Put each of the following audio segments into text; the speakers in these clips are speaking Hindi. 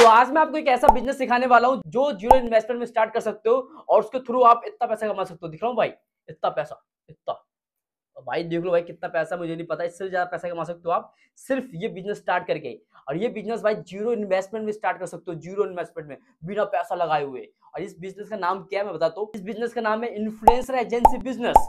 तो आज मैं आपको एक ऐसा बिजनेस सिखाने वाला हूँ जो जीरो इन्वेस्टमेंट में स्टार्ट कर सकते हो और उसके थ्रू आप इतना पैसा कमा सकते हो दिख रहा हूँ भाई इतना पैसा इतना भाई देख लो भाई कितना पैसा मुझे नहीं पता इससे ज्यादा पैसा कमा सकते हो आप सिर्फ ये बिजनेस स्टार्ट करके और ये बिजनेस भाई जीरो इन्वेस्टमेंट में स्टार्ट कर सकते हो जीरो इन्वेस्टमेंट में बिना पैसा लगाए हुए और इस बिजनेस का नाम क्या है मैं बताता हूँ इस बिजनेस का नाम है इन्फ्लुएंसर एजेंसी बिजनेस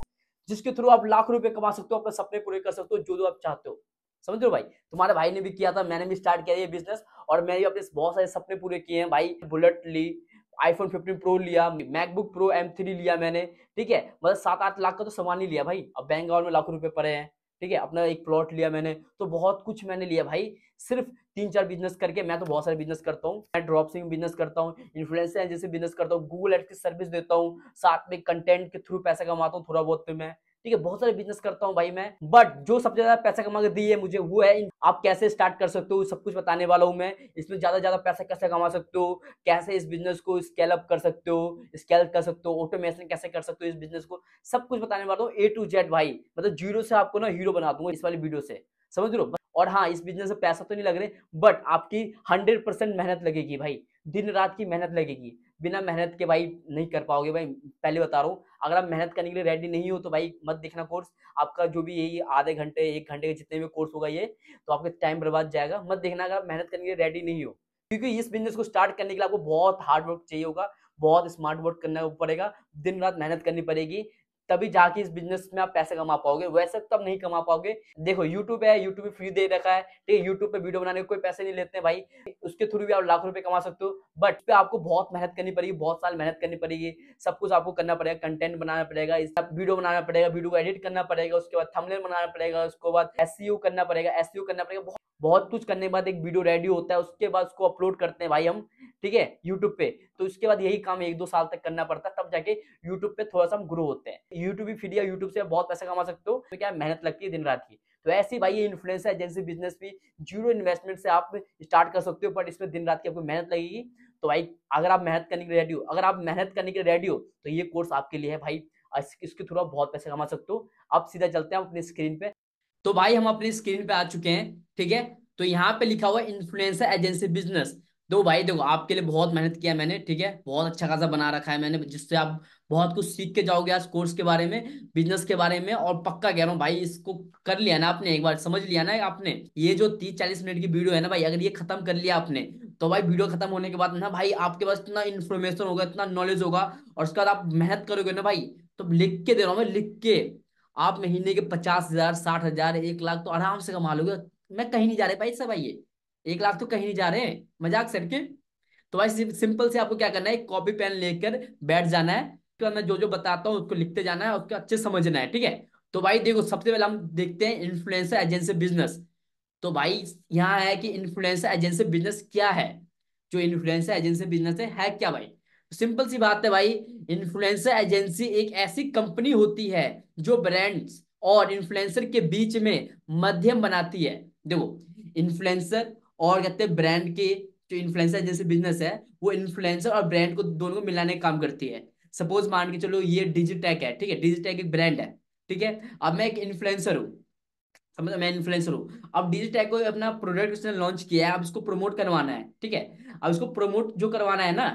जिसके थ्रू आप लाख रुपए कमा सकते हो अपने सपने पूरे कर सकते हो जो जो आप चाहते हो समझ रहे हो भाई तुम्हारे भाई ने भी किया था मैंने भी स्टार्ट किया ये बिजनेस और मैंने अपने बहुत सारे सपने पूरे किए हैं भाई बुलेट ली आईफोन 15 प्रो लिया मैकबुक प्रो एम थ्री लिया मैंने ठीक है मतलब सात आठ लाख का तो सामान ही लिया भाई अब बैंगलोर में लाखों रुपए पड़े हैं ठीक है अपना एक प्लॉट लिया मैंने तो बहुत कुछ मैंने लिया भाई सिर्फ तीन चार बिजनेस करके मैं तो बहुत सारे बिजनेस करता हूँ मैं ड्रॉपसिंग बिजनेस करता हूँ इन्फ्लुएंसर जैसे बिजनेस करता हूँ गूगल एड्स की सर्विस देता हूँ साथ में कंटेंट के थ्रू पैसा कमाता हूँ थोड़ा बहुत मैं ठीक है बहुत सारे बिजनेस करता हूँ भाई मैं बट जो सबसे ज्यादा पैसा कमा के दी है मुझे वो है आप कैसे स्टार्ट कर सकते हो सब कुछ बताने वाला हूँ मैं इसमें ज्यादा ज्यादा पैसा कैसे कमा सकते हो कैसे इस बिजनेस को स्केल अप कर सकते हो स्केल कर सकते हो ऑटोमेशन कैसे कर सकते हो इस बिजनेस को सब कुछ बताने वाला हूँ ए टू जेड भाई मतलब जीरो से आपको ना हीरो बना दूंगा इस वाली वीडियो से समझ लो और हाँ इस बिजनेस में पैसा तो नहीं लग रहे बट आपकी हंड्रेड परसेंट मेहनत लगेगी भाई दिन रात की मेहनत लगेगी बिना मेहनत के भाई नहीं कर पाओगे भाई पहले बता रहा हूँ अगर आप मेहनत करने के लिए रेडी नहीं हो तो भाई मत देखना कोर्स आपका जो भी यही आधे घंटे एक घंटे का जितने भी कोर्स होगा ये तो आपका टाइम बर्बाद जाएगा मत देखना अगर आप मेहनत करने के लिए रेडी नहीं हो क्योंकि इस बिजनेस को स्टार्ट करने के लिए आपको बहुत हार्ड वर्क चाहिए होगा बहुत स्मार्ट वर्क करना पड़ेगा दिन रात मेहनत करनी पड़ेगी तभी जाके इस बिजनेस में आप पैसे कमा पाओगे वैसे तो आप नहीं कमा पाओगे देखो यूट्यूब है यूट्यूब फ्री दे रखा है ठीक है यूट्यूब पे वीडियो बनाने के कोई पैसे नहीं लेते भाई उसके थ्रू भी आप लाख रुपए कमा सकते हो बट पे आपको बहुत मेहनत करनी पड़ेगी बहुत साल मेहनत करनी पड़ेगी सब कुछ आपको करना पड़ेगा कंटेंट बनाना पड़ेगा इस वीडियो बनाना पड़ेगा वीडियो को एडिट करना पड़ेगा उसके बाद थमलेन बनाना पड़ेगा उसके बाद एस e करना पड़ेगा एस e करना पड़ेगा बहुत कुछ करने के बाद एक वीडियो रेडी होता है उसके बाद उसको अपलोड करते हैं भाई हम ठीक है यूट्यूब पे तो उसके बाद यही काम एक दो साल तक करना पड़ता है तब जाके यूट्यूब पे थोड़ा सा हम ग्रो होते हैं यूट्यूब भी फ्री है यूट्यूब से बहुत पैसा कमा सकते हो तो क्या मेहनत लगती है दिन रात की तो ऐसी भाई ये इन्फ्लुएंसर एजेंसी बिजनेस भी जीरो इन्वेस्टमेंट से आप स्टार्ट कर सकते हो बट इसमें दिन रात की आपको मेहनत लगेगी तो भाई अगर आप मेहनत करने के रेडी हो अगर आप मेहनत करने के रेडी हो तो ये कोर्स आपके लिए है भाई इसके थ्रू आप बहुत पैसे कमा सकते हो अब सीधा चलते हैं अपने स्क्रीन पे तो भाई हम अपनी स्क्रीन पे आ चुके हैं ठीक है तो यहाँ पे लिखा हुआ इन्फ्लुएंसर एजेंसी बिजनेस दो भाई देखो आपके लिए बहुत मेहनत किया मैंने ठीक है बहुत अच्छा खासा बना रखा है मैंने जिससे आप बहुत कुछ सीख के जाओगे आज कोर्स के बारे में बिजनेस के बारे में और पक्का कह रहा हूँ भाई इसको कर लिया ना आपने एक बार समझ लिया ना आपने ये जो तीस चालीस मिनट की वीडियो है ना भाई अगर ये खत्म कर लिया आपने तो भाई वीडियो खत्म होने के बाद ना भाई आपके पास इतना इन्फॉर्मेशन होगा इतना नॉलेज होगा और उसके बाद आप मेहनत करोगे ना भाई तो लिख के दे रहा हूँ मैं लिख के आप महीने के पचास हजार साठ हजार एक लाख तो आराम से कमा लोगे मैं कहीं नहीं जा रहे भाई सब आइए एक लाख तो कहीं नहीं जा रहे हैं मजाक सर के तो भाई सिंपल से आपको क्या करना है कॉपी पेन लेकर बैठ जाना है उसके मैं जो जो बताता हूँ उसको लिखते जाना है उसको अच्छे समझना है ठीक है तो भाई देखो सबसे पहले हम देखते हैं इन्फ्लुएंसर एजेंसी बिजनेस तो भाई यहाँ है कि इन्फ्लुएंसर एजेंसी बिजनेस क्या है जो इन्फ्लुएंसर एजेंसी बिजनेस है क्या भाई सिंपल सी बात है भाई इन्फ्लुएंसर एजेंसी एक ऐसी कंपनी होती है जो ब्रांड्स और इन्फ्लुएंसर के बीच में मध्यम बनाती है देखो इन्फ्लुएंसर और कहते हैं ब्रांड के जो इन्फ्लुएंसर एजेंसी बिजनेस है वो इन्फ्लुएंसर और ब्रांड को दोनों को मिलाने का काम करती है सपोज मान के चलो ये डिजिटेक है ठीक है डिजिटेक एक ब्रांड है ठीक है अब मैं एक इन्फ्लुएंसर हूँ मैं इन्फ्लुएंसर हूँ अब डिजिट को अपना प्रोडक्ट उसने लॉन्च किया है अब इसको प्रमोट करवाना है ठीक है अब इसको प्रमोट जो करवाना है ना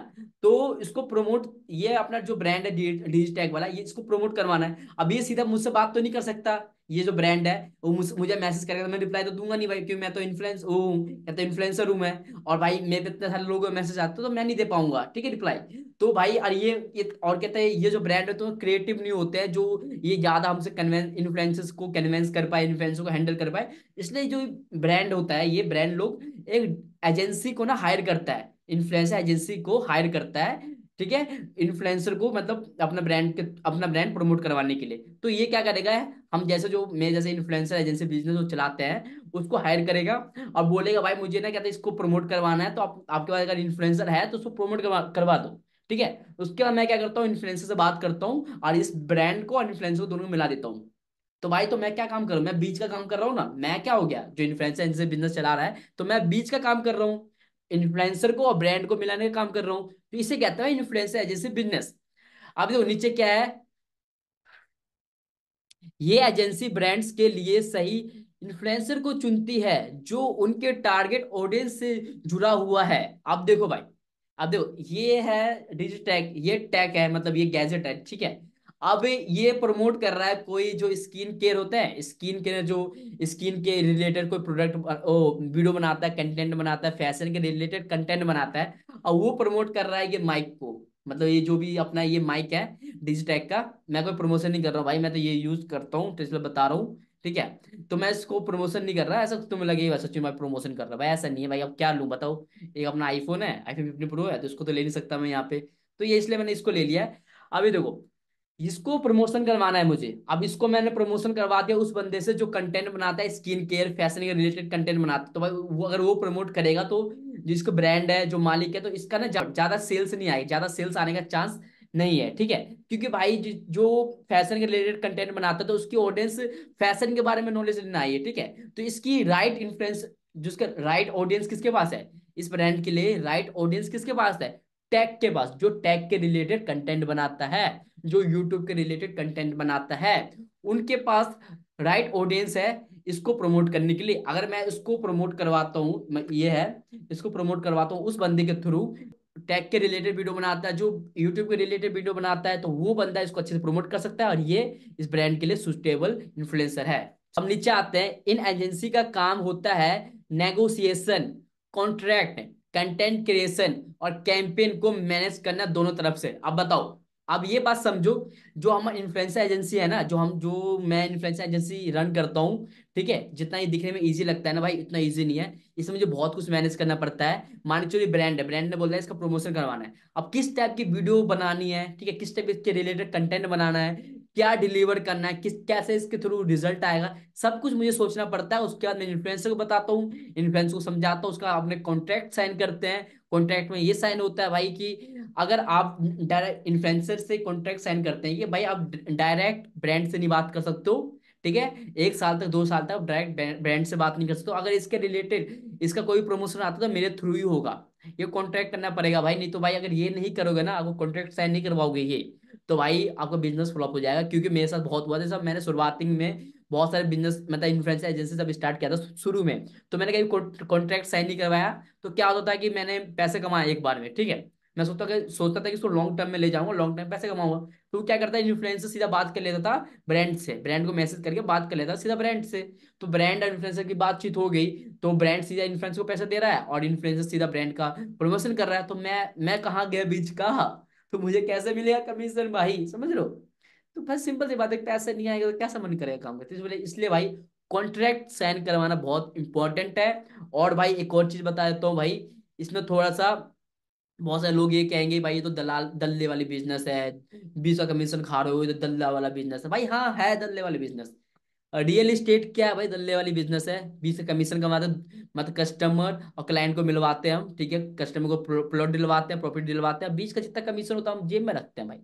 तो इसको प्रमोट ये अपना जो ब्रांड है डिजिट टैग वाला ये इसको प्रमोट करवाना है अब ये सीधा मुझसे बात तो नहीं कर सकता ये जो ब्रांड है वो मुझे मैसेज करेगा तो मैं रिप्लाई तो दूंगा नहीं भाई क्योंकि मैं तो इन्फ्लुएंस हूँ या तो इन्फ्लुएंसर हूँ मैं और भाई मेरे पे इतने सारे लोग मैसेज आते तो मैं नहीं दे पाऊंगा ठीक है रिप्लाई तो भाई और ये, ये और कहते हैं ये जो ब्रांड है तो क्रिएटिव नहीं होते हैं जो ये ज्यादा हमसे कन्वेंस इन्फ्लुएंसर्स को कन्वेंस कर पाए इन्फ्लुएंसर को हैंडल कर पाए इसलिए जो ब्रांड होता है ये ब्रांड लोग एक एजेंसी को ना हायर करता है इन्फ्लुएंसर एजेंसी को हायर करता है ठीक है इन्फ्लुएंसर को मतलब अपना ब्रांड के अपना ब्रांड प्रमोट करवाने के लिए तो ये क्या करेगा हम जैसे जो मैं जैसे इन्फ्लुएंसर है जैसे बिजनेस जो चलाते हैं उसको हायर करेगा और बोलेगा भाई मुझे ना कहते इसको प्रमोट करवाना है तो आप, आपके पास अगर इन्फ्लुएंसर है तो उसको प्रमोट करवा दो ठीक है उसके बाद मैं क्या करता हूँ इन्फ्लुएंसर से बात करता हूँ और इस ब्रांड को और इन्फ्लुएंसर को दोनों को मिला देता हूँ तो भाई तो मैं क्या काम कर रहा हूँ मैं बीच का काम कर रहा हूँ ना मैं क्या हो गया जो इन्फ्लुएंसर एजेंसी बिजनेस चला रहा है तो मैं बीच का काम कर रहा हूँ इन्फ्लुएंसर को और ब्रांड को मिलाने का काम कर रहा हूँ तो इसे कहते हैं इन्फ्लुएंस एजेंसी बिजनेस अब देखो नीचे क्या है ये एजेंसी ब्रांड्स के लिए सही इन्फ्लुएंसर को चुनती है जो उनके टारगेट ऑडियंस से जुड़ा हुआ है अब देखो भाई अब देखो ये है डिजिटेक ये टैक है मतलब ये गैजेट है ठीक है अब ये प्रमोट कर रहा है कोई जो स्किन केयर होता है स्किन केयर जो स्किन के रिलेटेड कोई प्रोडक्ट वीडियो बनाता है कंटेंट बनाता है फैशन के रिलेटेड कंटेंट बनाता है और वो प्रमोट कर रहा है ये माइक को मतलब ये जो भी अपना ये माइक है डिजिटेक का मैं कोई प्रमोशन नहीं कर रहा हूँ भाई मैं तो ये यूज करता हूँ तो इसलिए बता रहा हूँ ठीक है तो मैं इसको प्रमोशन नहीं कर रहा ऐसा तुम्हें लगेगा सचिन मैं प्रमोशन कर रहा भाई ऐसा नहीं है भाई अब क्या लूँ बताओ एक अपना आईफोन है आईफोन फिफ्टी प्रो है तो इसको तो ले नहीं सकता मैं यहाँ पे तो ये इसलिए मैंने इसको ले लिया है अभी देखो इसको प्रमोशन करवाना है मुझे अब इसको मैंने प्रमोशन करवा दिया उस बंदे से जो कंटेंट बनाता है स्किन केयर फैशन के रिलेटेड कंटेंट बनाता है तो भाई वो अगर वो प्रमोट करेगा तो जिसको ब्रांड है जो मालिक है तो इसका ना ज्यादा सेल्स नहीं आएगी ज्यादा सेल्स आने का चांस नहीं है ठीक है क्योंकि भाई जो फैशन के रिलेटेड कंटेंट बनाता है तो उसकी ऑडियंस फैशन के बारे में नॉलेज लेना आई है ठीक है तो इसकी राइट इन्फ्लुएंस जिसका राइट ऑडियंस किसके पास है इस ब्रांड के लिए राइट ऑडियंस किसके पास है टैग के पास जो टैग के रिलेटेड कंटेंट बनाता है जो यूट्यूब के रिलेटेड कंटेंट बनाता है उनके पास राइट right ऑडियंस है इसको प्रमोट करने के लिए अगर मैं इसको प्रमोट करवाता हूँ ये है इसको प्रमोट करवाता हूँ उस बंदे के थ्रू टैग के रिलेटेड वीडियो बनाता है जो यूट्यूब के रिलेटेड वीडियो बनाता है तो वो बंदा इसको अच्छे से प्रमोट कर सकता है और ये इस ब्रांड के लिए सुस्टेबल इन्फ्लुएंसर है हम नीचे आते हैं इन एजेंसी का काम होता है नेगोशिएशन कॉन्ट्रैक्ट कंटेंट क्रिएशन और कैंपेन को मैनेज करना दोनों तरफ से अब बताओ अब ये बात समझो जो हम इन्फ्लुएंसर एजेंसी है ना जो हम जो मैं इन्फ्लुएंसर एजेंसी रन करता हूँ ठीक है जितना ये दिखने में इजी लगता है ना भाई इतना इजी नहीं है इसमें मुझे बहुत कुछ मैनेज करना पड़ता है मान के चलिए ब्रांड है ब्रांड ने बोला है इसका प्रमोशन करवाना है अब किस टाइप की वीडियो बनानी है ठीक है किस टाइप इसके रिलेटेड कंटेंट बनाना है क्या डिलीवर करना है किस कैसे इसके थ्रू रिजल्ट आएगा सब कुछ मुझे सोचना पड़ता है उसके बाद मैं इन्फ्लुएंसर को बताता हूँ इन्फ्लुएंसर को समझाता हूँ उसका अपने कॉन्ट्रैक्ट साइन करते हैं कॉन्ट्रैक्ट में ये साइन होता है भाई कि अगर आप डायरेक्ट इन्फ्लुएंसर से कॉन्ट्रैक्ट साइन करते हैं कि भाई आप डायरेक्ट ब्रांड से नहीं बात कर सकते हो ठीक है एक साल तक दो साल तक डायरेक्ट ब्रांड से बात नहीं कर सकते अगर इसके रिलेटेड इसका कोई प्रमोशन आता तो मेरे थ्रू ही होगा ये कॉन्ट्रैक्ट करना पड़ेगा भाई नहीं तो भाई अगर ये नहीं करोगे ना आपको कॉन्ट्रैक्ट साइन नहीं करवाओगे ये तो भाई आपका बिजनेस फ्लॉप हो जाएगा क्योंकि मेरे साथ बहुत हुआ था सब मैंने शुरुआती में बहुत सारे बिजनेस मतलब इन्फ्लुएंस एजेंसी जब स्टार्ट किया था शुरू में तो मैंने कभी कॉन्ट्रैक्ट साइन नहीं करवाया तो क्या होता था कि मैंने पैसे कमाए एक बार में ठीक है मैं सोचता था सोचता था कि इसको लॉन्ग टर्म में ले जाऊंगा लॉन्ग टर्म पैसे कमाऊंगा तो क्या करता है इन्फ्लुएंसर सीधा बात कर लेता था ब्रांड से ब्रांड को मैसेज करके बात कर लेता सीधा ब्रांड से तो ब्रांड और इन्फ्लुएंसर की बातचीत हो गई तो ब्रांड सीधा इन्फ्लुएंस को पैसा दे रहा है और इन्फ्लुएंसर सीधा ब्रांड का प्रमोशन कर रहा है तो मैं मैं कहाँ गया बीच का तो मुझे कैसे मिलेगा कमीशन भाई समझ लो तो बस सिंपल सी बात है पैसे नहीं आएगा तो कैसा मन करेगा काम करते तो बोले इसलिए भाई कॉन्ट्रैक्ट साइन करवाना बहुत इंपॉर्टेंट है और भाई एक और चीज बता देता हूँ भाई इसमें थोड़ा सा बहुत सारे लोग ये कहेंगे भाई ये तो दलाल दल्ले वाली बिजनेस है बीस का कमीशन खा रहे हो तो दल्ला वाला बिजनेस है भाई हाँ है दल्ले वाली बिजनेस रियल इस्टेट क्या है भाई दल्ले वाली बिजनेस है बीस का कमीशन कमाते मतलब कस्टमर और क्लाइंट को मिलवाते हैं हम ठीक है कस्टमर को प्लॉट दिलवाते हैं प्रॉफिट दिलवाते हैं बीस का जितना कमीशन होता है हम जेब में रखते हैं भाई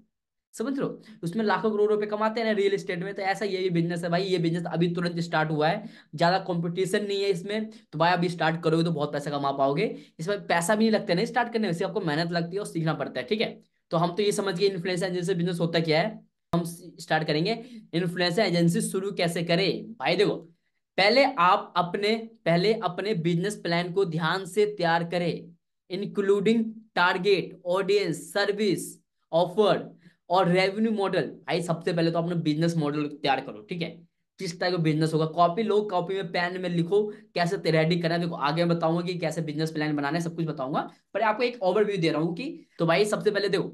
समझ लो उसमें लाखों करोड़ रुपए कमाते हैं ना रियल एस्टेट में तो ऐसा ये भी बिजनेस है भाई ये बिजनेस अभी तुरंत स्टार्ट हुआ है ज्यादा कंपटीशन नहीं है इसमें तो भाई अभी स्टार्ट करोगे तो बहुत पैसा कमा पाओगे इसमें पैसा भी नहीं लगता नहीं स्टार्ट करने में आपको मेहनत लगती है और सीखना पड़ता है ठीक है तो हम तो ये समझ गए इन्फ्लुएंसर एजेंसी बिजनेस होता क्या है हम स्टार्ट करेंगे इन्फ्लुएंसर एजेंसी शुरू कैसे करें भाई देखो पहले आप अपने पहले अपने बिजनेस प्लान को ध्यान से तैयार करें including target audience service offer और रेवेन्यू मॉडल भाई सबसे पहले तो अपने बिजनेस मॉडल तैयार करो ठीक है किस टाइप का बिजनेस होगा कॉपी लो कॉपी में पेन में लिखो कैसे रेडी करना है देखो आगे मैं बताऊंगा कि कैसे बिजनेस प्लान बनाना है सब कुछ बताऊंगा पर आपको एक ओवरव्यू दे रहा हूँ कि तो भाई सबसे पहले देखो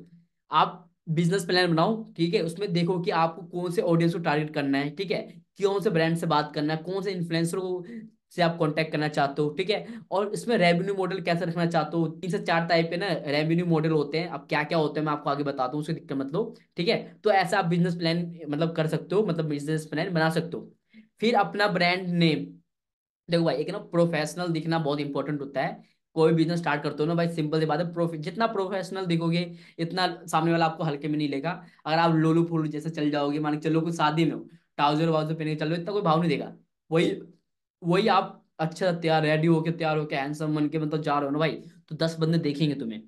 आप बिजनेस प्लान बनाओ ठीक है उसमें देखो कि आपको कौन से ऑडियंस को टारगेट करना है ठीक है कौन से ब्रांड से बात करना है कौन से इन्फ्लुएंसर को से आप कांटेक्ट करना चाहते हो ठीक है और इसमें रेवेन्यू मॉडल कैसे रखना चाहते हो तीन से चार टाइप के ना रेवेन्यू मॉडल होते हैं अब क्या क्या होते हैं मैं आपको आगे बताता हूँ उसकी दिक्कत मतलब ठीक है तो ऐसा आप बिजनेस प्लान मतलब कर सकते हो मतलब बिजनेस प्लान बना सकते हो फिर अपना ब्रांड नेम देखो भाई एक ना प्रोफेशनल दिखना बहुत इंपॉर्टेंट होता है कोई बिजनेस स्टार्ट करते हो ना भाई सिंपल सी बात है प्रोफे जितना प्रोफेशनल दिखोगे इतना सामने वाला आपको हल्के में नहीं लेगा अगर आप लोलू फूलू जैसे चल जाओगे मान के चलो कुछ शादी में हो ट्राउजर वाउजर पहने चलो इतना कोई भाव नहीं देगा वही वही आप अच्छा तैयार रेडी होके तैयार होके हैंडसम बन के मतलब जा रहे हो ना भाई तो दस बंदे देखेंगे तुम्हें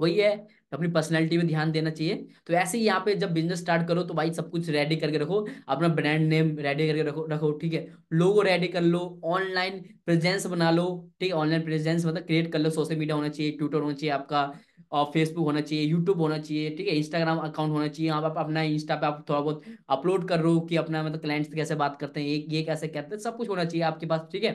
वही है अपनी पर्सनैलिटी में ध्यान देना चाहिए तो ऐसे ही यहाँ पे जब बिजनेस स्टार्ट करो तो भाई सब कुछ रेडी करके रखो अपना ब्रांड नेम रेडी करके रखो रखो ठीक है लोगो रेडी कर लो ऑनलाइन प्रेजेंस बना लो ठीक है ऑनलाइन प्रेजेंस मतलब क्रिएट कर लो सोशल मीडिया होना चाहिए ट्विटर होना चाहिए आपका और फेसबुक होना चाहिए यूट्यूब होना चाहिए ठीक है इंस्टाग्राम अकाउंट होना चाहिए आप, अपना इंस्टा पे आप थोड़ा बहुत अपलोड कर रहे हो कि अपना मतलब क्लाइंट्स से कैसे बात करते हैं ये ये कैसे कहते हैं सब कुछ होना चाहिए आपके पास ठीक है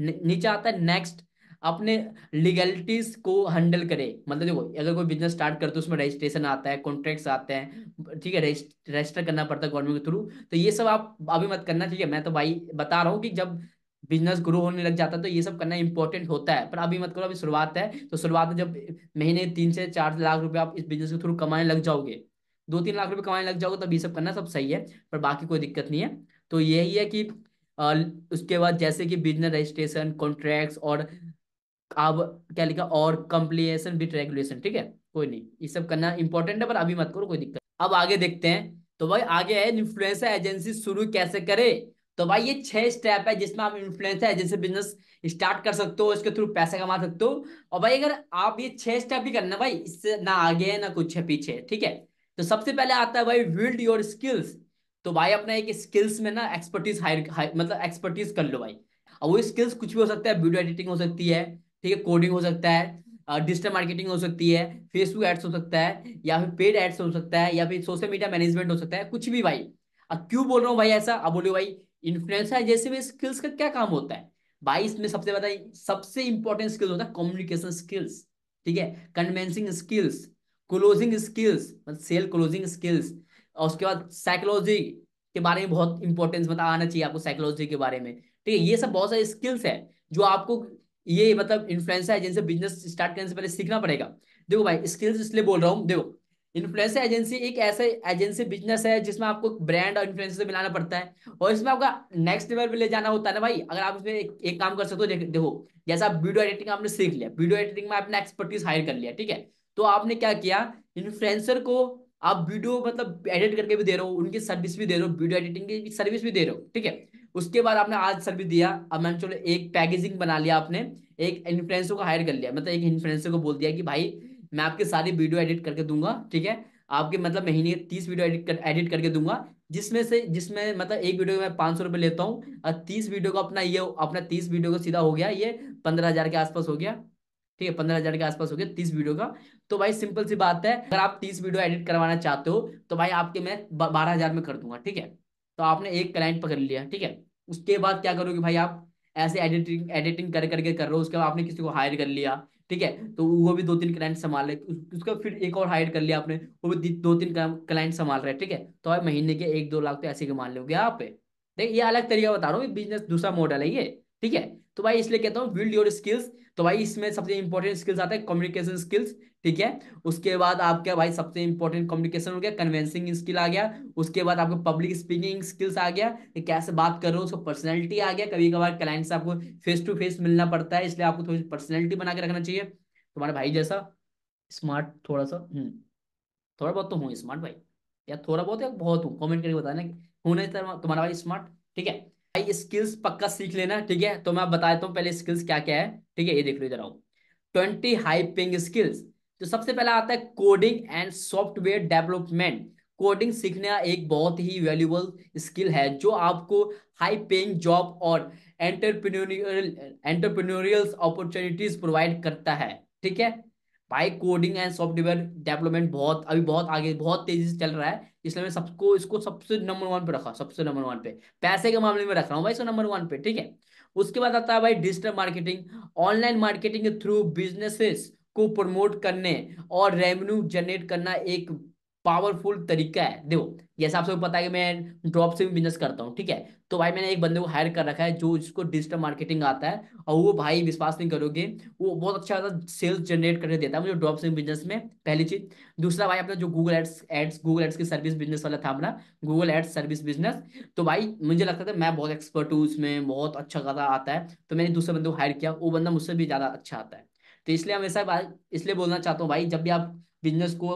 नीचे आता है नेक्स्ट अपने लीगलिटीज को हैंडल करे मतलब देखो अगर कोई बिजनेस स्टार्ट करते हो उसमें रजिस्ट्रेशन आता है कॉन्ट्रैक्ट्स आते हैं ठीक है रजिस्टर करना पड़ता है गवर्नमेंट के थ्रू तो ये सब आप अभी मत करना ठीक है मैं तो भाई बता रहा हूँ कि जब बिजनेस ग्रो होने लग जाता है तो ये सब करना इंपॉर्टेंट होता है पर अभी मत करो अभी शुरुआत है तो शुरुआत में जब महीने तीन से चार लाख रुपए आप इस बिजनेस के थ्रू कमाने लग जाओगे दो तीन लाख रुपए कमाने लग जाओगे तब ये सब करना सब सही है पर बाकी कोई दिक्कत नहीं है तो यही है कि आ, उसके बाद जैसे कि बिजनेस रजिस्ट्रेशन कॉन्ट्रैक्ट्स और अब क्या लिखा और कंप्लीसन विथ रेगुलेशन ठीक है कोई नहीं ये सब करना इंपॉर्टेंट है पर अभी मत करो कोई दिक्कत अब आगे देखते हैं तो भाई आगे है इन्फ्लुएंसर एजेंसी शुरू कैसे करे तो भाई ये छह स्टेप है जिसमें आप इन्फ्लुएंसर एजेंसी बिजनेस स्टार्ट कर सकते हो इसके थ्रू पैसा कमा सकते हो और भाई अगर आप ये छह स्टेप भी करना भाई इससे ना आगे है ना कुछ है पीछे ठीक है तो सबसे पहले आता है भाई विल्ड योर स्किल्स तो भाई अपना एक स्किल्स में ना एक्सपर्टीज हायर मतलब एक्सपर्टीज कर लो भाई और वो स्किल्स कुछ भी हो सकता है वीडियो एडिटिंग हो सकती है ठीक है कोडिंग हो सकता है डिजिटल मार्केटिंग हो सकती है फेसबुक एड्स हो सकता है या फिर पेड एड्स हो सकता है या फिर सोशल मीडिया मैनेजमेंट हो सकता है कुछ भी भाई अब क्यों बोल रहा हूँ भाई ऐसा अब बोलो भाई इन्फ्लुएंसर जैसे भी स्किल्स का क्या काम होता है भाई इसमें सबसे ज्यादा सबसे इंपॉर्टेंट स्किल होता है कम्युनिकेशन स्किल्स ठीक है कन्वेंसिंग स्किल्स क्लोजिंग स्किल्स मतलब सेल क्लोजिंग स्किल्स और उसके बाद साइकोलॉजी के बारे में बहुत इंपॉर्टेंस मतलब आना चाहिए आपको साइकोलॉजी के बारे में ठीक है ये सब बहुत सारे स्किल्स है जो आपको ये मतलब इन्फ्लुएंसर है जिनसे बिजनेस स्टार्ट करने से पहले सीखना पड़ेगा देखो भाई स्किल्स इसलिए बोल रहा हूँ देखो इन्फ्लुएंस एजेंसी एक ऐसा एजेंसी बिजनेस है जिसमें आपको ब्रांड और इन्फ्लुएंस से मिलाना पड़ता है और इसमें आपका नेक्स्ट लेवल पे ले जाना होता है ना भाई अगर आप इसमें एक, एक काम कर सकते हो देखो जैसा आप वीडियो एडिटिंग आपने सीख लिया वीडियो एडिटिंग में आपने एक्सपर्टीज हायर कर लिया ठीक है तो आपने क्या किया इन्फ्लुएंसर को आप वीडियो मतलब एडिट करके भी दे रहे हो उनकी सर्विस भी दे रहे हो वीडियो एडिटिंग की सर्विस भी दे रहे हो ठीक है उसके बाद आपने आज सर्विस दिया अब मैम चलो एक पैकेजिंग बना लिया आपने एक इन्फ्लुएंसर को हायर कर लिया मतलब एक इन्फ्लुएंसर को बोल दिया कि भाई मैं आपके सारी वीडियो एडिट करके दूंगा ठीक है आपके मतलब महीने तीस वीडियो एडिट कर एडिट करके दूंगा जिसमें से जिसमें मतलब एक वीडियो का मैं पाँच सौ रुपये लेता हूँ और तीस वीडियो का अपना ये अपना तीस वीडियो का सीधा हो गया ये पंद्रह हज़ार के आसपास हो गया ठीक है पंद्रह हज़ार के आसपास हो गया तीस वीडियो का तो भाई सिंपल सी बात है अगर आप तीस वीडियो एडिट करवाना चाहते हो तो भाई आपके मैं बारह हज़ार में कर दूंगा ठीक है तो आपने एक क्लाइंट पकड़ लिया ठीक है उसके बाद क्या करोगे भाई आप ऐसे एडिटिंग एडिटिंग कर करके कर रहे हो उसके बाद आपने किसी को हायर कर लिया ठीक है तो वो भी दो तीन क्लाइंट संभाल रहे उसका फिर एक और हायर कर लिया आपने वो भी दो तीन क्लाइंट संभाल रहे ठीक है तो आप महीने के एक दो लाख तो ऐसे कमा लोगे आप देख ये अलग तरीका बता रहा हूँ बिजनेस दूसरा मॉडल है ये ठीक है तो भाई इसलिए कहता हूँ बिल्ड योर स्किल्स तो भाई इसमें सबसे इंपॉर्टेंट स्किल्स आता है कम्युनिकेशन स्किल्स ठीक है उसके बाद आपका भाई सबसे इंपॉर्टेंट कम्युनिकेशन हो गया कन्वेंसिंग स्किल आ गया उसके बाद आपको पब्लिक स्पीकिंग स्किल्स आ गया कि कैसे बात कर रहे हो उसको पर्सनैलिटी आ गया कभी कभार क्लाइंट से आपको फेस टू फेस मिलना पड़ता है इसलिए आपको थोड़ी पर्सनैलिटी बना के रखना चाहिए तुम्हारे भाई जैसा स्मार्ट थोड़ा सा हम्म, थोड़ा बहुत तो हूँ स्मार्ट भाई या थोड़ा बहुत या बहुत हूँ कॉमेंट करके बताने हूँ नहीं तो तुम्हारा भाई स्मार्ट ठीक है भाई स्किल्स पक्का सीख लेना ठीक है तो मैं बता देता हूँ पहले स्किल्स क्या क्या है ठीक है ये देख लो इधर आओ ट्वेंटी हाई पेइंग स्किल्स तो सबसे पहला आता है coding and software development coding सीखना एक बहुत ही वैल्यूबल स्किल है जो आपको हाई पेइंग जॉब और एंटरप्रेन्योरियल एंटरप्रेन्योरियल अपॉर्चुनिटीज प्रोवाइड करता है ठीक है भाई कोडिंग एंड सॉफ्टवेयर डेवलपमेंट बहुत अभी बहुत आगे बहुत तेजी से चल रहा है इसलिए मैं सबको इसको सबसे नंबर वन पे रखा सबसे नंबर वन पे पैसे के मामले में रख रहा हूँ भाई सो नंबर वन पे ठीक है उसके बाद आता है भाई डिजिटल मार्केटिंग ऑनलाइन मार्केटिंग के थ्रू बिजनेसेस को प्रमोट करने और रेवेन्यू जनरेट करना एक पावरफुल तरीका है देखो जैसा आप सबको पता है कि मैं ड्रॉप से भी बिजनेस करता हूँ ठीक है तो भाई मैंने एक बंदे को हायर कर रखा है जो जिसको डिजिटल मार्केटिंग आता है और वो भाई विश्वास नहीं करोगे वो बहुत अच्छा सेल्स जनरेट करके देता है मुझे ड्रॉप से बिजनेस में पहली चीज दूसरा भाई अपना जो Google ads ads Google ads की सर्विस बिजनेस वाला था अपना गूगल एड्स सर्विस बिजनेस तो भाई मुझे लगता था मैं बहुत एक्सपर्ट हूँ उसमें बहुत अच्छा खासा आता है तो मैंने दूसरे बंदे को हायर किया वो बंदा मुझसे भी ज़्यादा अच्छा आता है तो इसलिए हमेशा इसलिए बोलना चाहता हूँ भाई जब भी आप बिजनेस को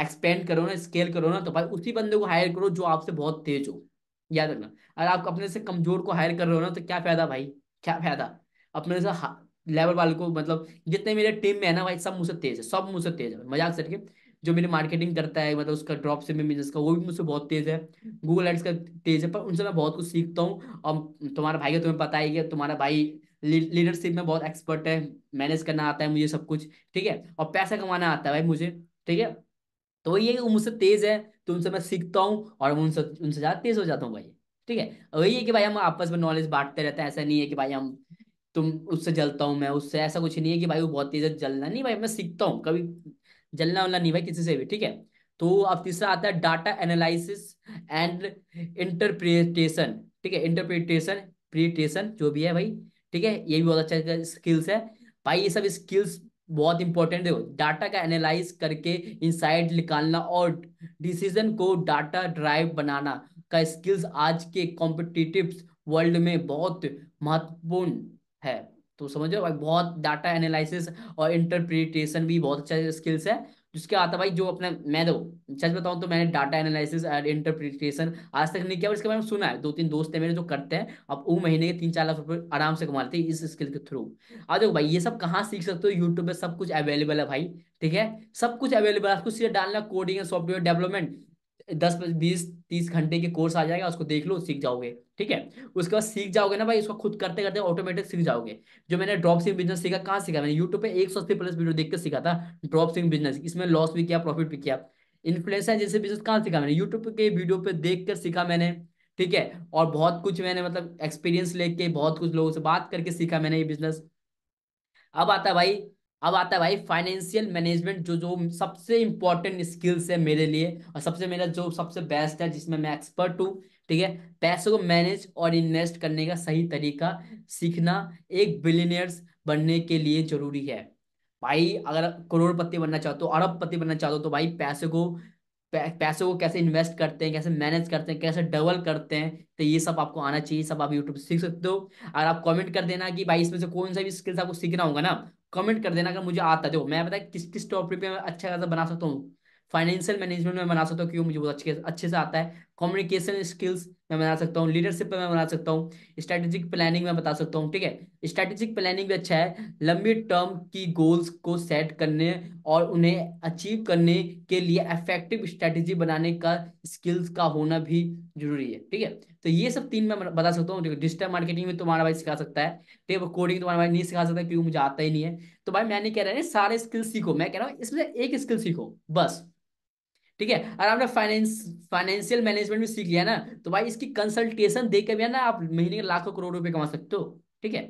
एक्सपेंड करो ना स्केल करो ना तो भाई उसी बंदे को हायर करो जो आपसे बहुत तेज हो याद रखना अगर आप अपने से कमजोर को हायर कर रहे हो ना तो क्या फायदा भाई क्या फायदा अपने से लेवल वाले को मतलब जितने मेरे टीम में है ना भाई सब मुझसे तेज है सब मुझसे तेज है मजाक करके जो मेरी मार्केटिंग करता है मतलब उसका ड्रॉप से बिजनेस का वो भी मुझसे बहुत तेज है गूगल एड्स का तेज है पर उनसे मैं बहुत कुछ सीखता हूँ और तुम्हारा भाई का तुम्हें पता ही है तुम्हारा भाई लीडरशिप में बहुत एक्सपर्ट है मैनेज करना आता है मुझे सब कुछ ठीक है और पैसा कमाना आता है भाई मुझे ठीक है तो वही है कि वो मुझसे तेज है तो उनसे मैं सीखता हूँ और उनसे उनसे ज़्यादा तेज हो जाता हूँ भाई ठीक है वही है कि भाई हम आपस में नॉलेज बांटते रहते हैं ऐसा नहीं है कि भाई हम तुम उससे जलता हूँ मैं उससे ऐसा कुछ नहीं है कि भाई वो बहुत तेज है जलना नहीं भाई मैं सीखता हूँ कभी जलना वलना नहीं भाई किसी से भी ठीक है तो अब तीसरा आता है डाटा एनालिसिस एंड इंटरप्रिटेशन ठीक है इंटरप्रिटेशन प्रिटेशन जो भी है भाई ठीक है ये भी बहुत अच्छा स्किल्स है भाई ये सब स्किल्स बहुत इंपॉर्टेंट है डाटा का एनालाइज करके इनसाइड निकालना और डिसीजन को डाटा ड्राइव बनाना का स्किल्स आज के कॉम्पिटिटिव वर्ल्ड में बहुत महत्वपूर्ण है तो समझो बहुत डाटा एनालिसिस और इंटरप्रिटेशन भी बहुत अच्छा स्किल्स है जिसके आता भाई जो अपने मैं दो सच बताऊं तो मैंने डाटा एनालिसिस एंड इंटरप्रिटेशन आज तक नहीं किया और इसके बारे में सुना है दो तीन दोस्त है मेरे जो करते हैं अब वो महीने के तीन चार लाख रुपए आराम से कमाते हैं इस स्किल के थ्रू आ देखो भाई ये सब कहाँ सीख सकते हो यूट्यूब पे सब कुछ अवेलेबल है भाई ठीक है सब कुछ अवेलेबल है आपको सीधे डालना कोडिंग सॉफ्टवेयर डेवलपमेंट दस बीस तीस घंटे के कोर्स आ जाएगा उसको देख लो सीख जाओगे ठीक है उसके बाद सीख जाओगे ना भाई उसको खुद करते करते ऑटोमेटिक सीख जाओगे जो मैंने ड्रॉप सिंग बिजनेस सीखा कहाँ सीखा मैंने यूट्यूब पे एक सौ अस्सी प्लस वीडियो देखकर सीखा था ड्रॉप सिंग बिजनेस इसमें लॉस भी किया प्रॉफिट भी किया इन्फ्लुएंसर जैसे बिजनेस कहाँ सीखा मैंने यूट्यूब के वीडियो पे देख कर सीखा मैंने ठीक है और बहुत कुछ मैंने मतलब एक्सपीरियंस लेके बहुत कुछ लोगों से बात करके सीखा मैंने ये बिजनेस अब आता है भाई अब आता है भाई फाइनेंशियल मैनेजमेंट जो जो सबसे इंपॉर्टेंट स्किल्स है मेरे लिए और सबसे मेरा जो सबसे बेस्ट है जिसमें मैं एक्सपर्ट हूँ ठीक है पैसों को मैनेज और इन्वेस्ट करने का सही तरीका सीखना एक बिलीनियर्स बनने के लिए जरूरी है भाई अगर करोड़पति बनना चाहते हो तो, अरबपति बनना चाहते हो तो भाई पैसे को पैसों को कैसे इन्वेस्ट करते हैं कैसे मैनेज करते हैं कैसे डबल करते हैं तो ये सब आपको आना चाहिए सब आप यूट्यूब सीख सकते हो अगर आप कमेंट कर देना कि भाई इसमें से कौन सा भी स्किल्स आपको सीखना होगा ना कमेंट कर देना अगर मुझे आता देखो मैं बताया किस किस टॉपिक पे मैं अच्छा खासा बना सकता हूँ फाइनेंशियल मैनेजमेंट में बना सकता हूँ क्योंकि मुझे बहुत अच्छे अच्छे से आता है कम्युनिकेशन स्किल्स मैं बना सकता हूँ लीडरशिप पे मैं बना सकता हूँ स्ट्रेटेजिक प्लानिंग में बता सकता हूँ ठीक है स्ट्रेटेजिक प्लानिंग भी अच्छा है लंबी टर्म की गोल्स को सेट करने और उन्हें अचीव करने के लिए इफेक्टिव स्ट्रेटेजी बनाने का स्किल्स का होना भी जरूरी है ठीक है तो ये सब तीन मैं बता सकता हूँ डिजिटल मार्केटिंग में तुम्हारा भाई सिखा सकता है ठीक है कोडिंग तुम्हारा भाई नहीं सिखा सकता क्योंकि मुझे आता ही नहीं है तो भाई मैं नहीं कह रहा है सारे स्किल्स सीखो मैं कह रहा हूँ इसमें एक स्किल सीखो बस ठीक है और आपने फाइनेंस फाइनेंशियल मैनेजमेंट भी सीख लिया ना तो भाई इसकी कंसल्टेशन दे के भी ना आप महीने के लाखों करोड़ रुपए कमा सकते हो ठीक है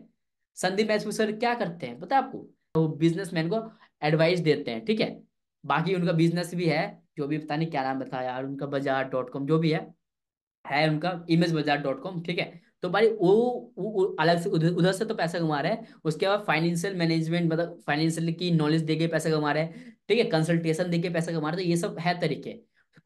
संदीप मैच सर क्या करते हैं पता है आपको वो तो बिजनेसमैन को एडवाइस देते हैं ठीक है बाकी उनका बिजनेस भी है जो भी पता नहीं क्या नाम बताया उनका बाजार डॉट कॉम जो भी है है उनका इमेज बाजार डॉट कॉम ठीक है तो भाई वो, वो, वो अलग से उधर उधर से तो पैसा कमा रहे हैं उसके बाद फाइनेंशियल मैनेजमेंट मतलब फाइनेंशियल की नॉलेज दे के पैसा कमा रहे हैं ठीक है कंसल्टेशन दे के पैसा कमा रहे हैं तो ये सब है तरीके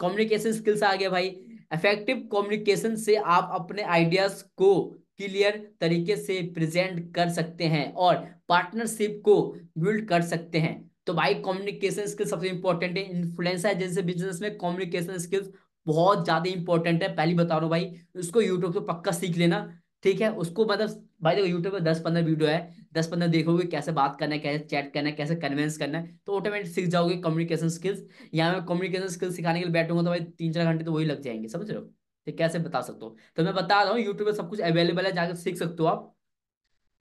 कम्युनिकेशन स्किल्स आ गया भाई इफेक्टिव कम्युनिकेशन से आप अपने आइडियाज को क्लियर तरीके से प्रेजेंट कर सकते हैं और पार्टनरशिप को बिल्ड कर सकते हैं तो भाई कम्युनिकेशन स्किल्स सबसे इंपॉर्टेंट है इन्फ्लुएंसर जैसे बिजनेस में कम्युनिकेशन स्किल्स बहुत ज़्यादा इंपॉर्टेंट है पहले बता रहा हूँ भाई उसको यूट्यूब से पक्का सीख लेना ठीक है उसको मतलब भाई देखो यूट्यूब पर दस पंद्रह वीडियो है दस पंद्रह देखोगे कैसे बात करना है कैसे चैट करना है कैसे कन्वेंस करना है तो ऑटोमेटिक सीख जाओगे कम्युनिकेशन स्किल्स यहाँ मैं कम्युनिकेशन स्किल्स सिखाने के लिए बैठूंगा तो भाई तीन चार घंटे तो वही लग जाएंगे समझ रहे हो तो कैसे बता सकते हो तो मैं बता रहा हूँ यूट्यूब पर सब कुछ अवेलेबल है जाकर सीख सकते हो आप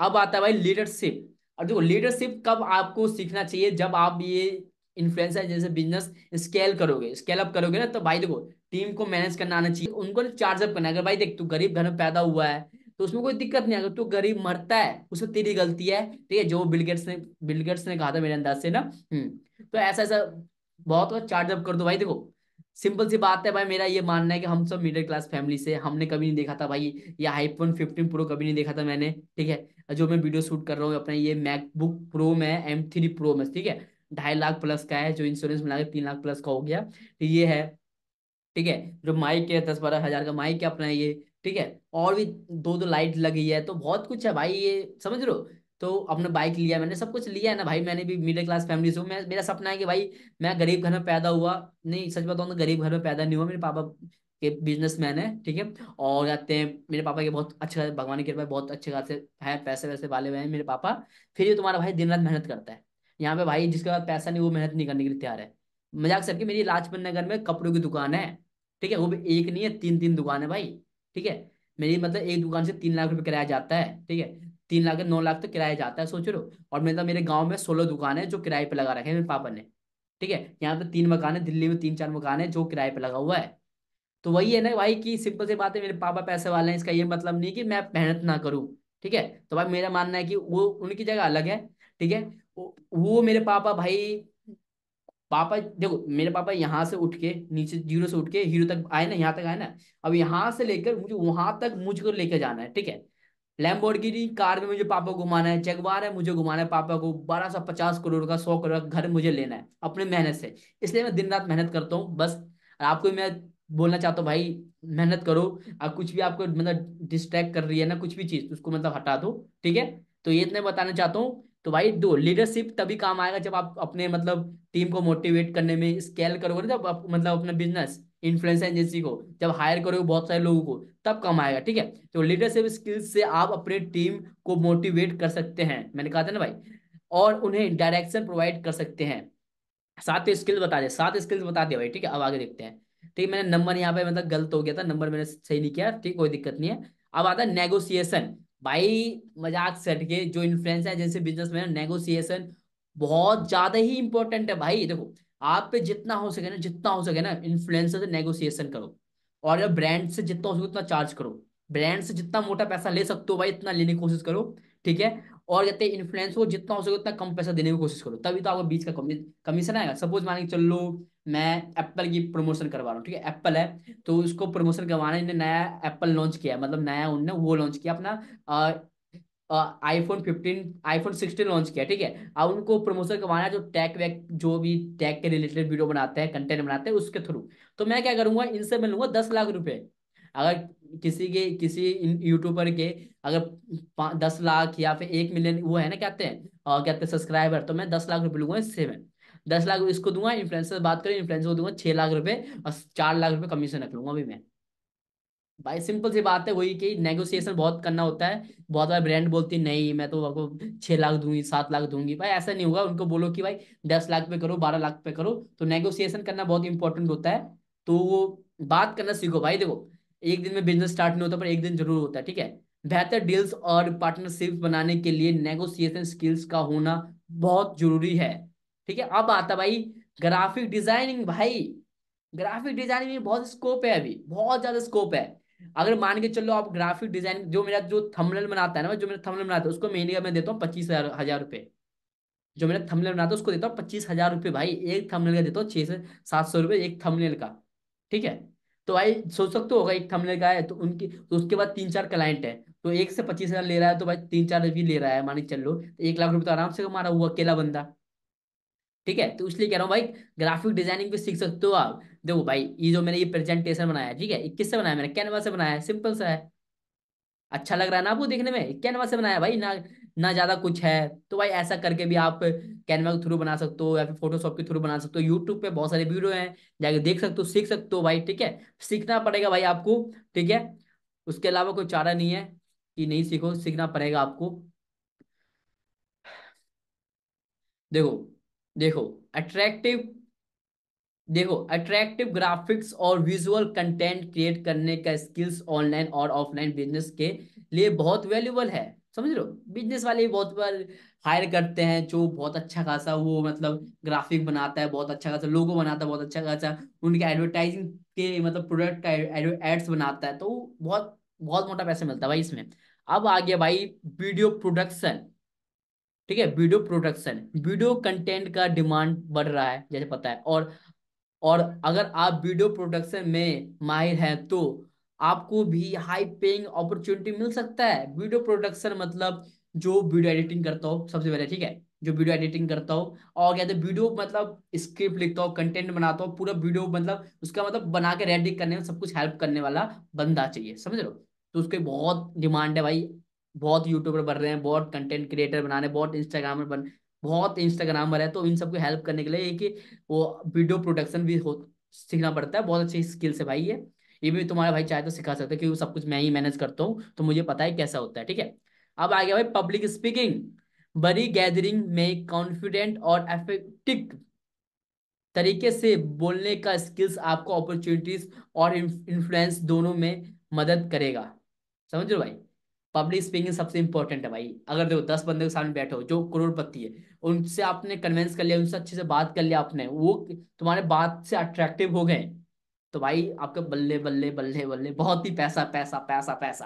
अब आता है भाई लीडरशिप और देखो लीडरशिप कब आपको सीखना चाहिए जब आप ये इन्फ्लुएंसर जैसे बिजनेस स्केल करोगे स्केल अप करोगे ना तो भाई देखो टीम को मैनेज करना आना चाहिए उनको चार्जअप करना अगर भाई देख तू गरीब घर में पैदा हुआ है तो उसमें कोई दिक्कत नहीं अगर तू गरीब मरता है उसमें तेरी गलती है ठीक है जो बिलगेट्स ने बिलगेट्स ने कहा था मेरे अंदाज से ना हम्म, तो ऐसा ऐसा बहुत चार्जअप कर दो भाई देखो सिंपल सी बात है भाई मेरा ये मानना है कि हम सब मिडिल क्लास फैमिली से हमने कभी नहीं देखा था भाई ये आईफोन फिफ्टीन प्रो कभी नहीं देखा था मैंने ठीक है जो मैं वीडियो शूट कर रहा हूँ अपना ये मैकबुक प्रो में एम थ्री प्रो में ठीक है ढाई लाख प्लस का है जो इंश्योरेंस मिला के तीन लाख प्लस का हो गया तो ये है ठीक है जो माइक है दस बारह हजार का माइक अपना है ये ठीक है और भी दो दो लाइट लगी है तो बहुत कुछ है भाई ये समझ लो तो अपने बाइक लिया मैंने सब कुछ लिया है ना भाई मैंने भी मिडिल क्लास फैमिली से हूँ मैं मेरा सपना है कि भाई मैं गरीब घर में पैदा हुआ नहीं सच बताऊँ तो गरीब घर में पैदा नहीं हुआ मेरे पापा के बिजनेसमैन है ठीक है और जाते हैं मेरे पापा के बहुत अच्छे भगवान की कृपा बहुत अच्छे खासे हैं पैसे वैसे वाले हुए हैं मेरे पापा फिर ये तुम्हारा भाई दिन रात मेहनत करता है यहाँ पे भाई जिसके पास पैसा नहीं वो मेहनत नहीं करने के लिए तैयार है मजाक सर की मेरी लाजपत नगर में कपड़ों की दुकान है ठीक है वो भी एक नहीं है तीन तीन दुकान है भाई ठीक है मेरी मतलब एक दुकान से तीन लाख रुपए किराया जाता है ठीक है तीन लाख नौ लाख तो किराया जाता है सोच लो और मतलब मेरे तो गाँव में सोलह दुकान है जो किराए पर लगा रखे हैं मेरे पापा ने ठीक है यहाँ पे तीन मकान है दिल्ली में तीन चार मकान है जो किराए पे लगा हुआ है तो वही है ना भाई की सिंपल सी बात है मेरे पापा पैसे वाले हैं इसका ये मतलब नहीं कि मैं मेहनत ना करूँ ठीक है तो भाई मेरा मानना है कि वो उनकी जगह अलग है ठीक है वो मेरे पापा भाई पापा देखो मेरे पापा यहाँ से उठ के नीचे जीरो से उठ के हीरो तक आए ना यहाँ तक आए ना अब यहाँ से लेकर मुझे वहां तक मुझको लेके जाना है ठीक है की कार में मुझे पापा को घुमाना है जगवार है मुझे घुमाना है पापा को बारह सौ पचास करोड़ का सौ करोड़ का घर मुझे लेना है अपने मेहनत से इसलिए मैं दिन रात मेहनत करता हूँ बस आपको मैं बोलना चाहता हूँ भाई मेहनत करो और कुछ भी आपको मतलब डिस्ट्रैक्ट कर रही है ना कुछ भी चीज उसको मतलब हटा दो ठीक है तो ये इतना बताना चाहता हूँ तो भाई दो लीडरशिप तभी काम आएगा जब आप अपने मतलब टीम को मोटिवेट करने में स्केल करोगे ना जब आप मतलब अपना बिजनेस इन्फ्लुएंस एजेंसी को जब हायर करोगे बहुत सारे लोगों को तब काम आएगा ठीक है तो लीडरशिप स्किल्स से आप अपने टीम को मोटिवेट कर सकते हैं मैंने कहा था ना भाई और उन्हें डायरेक्शन प्रोवाइड कर सकते हैं सात स्किल्स बता दे सात स्किल्स बता दिया भाई ठीक है अब आगे देखते हैं ठीक है मैंने नंबर यहाँ पे मतलब गलत हो गया था नंबर मैंने सही नहीं किया ठीक कोई दिक्कत नहीं है अब आता है नेगोशिएशन भाई मजाक से हटके जो इन्फ्लुएंस है जैसे में नेगोशिएशन बहुत ज्यादा ही इंपॉर्टेंट है भाई देखो आप पे जितना हो सके ना जितना हो सके ना इन्फ्लुएंसर से नेगोशिएशन करो और ब्रांड से जितना हो सके उतना चार्ज करो ब्रांड से जितना मोटा पैसा ले सकते हो भाई इतना लेने की कोशिश करो ठीक है और कहते हैं इन्फ्लुएंस को जितना हो सके उतना कम पैसा देने की कोशिश करो तभी तो आपको बीच का कमीशन आएगा सपोज मान के चलो मैं एप्पल की प्रमोशन करवा रहा हूँ ठीक है एप्पल है तो उसको प्रमोशन करवाना इन्हें नया एप्पल लॉन्च किया मतलब नया उनने वो लॉन्च किया अपना iPhone fifteen iPhone sixteen launch किया ठीक है अब उनको प्रमोशन करवाना है जो टैग वैक जो भी टैग के रिलेटेड वीडियो बनाते हैं कंटेंट बनाते हैं उसके थ्रू तो मैं क्या करूँगा इनसे मैं लूँगा दस लाख रुपये अगर किसी के किसी यूट्यूबर के अगर दस लाख या फिर एक मिलियन वो है ना कहते हैं और कहते हैं सब्सक्राइबर तो मैं दस लाख रुपये लूँगा इससे मैं दस लाख इसको दूंगा इन्फ्लुएंसर बात करें इन्फ्लुएंसर को दूंगा छह लाख रुपए और चार लाख रुपए कमीशन रख लूंगा अभी मैं भाई सिंपल सी बात है वही कि नेगोशिएशन बहुत करना होता है बहुत बार ब्रांड बोलती नहीं मैं तो आपको छह लाख दूंगी सात लाख दूंगी भाई ऐसा नहीं होगा उनको बोलो कि भाई दस लाख पे करो बारह लाख पे करो तो नेगोशिएशन करना बहुत इंपॉर्टेंट होता है तो वो बात करना सीखो भाई देखो एक दिन में बिजनेस स्टार्ट नहीं होता पर एक दिन जरूर होता है ठीक है बेहतर डील्स और पार्टनरशिप बनाने के लिए नेगोशिएशन स्किल्स का होना बहुत जरूरी है ठीक है अब आता भाई ग्राफिक डिजाइनिंग भाई ग्राफिक डिजाइनिंग में बहुत स्कोप है अभी बहुत ज्यादा स्कोप है अगर मान के चलो आप ग्राफिक डिजाइन जो मेरा जो थमलेल बनाता है ना जो मेरा थंबनेल बनाता है उसको महीने मैं देता हूँ पच्चीस हजार रुपए जो मेरा थमलेल बनाता है उसको देता हूँ पच्चीस हजार रुपये भाई एक थमलेल का देता हूँ छह से सात सौ रुपये एक थमलेल का ठीक है तो भाई सोच सकते होगा एक थमलेल का है तो उनके तो उसके बाद तीन चार क्लाइंट है तो एक से पच्चीस हजार ले रहा है तो भाई तीन चार भी ले रहा है मान के चलो तो एक लाख रुपये तो आराम से कमा रहा हुआ अकेला बंदा ठीक है तो इसलिए कह रहा हूँ भाई ग्राफिक डिजाइनिंग भी सीख सकते हो आप देखो भाई ये जो मैंने ये प्रेजेंटेशन बनाया ठीक है किससे बनाया मैंने कैनवा से बनाया सिंपल सा है अच्छा लग रहा है ना आपको देखने में कैनवा से बनाया भाई ना ना ज्यादा कुछ है तो भाई ऐसा करके भी आप कैनवा के थ्रू बना सकते हो या फिर फोटोशॉप के थ्रू बना सकते हो यूट्यूब पे बहुत सारे वीडियो हैं जाके देख सकते हो सीख सकते हो भाई ठीक है सीखना पड़ेगा भाई आपको ठीक है उसके अलावा कोई चारा नहीं है कि नहीं सीखो सीखना पड़ेगा आपको देखो देखो अट्रैक्टिव देखो अट्रैक्टिव ग्राफिक्स और विजुअल कंटेंट क्रिएट करने का स्किल्स ऑनलाइन और ऑफलाइन बिजनेस के लिए बहुत वैल्यूबल है समझ लो बिजनेस वाले भी बहुत बार हायर करते हैं जो बहुत अच्छा खासा वो मतलब ग्राफिक बनाता है बहुत अच्छा खासा लोगो बनाता है बहुत अच्छा खासा उनके एडवर्टाइजिंग के मतलब प्रोडक्ट का एड्स बनाता है तो बहुत बहुत मोटा पैसा मिलता है भाई इसमें अब आ गया भाई वीडियो प्रोडक्शन ठीक है वीडियो प्रोडक्शन वीडियो कंटेंट का डिमांड बढ़ रहा है जैसे पता है और और अगर आप वीडियो प्रोडक्शन में माहिर हैं तो आपको भी हाई पेइंग अपॉर्चुनिटी मिल सकता है वीडियो प्रोडक्शन मतलब जो वीडियो एडिटिंग करता हो सबसे पहले ठीक है जो वीडियो एडिटिंग करता हो और क्या वीडियो तो मतलब स्क्रिप्ट लिखता हो कंटेंट बनाता हो पूरा वीडियो मतलब उसका मतलब बना के रेडी करने में सब कुछ हेल्प करने वाला बंदा चाहिए समझ लो तो उसके बहुत डिमांड है भाई बहुत यूट्यूबर बन रहे हैं बहुत कंटेंट क्रिएटर बना रहे हैं बहुत इंस्टाग्रामर बन बहुत इंस्टाग्रामर है तो इन सबको हेल्प करने के लिए एक वो वीडियो प्रोडक्शन भी हो सीखना पड़ता है बहुत अच्छी स्किल से भाई ये ये भी तुम्हारा भाई चाहे तो सिखा सकते हैं क्योंकि सब कुछ मैं ही मैनेज करता हूँ तो मुझे पता है कैसा होता है ठीक है अब आ गया भाई पब्लिक स्पीकिंग बड़ी गैदरिंग में कॉन्फिडेंट और एफेक्टिव तरीके से बोलने का स्किल्स आपको अपॉर्चुनिटीज और इन्फ्लुएंस दोनों में मदद करेगा समझ लो भाई पब्लिक स्पीकिंग सबसे इंपॉर्टेंट है भाई अगर देखो दस बंदे के सामने बैठे हो जो करोड़पति है उनसे आपने कन्वेंस कर लिया उनसे अच्छे से बात कर लिया आपने वो तुम्हारे बात से अट्रैक्टिव हो गए तो भाई आपके बल्ले बल्ले बल्ले बल्ले बहुत ही पैसा पैसा पैसा पैसा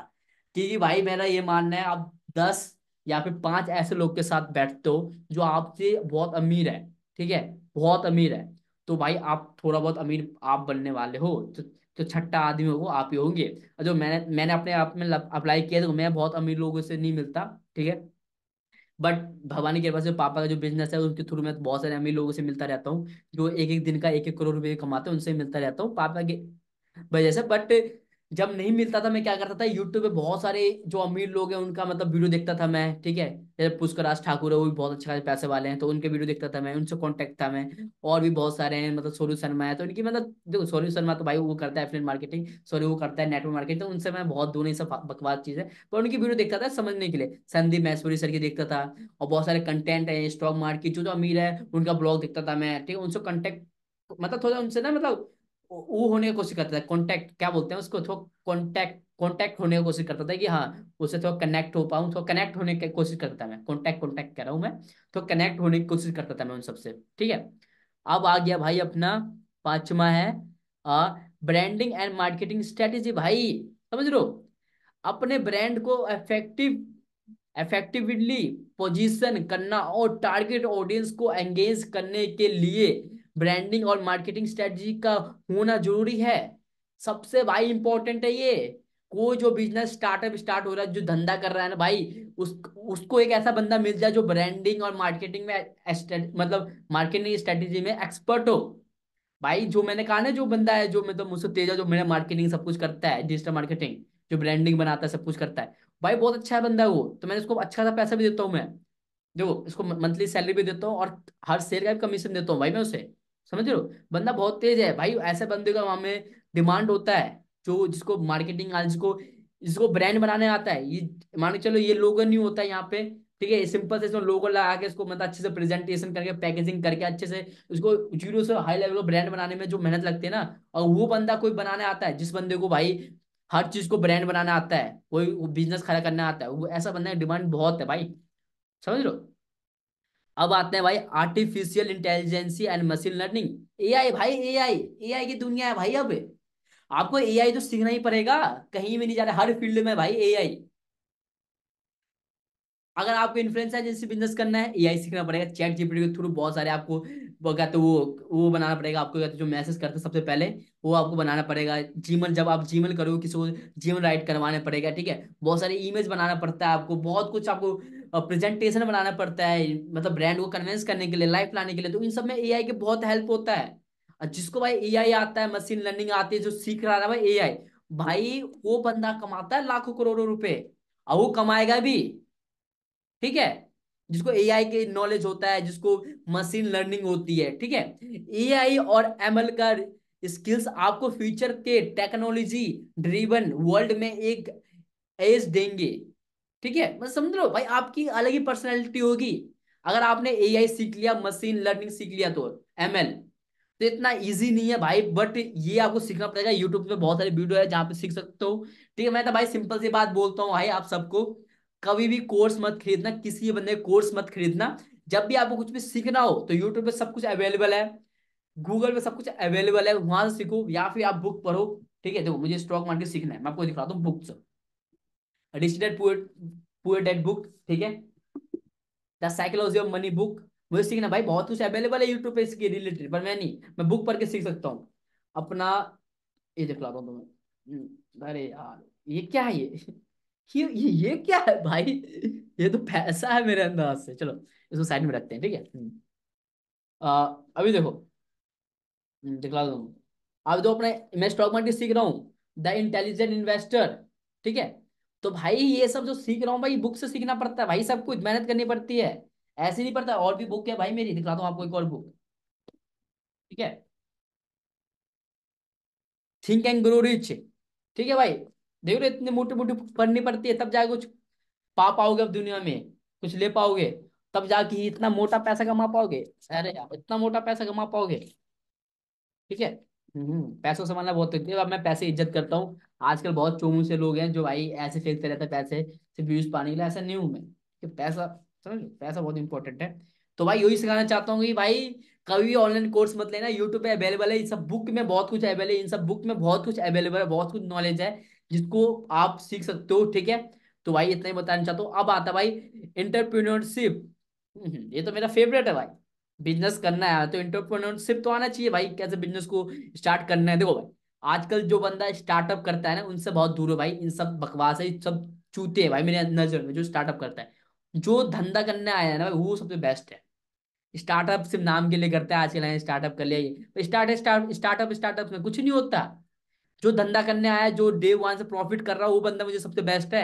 क्योंकि भाई मेरा ये मानना है आप दस या फिर पांच ऐसे लोग के साथ बैठते हो जो आपसे बहुत अमीर है ठीक है बहुत अमीर है तो भाई आप थोड़ा बहुत अमीर आप बनने वाले हो तो जो छठा आदमी हो आप ही होंगे और जो मैंने मैंने अपने आप में अप्लाई किया तो मैं बहुत अमीर लोगों से नहीं मिलता ठीक है बट भवानी के पास से पापा का जो बिजनेस है उनके थ्रू मैं बहुत सारे अमीर लोगों से मिलता रहता हूँ जो एक एक दिन का एक एक करोड़ रुपए कमाते हैं उनसे मिलता रहता हूँ पापा के वजह से बट जब नहीं मिलता था मैं क्या करता था यूट्यूब पे बहुत सारे जो अमीर लोग हैं उनका मतलब वीडियो देखता था मैं ठीक है जैसे पुष्कर राज ठाकुर है वो भी बहुत अच्छे खासे पैसे वाले हैं तो उनके वीडियो देखता था मैं उनसे कॉन्टेक्ट था मैं हम्म। और भी बहुत सारे हैं मतलब सोनू शर्मा है तो इनकी मतलब देखो सोनू शर्मा तो भाई वो करता है एफिलेट मार्केटिंग सॉरी वो करता है नेटवर्क मार्केटिंग तो उनसे मैं बहुत दूर नहीं सब बकवास चीज है पर उनकी वीडियो देखता था समझने के लिए संदीप महेश्वरी सर की देखता था और बहुत सारे कंटेंट है स्टॉक मार्केट जो जो अमीर है उनका ब्लॉग देखता था मैं ठीक है उनसे कॉन्टेक्ट मतलब थोड़ा उनसे ना मतलब वो होने की कोशिश करता था कॉन्टैक्ट क्या बोलते हैं उसको थोड़ा कॉन्टैक्ट कॉन्टैक्ट होने की कोशिश करता था कि हाँ उसे थोड़ा कनेक्ट हो पाऊँ थोड़ा कनेक्ट होने की कोशिश करता था मैं कॉन्टैक्ट कॉन्टैक्ट कर रहा हूँ मैं तो कनेक्ट होने की कोशिश करता था मैं उन सबसे ठीक है अब आ गया भाई अपना पांचवा है ब्रांडिंग एंड मार्केटिंग स्ट्रेटेजी भाई समझ लो अपने ब्रांड को इफेक्टिव इफेक्टिवली पोजीशन करना और टारगेट ऑडियंस को एंगेज करने के लिए ब्रांडिंग और मार्केटिंग स्ट्रेटजी का होना जरूरी है सबसे भाई इंपॉर्टेंट है ये कोई जो बिजनेस स्टार्टअप स्टार्ट हो रहा है जो धंधा कर रहा है ना भाई उस उसको एक ऐसा बंदा मिल जाए जो ब्रांडिंग और मार्केटिंग में मतलब मार्केटिंग स्ट्रेटेजी में एक्सपर्ट हो भाई जो मैंने कहा ना जो बंदा है जो मतलब मुझसे तेजा जो मेरा मार्केटिंग सब कुछ करता है डिजिटल मार्केटिंग जो ब्रांडिंग बनाता है सब कुछ करता है भाई बहुत अच्छा है बंदा है वो तो मैंने इसको अच्छा सा पैसा भी देता हूँ मैं देखो इसको मंथली सैलरी भी देता हूँ और हर सेल का भी कमीशन देता हूँ भाई मैं उसे समझ रहे हो बंदा बहुत तेज है भाई ऐसे बंदे का वहां में डिमांड होता है जो जिसको मार्केटिंग जिसको जिसको ब्रांड बनाने आता है ये मान के चलो ये लोगो नहीं होता है यहाँ पे ठीक है सिंपल से इसमें लोगो लगा के इसको मतलब अच्छे से प्रेजेंटेशन करके पैकेजिंग करके अच्छे से उसको जीरो से हाई लेवल का ब्रांड बनाने में जो मेहनत लगती है ना और वो बंदा कोई बनाने आता है जिस बंदे को भाई हर चीज को ब्रांड बनाना आता है कोई बिजनेस खड़ा करना आता है वो ऐसा बंदा डिमांड बहुत है भाई समझ लो अब आते हैं भाई artificial intelligence and machine learning AI भाई एआई एआई की दुनिया है भाई अब आपको एआई तो सीखना ही पड़ेगा कहीं भी नहीं जा रहा हर फील्ड में भाई एआई अगर आपको इन्फ्लुएंस एजेंसी बिजनेस करना है एआई सीखना पड़ेगा चैट जीपीटी के थ्रू बहुत सारे आपको वो कहते वो वो बनाना पड़ेगा आपको कहते जो मैसेज करते हैं सबसे पहले वो आपको बनाना पड़ेगा जीमेल जब आप जीमेल करोगे किसी को जीमेल राइट करवाना पड़ेगा ठीक है बहुत सारे इमेज बनाना पड़ता है आपको बहुत कुछ आपको प्रेजेंटेशन बनाना पड़ता है मतलब ब्रांड को कन्वेंस करने के लिए लाइफ लाने के लिए तो इन सब में ए के बहुत हेल्प होता है जिसको भाई ए आता है मशीन लर्निंग आती है जो सीख रहा है भाई ए भाई वो बंदा कमाता है लाखों करोड़ों रुपए और वो कमाएगा भी ठीक है जिसको एआई के नॉलेज होता है जिसको मशीन लर्निंग होती है ठीक है एआई और एमएल का स्किल्स आपको फ्यूचर के टेक्नोलॉजी ड्रीवन वर्ल्ड में एक एज देंगे ठीक है मतलब समझ लो भाई आपकी अलग ही पर्सनैलिटी होगी अगर आपने ए सीख लिया मशीन लर्निंग सीख लिया तो एम तो इतना इजी नहीं है भाई बट ये आपको सीखना पड़ेगा यूट्यूब पे बहुत सारे वीडियो है जहाँ पे सीख सकते हो ठीक है मैं तो भाई सिंपल सी बात बोलता हूँ भाई आप सबको कभी भी कोर्स मत खरीदना किसी भी बंदे कोर्स मत खरीदना जब भी आपको कुछ भी सीखना हो तो यूट्यूब पे सब कुछ अवेलेबल है गूगल पे सब कुछ अवेलेबल है वहां से सीखो या फिर आप बुक पढ़ो ठीक है देखो मुझे स्टॉक मार्केट सीखना है मैं आपको दिखाता हूँ बुक से रिस्टेड पुअर डेट बुक ठीक है the psychology of money book मुझे सीखना भाई बहुत कुछ अवेलेबल है यूट्यूब पे इसके रिलेटेड पर मैं नहीं मैं बुक पढ़ के सीख सकता हूँ अपना ये देख लाता हूँ तुम्हें अरे यार ये क्या है ये ये ये क्या है भाई ये तो पैसा है मेरे अंदाज से चलो इसको साइड में रखते हैं ठीक है आ, हम्म, अभी देखो हम्म, दिखला दो अब जो अपना मैं स्टॉक मार्केट सीख रहा हूँ द इंटेलिजेंट इन्वेस्टर ठीक है तो भाई ये सब जो सीख रहा हूँ भाई बुक से सीखना पड़ता है भाई सब कुछ मेहनत करनी पड़ती है ऐसे नहीं पड़ता और भी बुक है भाई मेरी दिखाता हूँ आपको एक और बुक ठीक है थिंक एंड ग्रो रिच ठीक है भाई देख रहे इतनी मोटी मोटी पढ़नी पड़ती है तब जाके कुछ पा पाओगे अब दुनिया में कुछ ले पाओगे तब जाके इतना मोटा पैसा कमा पाओगे अरे इतना मोटा पैसा कमा पाओगे ठीक है हम्म, पैसों से मतलब बहुत अब मैं पैसे इज्जत करता हूँ आजकल बहुत चोमू से लोग हैं जो भाई ऐसे फेंकते रहते हैं पैसे सिर्फ व्यूज पाने के लिए ऐसा नहीं हूँ मैं कि पैसा समझ पैसा बहुत इंपॉर्टेंट है तो भाई यही सिखाना चाहता हूँ कि भाई कभी भी ऑनलाइन कोर्स मत लेना यूट्यूब पे अवेलेबल है इन सब बुक में बहुत कुछ अवेलेबल है इन सब बुक में बहुत कुछ अवेलेबल है बहुत कुछ नॉलेज है जिसको आप सीख सकते हो ठीक है तो भाई इतना ही बताना चाहता हूँ अब आता भाई इंटरप्रीनरशिप हम्म, ये तो मेरा फेवरेट है भाई बिजनेस करना है तो इंटरप्रेन्योरशिप तो आना चाहिए भाई कैसे बिजनेस को स्टार्ट करना है देखो भाई आजकल जो बंदा स्टार्टअप करता है ना उनसे बहुत दूर हो भाई इन सब बकवास है सब चूते है भाई मेरे नजर में जो स्टार्टअप करता है जो धंधा करने आया है ना वो सबसे बेस्ट है स्टार्टअप सिर्फ नाम के लिए करता है आजकल स्टार्टअप कर लिया ये स्टार्ट स्टार्टअप स्टार्टअप में कुछ नहीं होता जो धंधा करने आया जो डे वन से प्रॉफिट कर रहा है वो बंदा मुझे सबसे बेस्ट है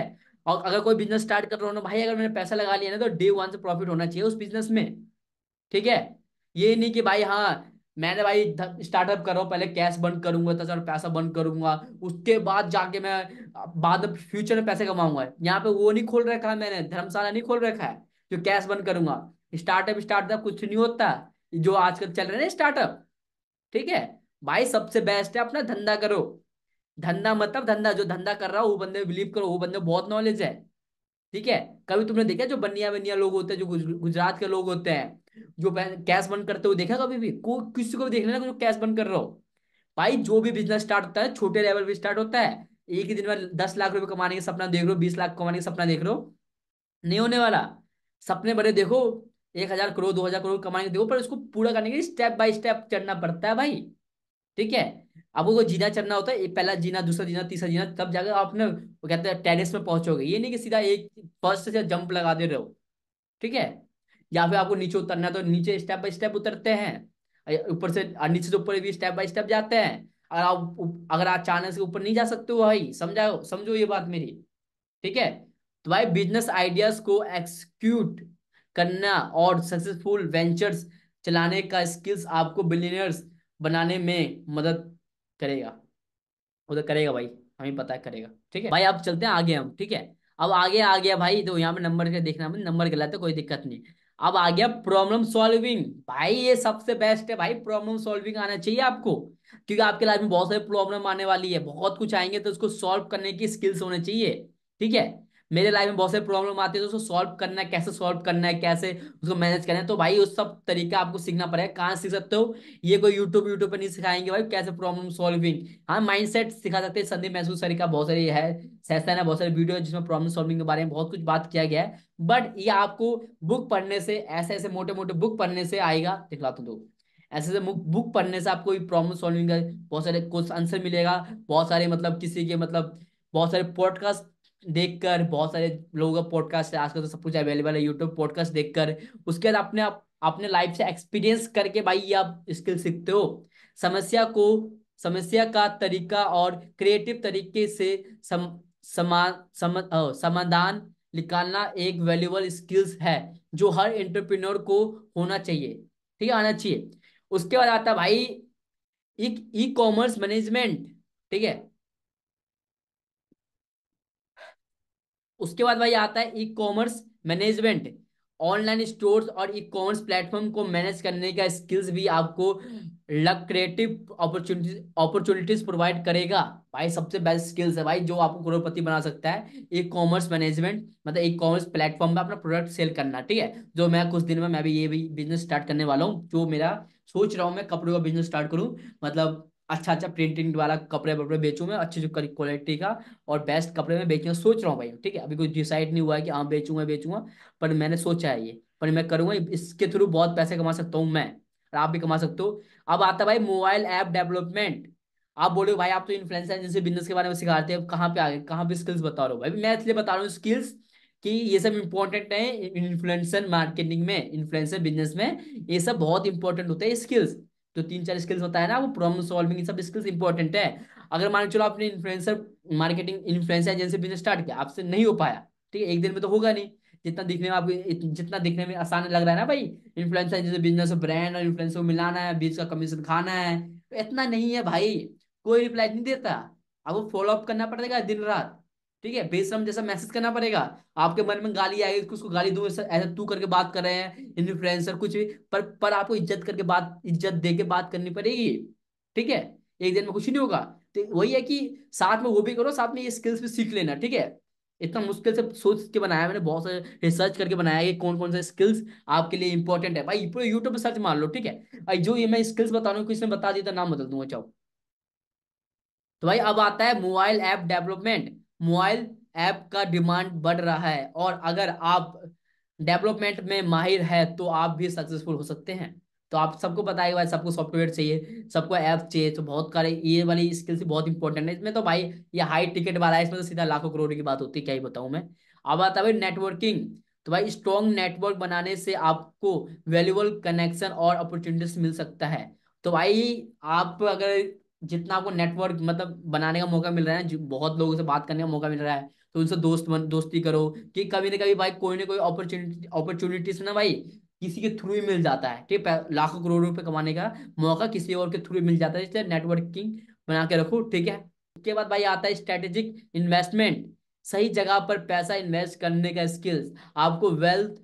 और अगर कोई बिजनेस स्टार्ट कर रहा हो ना भाई अगर मैंने पैसा लगा लिया ना तो डे वन से प्रॉफिट होना चाहिए उस बिजनेस में ठीक है ये नहीं कि भाई हाँ मैंने भाई स्टार्टअप करो पहले कैश बंद करूंगा दस पैसा बंद करूंगा उसके बाद जाके मैं बाद फ्यूचर में पैसे कमाऊंगा यहाँ पे वो नहीं खोल रखा है मैंने धर्मशाला नहीं खोल रखा है जो कैश बंद करूंगा स्टार्टअप स्टार्टअप कुछ नहीं होता जो आजकल चल रहे हैं स्टार्टअप ठीक है भाई सबसे बेस्ट है अपना धंधा करो धंधा मतलब धंधा जो धंधा कर रहा हो वो बंदे बिलीव करो वो बंदे बहुत नॉलेज है ठीक है कभी तुमने देखा जो बनिया बनिया लोग होते हैं जो गुजरात के लोग होते हैं जो कैश बंद करते हुए देखा कभी भी को किसी को भी देख लेना जो कैश बंद कर रहा हो भाई जो भी बिजनेस स्टार्ट होता है छोटे लेवल पे स्टार्ट होता है एक ही दिन में दस लाख रुपए कमाने का सपना देख रहे हो बीस लाख कमाने का सपना देख रहे हो नहीं होने वाला सपने बड़े देखो एक हजार करोड़ दो हजार करोड़ कमाने देखो पर उसको पूरा करने के लिए स्टेप बाय स्टेप चढ़ना पड़ता है भाई ठीक है अब वो जीना चढ़ना होता है पहला जीना दूसरा जीना तीसरा जीना तब जाकर आप अपने वो कहते हैं टेरिस में पहुंचोगे ये नहीं कि सीधा एक फर्स्ट से जंप लगा दे रहे हो ठीक है या फिर आपको नीचे उतरना है तो नीचे स्टेप बाय स्टेप उतरते हैं ऊपर से नीचे से ऊपर भी स्टेप बाय स्टेप जाते हैं अगर आप अगर आप अचानक से ऊपर नहीं जा सकते हो भाई समझाओ समझो ये बात मेरी ठीक है तो भाई बिजनेस आइडियाज को एक्सक्यूट करना और सक्सेसफुल वेंचर्स चलाने का स्किल्स आपको बिलियनर्स बनाने में मदद करेगा उधर करेगा भाई हमें पता है करेगा ठीक है भाई अब चलते हैं आगे हम ठीक है अब आगे आ गया भाई तो यहाँ पे नंबर देखना नंबर गलत है कोई दिक्कत नहीं अब आ गया प्रॉब्लम सॉल्विंग भाई ये सबसे बेस्ट है भाई प्रॉब्लम सॉल्विंग आना चाहिए आपको क्योंकि आपके लाइफ में बहुत सारी प्रॉब्लम आने वाली है बहुत कुछ आएंगे तो उसको सॉल्व करने की स्किल्स होने चाहिए ठीक है मेरे लाइफ में बहुत सारी प्रॉब्लम आती है तो उसको सॉल्व करना है कैसे सॉल्व करना है कैसे उसको मैनेज करना है तो भाई उस सब तरीका आपको सीखना पड़ेगा कहाँ सीख सकते हो ये कोई यूट्यूब यूट्यूब पर नहीं सिखाएंगे भाई कैसे प्रॉब्लम सॉल्विंग हाँ माइंड सिखा सकते हैं संदीप महसूस सर का बहुत सारी है सेशन है बहुत सारी वीडियो है जिसमें प्रॉब्लम सॉल्विंग के बारे में बहुत कुछ बात किया गया है बट ये आपको बुक पढ़ने से ऐसे ऐसे मोटे मोटे बुक पढ़ने से आएगा तो हूँ ऐसे ऐसे बुक पढ़ने से आपको प्रॉब्लम सॉल्विंग का बहुत सारे क्वेश्चन आंसर मिलेगा बहुत सारे मतलब किसी के मतलब बहुत सारे पॉडकास्ट देखकर बहुत सारे लोगों का पॉडकास्ट है आजकल तो सब कुछ अवेलेबल है यूट्यूब पॉडकास्ट देखकर उसके बाद अपने अपने लाइफ से एक्सपीरियंस करके भाई आप स्किल सीखते हो समस्या को समस्या का तरीका और क्रिएटिव तरीके से सम, समा, सम, समाधान निकालना एक वैल्यूबल स्किल्स है जो हर एंटरप्रेन्योर को होना चाहिए ठीक है आना चाहिए उसके बाद आता भाई एक ई कॉमर्स मैनेजमेंट ठीक है उसके बाद भाई आता है e commerce management online stores और ई कॉमर्स प्लेटफॉर्म को मैनेज करने का स्किल्स भी आपको लक्रेटिव अपॉर्चुनिटी अपॉर्चुनिटीज प्रोवाइड करेगा भाई सबसे बेस्ट स्किल्स है भाई जो आपको करोड़पति बना सकता है ई कॉमर्स मैनेजमेंट मतलब ई कॉमर्स प्लेटफॉर्म में अपना प्रोडक्ट सेल करना ठीक है जो मैं कुछ दिन में मैं भी ये भी बिजनेस स्टार्ट करने वाला हूँ जो मेरा सोच रहा हूँ मैं कपड़ों का बिजनेस स्टार्ट करूँ मतलब अच्छा अच्छा प्रिंटिंग वाला कपड़े वपड़े बेचूँ मैं अच्छी क्वालिटी का और बेस्ट कपड़े में बेचूँ सोच रहा हूँ भाई ठीक है अभी कुछ डिसाइड नहीं हुआ है कि हाँ बेचूंगा बेचूंगा पर मैंने सोचा है ये पर मैं करूँगा इसके थ्रू बहुत पैसे कमा सकता हूँ मैं और आप भी कमा सकते हो अब आता भाई मोबाइल ऐप डेवलपमेंट आप बोले भाई आप तो इन्फ्लुएंसर एजेंसी बिजनेस के बारे में सिखाते हैं कहाँ पे आ गए कहाँ पे स्किल्स बता रहे हो भाई मैं इसलिए बता रहा हूँ स्किल्स कि ये सब इम्पोर्टेंट है इन्फ्लुएंसर मार्केटिंग में इन्फ्लुएंसर बिजनेस में ये सब बहुत इंपॉर्टेंट होते हैं स्किल्स जो तीन चार स्किल्स बताया ना वो प्रॉब्लम सॉल्विंग सब स्किल्स इंपॉर्टेंट है अगर मान चलो आपने influencer marketing influencer agency business start किया आपसे नहीं हो पाया ठीक है एक दिन में तो होगा नहीं जितना दिखने में आपको जितना दिखने में आसान लग रहा है ना भाई इन्फ्लुएंसर जैसे बिजनेस ब्रांड और इन्फ्लुएंसर को मिलाना है बीच का कमीशन खाना है तो इतना नहीं है भाई कोई रिप्लाई नहीं देता आपको फॉलो अप करना पड़ेगा दिन रात ठीक है बेशरम जैसा मैसेज करना पड़ेगा आपके मन में गाली आएगी कुछ उसको गाली दूंगे ऐसा तू करके बात कर रहे हैं इन्फ्लुएंसर कुछ भी पर पर आपको इज्जत करके बात इज्जत दे के बात करनी पड़ेगी ठीक है एक दिन में कुछ नहीं होगा तो वही है कि साथ में वो भी करो साथ में ये स्किल्स भी सीख लेना ठीक है इतना मुश्किल से सोच के बनाया मैंने बहुत सारे रिसर्च करके बनाया है कौन कौन से स्किल्स आपके लिए इंपॉर्टेंट है भाई पूरे यूट्यूब पर सर्च मार लो ठीक है भाई जो ये मैं स्किल्स बता रहा हूँ किसने बता दिया था तो नाम बदल दूंगा चाहो तो भाई अब आता है mobile app development mobile app का डिमांड बढ़ रहा है और अगर आप डेवलपमेंट में माहिर है तो आप भी सक्सेसफुल हो सकते हैं तो आप सबको पता है सबको सॉफ्टवेयर चाहिए सबको ऐप चाहिए तो बहुत सारे ये वाली स्किल्स बहुत इंपॉर्टेंट है इसमें तो भाई ये हाई टिकट वाला है इसमें तो सीधा लाखों करोड़ की बात होती है क्या ही बताऊँ मैं अब आता है नेटवर्किंग तो भाई स्ट्रॉन्ग नेटवर्क बनाने से आपको वैल्यूबल कनेक्शन और अपॉर्चुनिटीज मिल सकता है तो भाई आप अगर जितना आपको नेटवर्क मतलब बनाने का मौका मिल रहा है बहुत लोगों से बात करने का मौका मिल रहा है तो उनसे दोस्त बन, दोस्ती करो कि कभी ना कभी भाई कोई ना कोई अपॉर्चुनिटी अपॉर्चुनिटीज ना भाई किसी के थ्रू ही मिल जाता है ठीक है लाखों करोड़ रुपए कमाने का मौका किसी और के थ्रू मिल जाता है इसलिए नेटवर्किंग बना के रखो ठीक है उसके बाद भाई आता है स्ट्रेटेजिक इन्वेस्टमेंट सही जगह पर पैसा इन्वेस्ट करने का स्किल्स आपको वेल्थ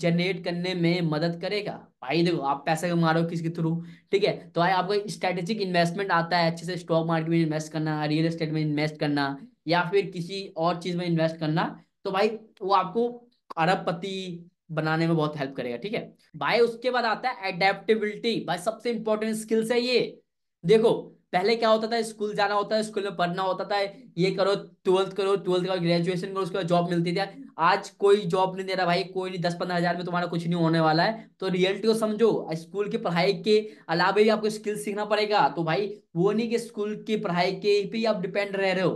जनरेट करने में मदद करेगा भाई देखो आप पैसे कमा रहे हो किसके थ्रू ठीक है तो भाई आपको स्ट्रेटेजिक इन्वेस्टमेंट आता है अच्छे से स्टॉक मार्केट में इन्वेस्ट करना रियल एस्टेट में इन्वेस्ट करना या फिर किसी और चीज में इन्वेस्ट करना तो भाई वो आपको अरबपति बनाने में बहुत हेल्प करेगा ठीक है भाई उसके बाद आता है एडेप्टेबिलिटी भाई सबसे इंपॉर्टेंट स्किल्स है ये देखो पहले क्या होता था स्कूल जाना होता है स्कूल में पढ़ना होता था ये करो ट्वेल्थ करो ट्वेल्थ का ग्रेजुएशन करो उसके बाद जॉब मिलती थी आज कोई जॉब नहीं दे रहा भाई कोई नहीं दस पंद्रह हजार में तुम्हारा कुछ नहीं होने वाला है तो रियलिटी को समझो स्कूल की पढ़ाई के अलावा भी आपको स्किल सीखना पड़ेगा तो भाई वो नहीं कि स्कूल की पढ़ाई के पे आप डिपेंड रह रहे हो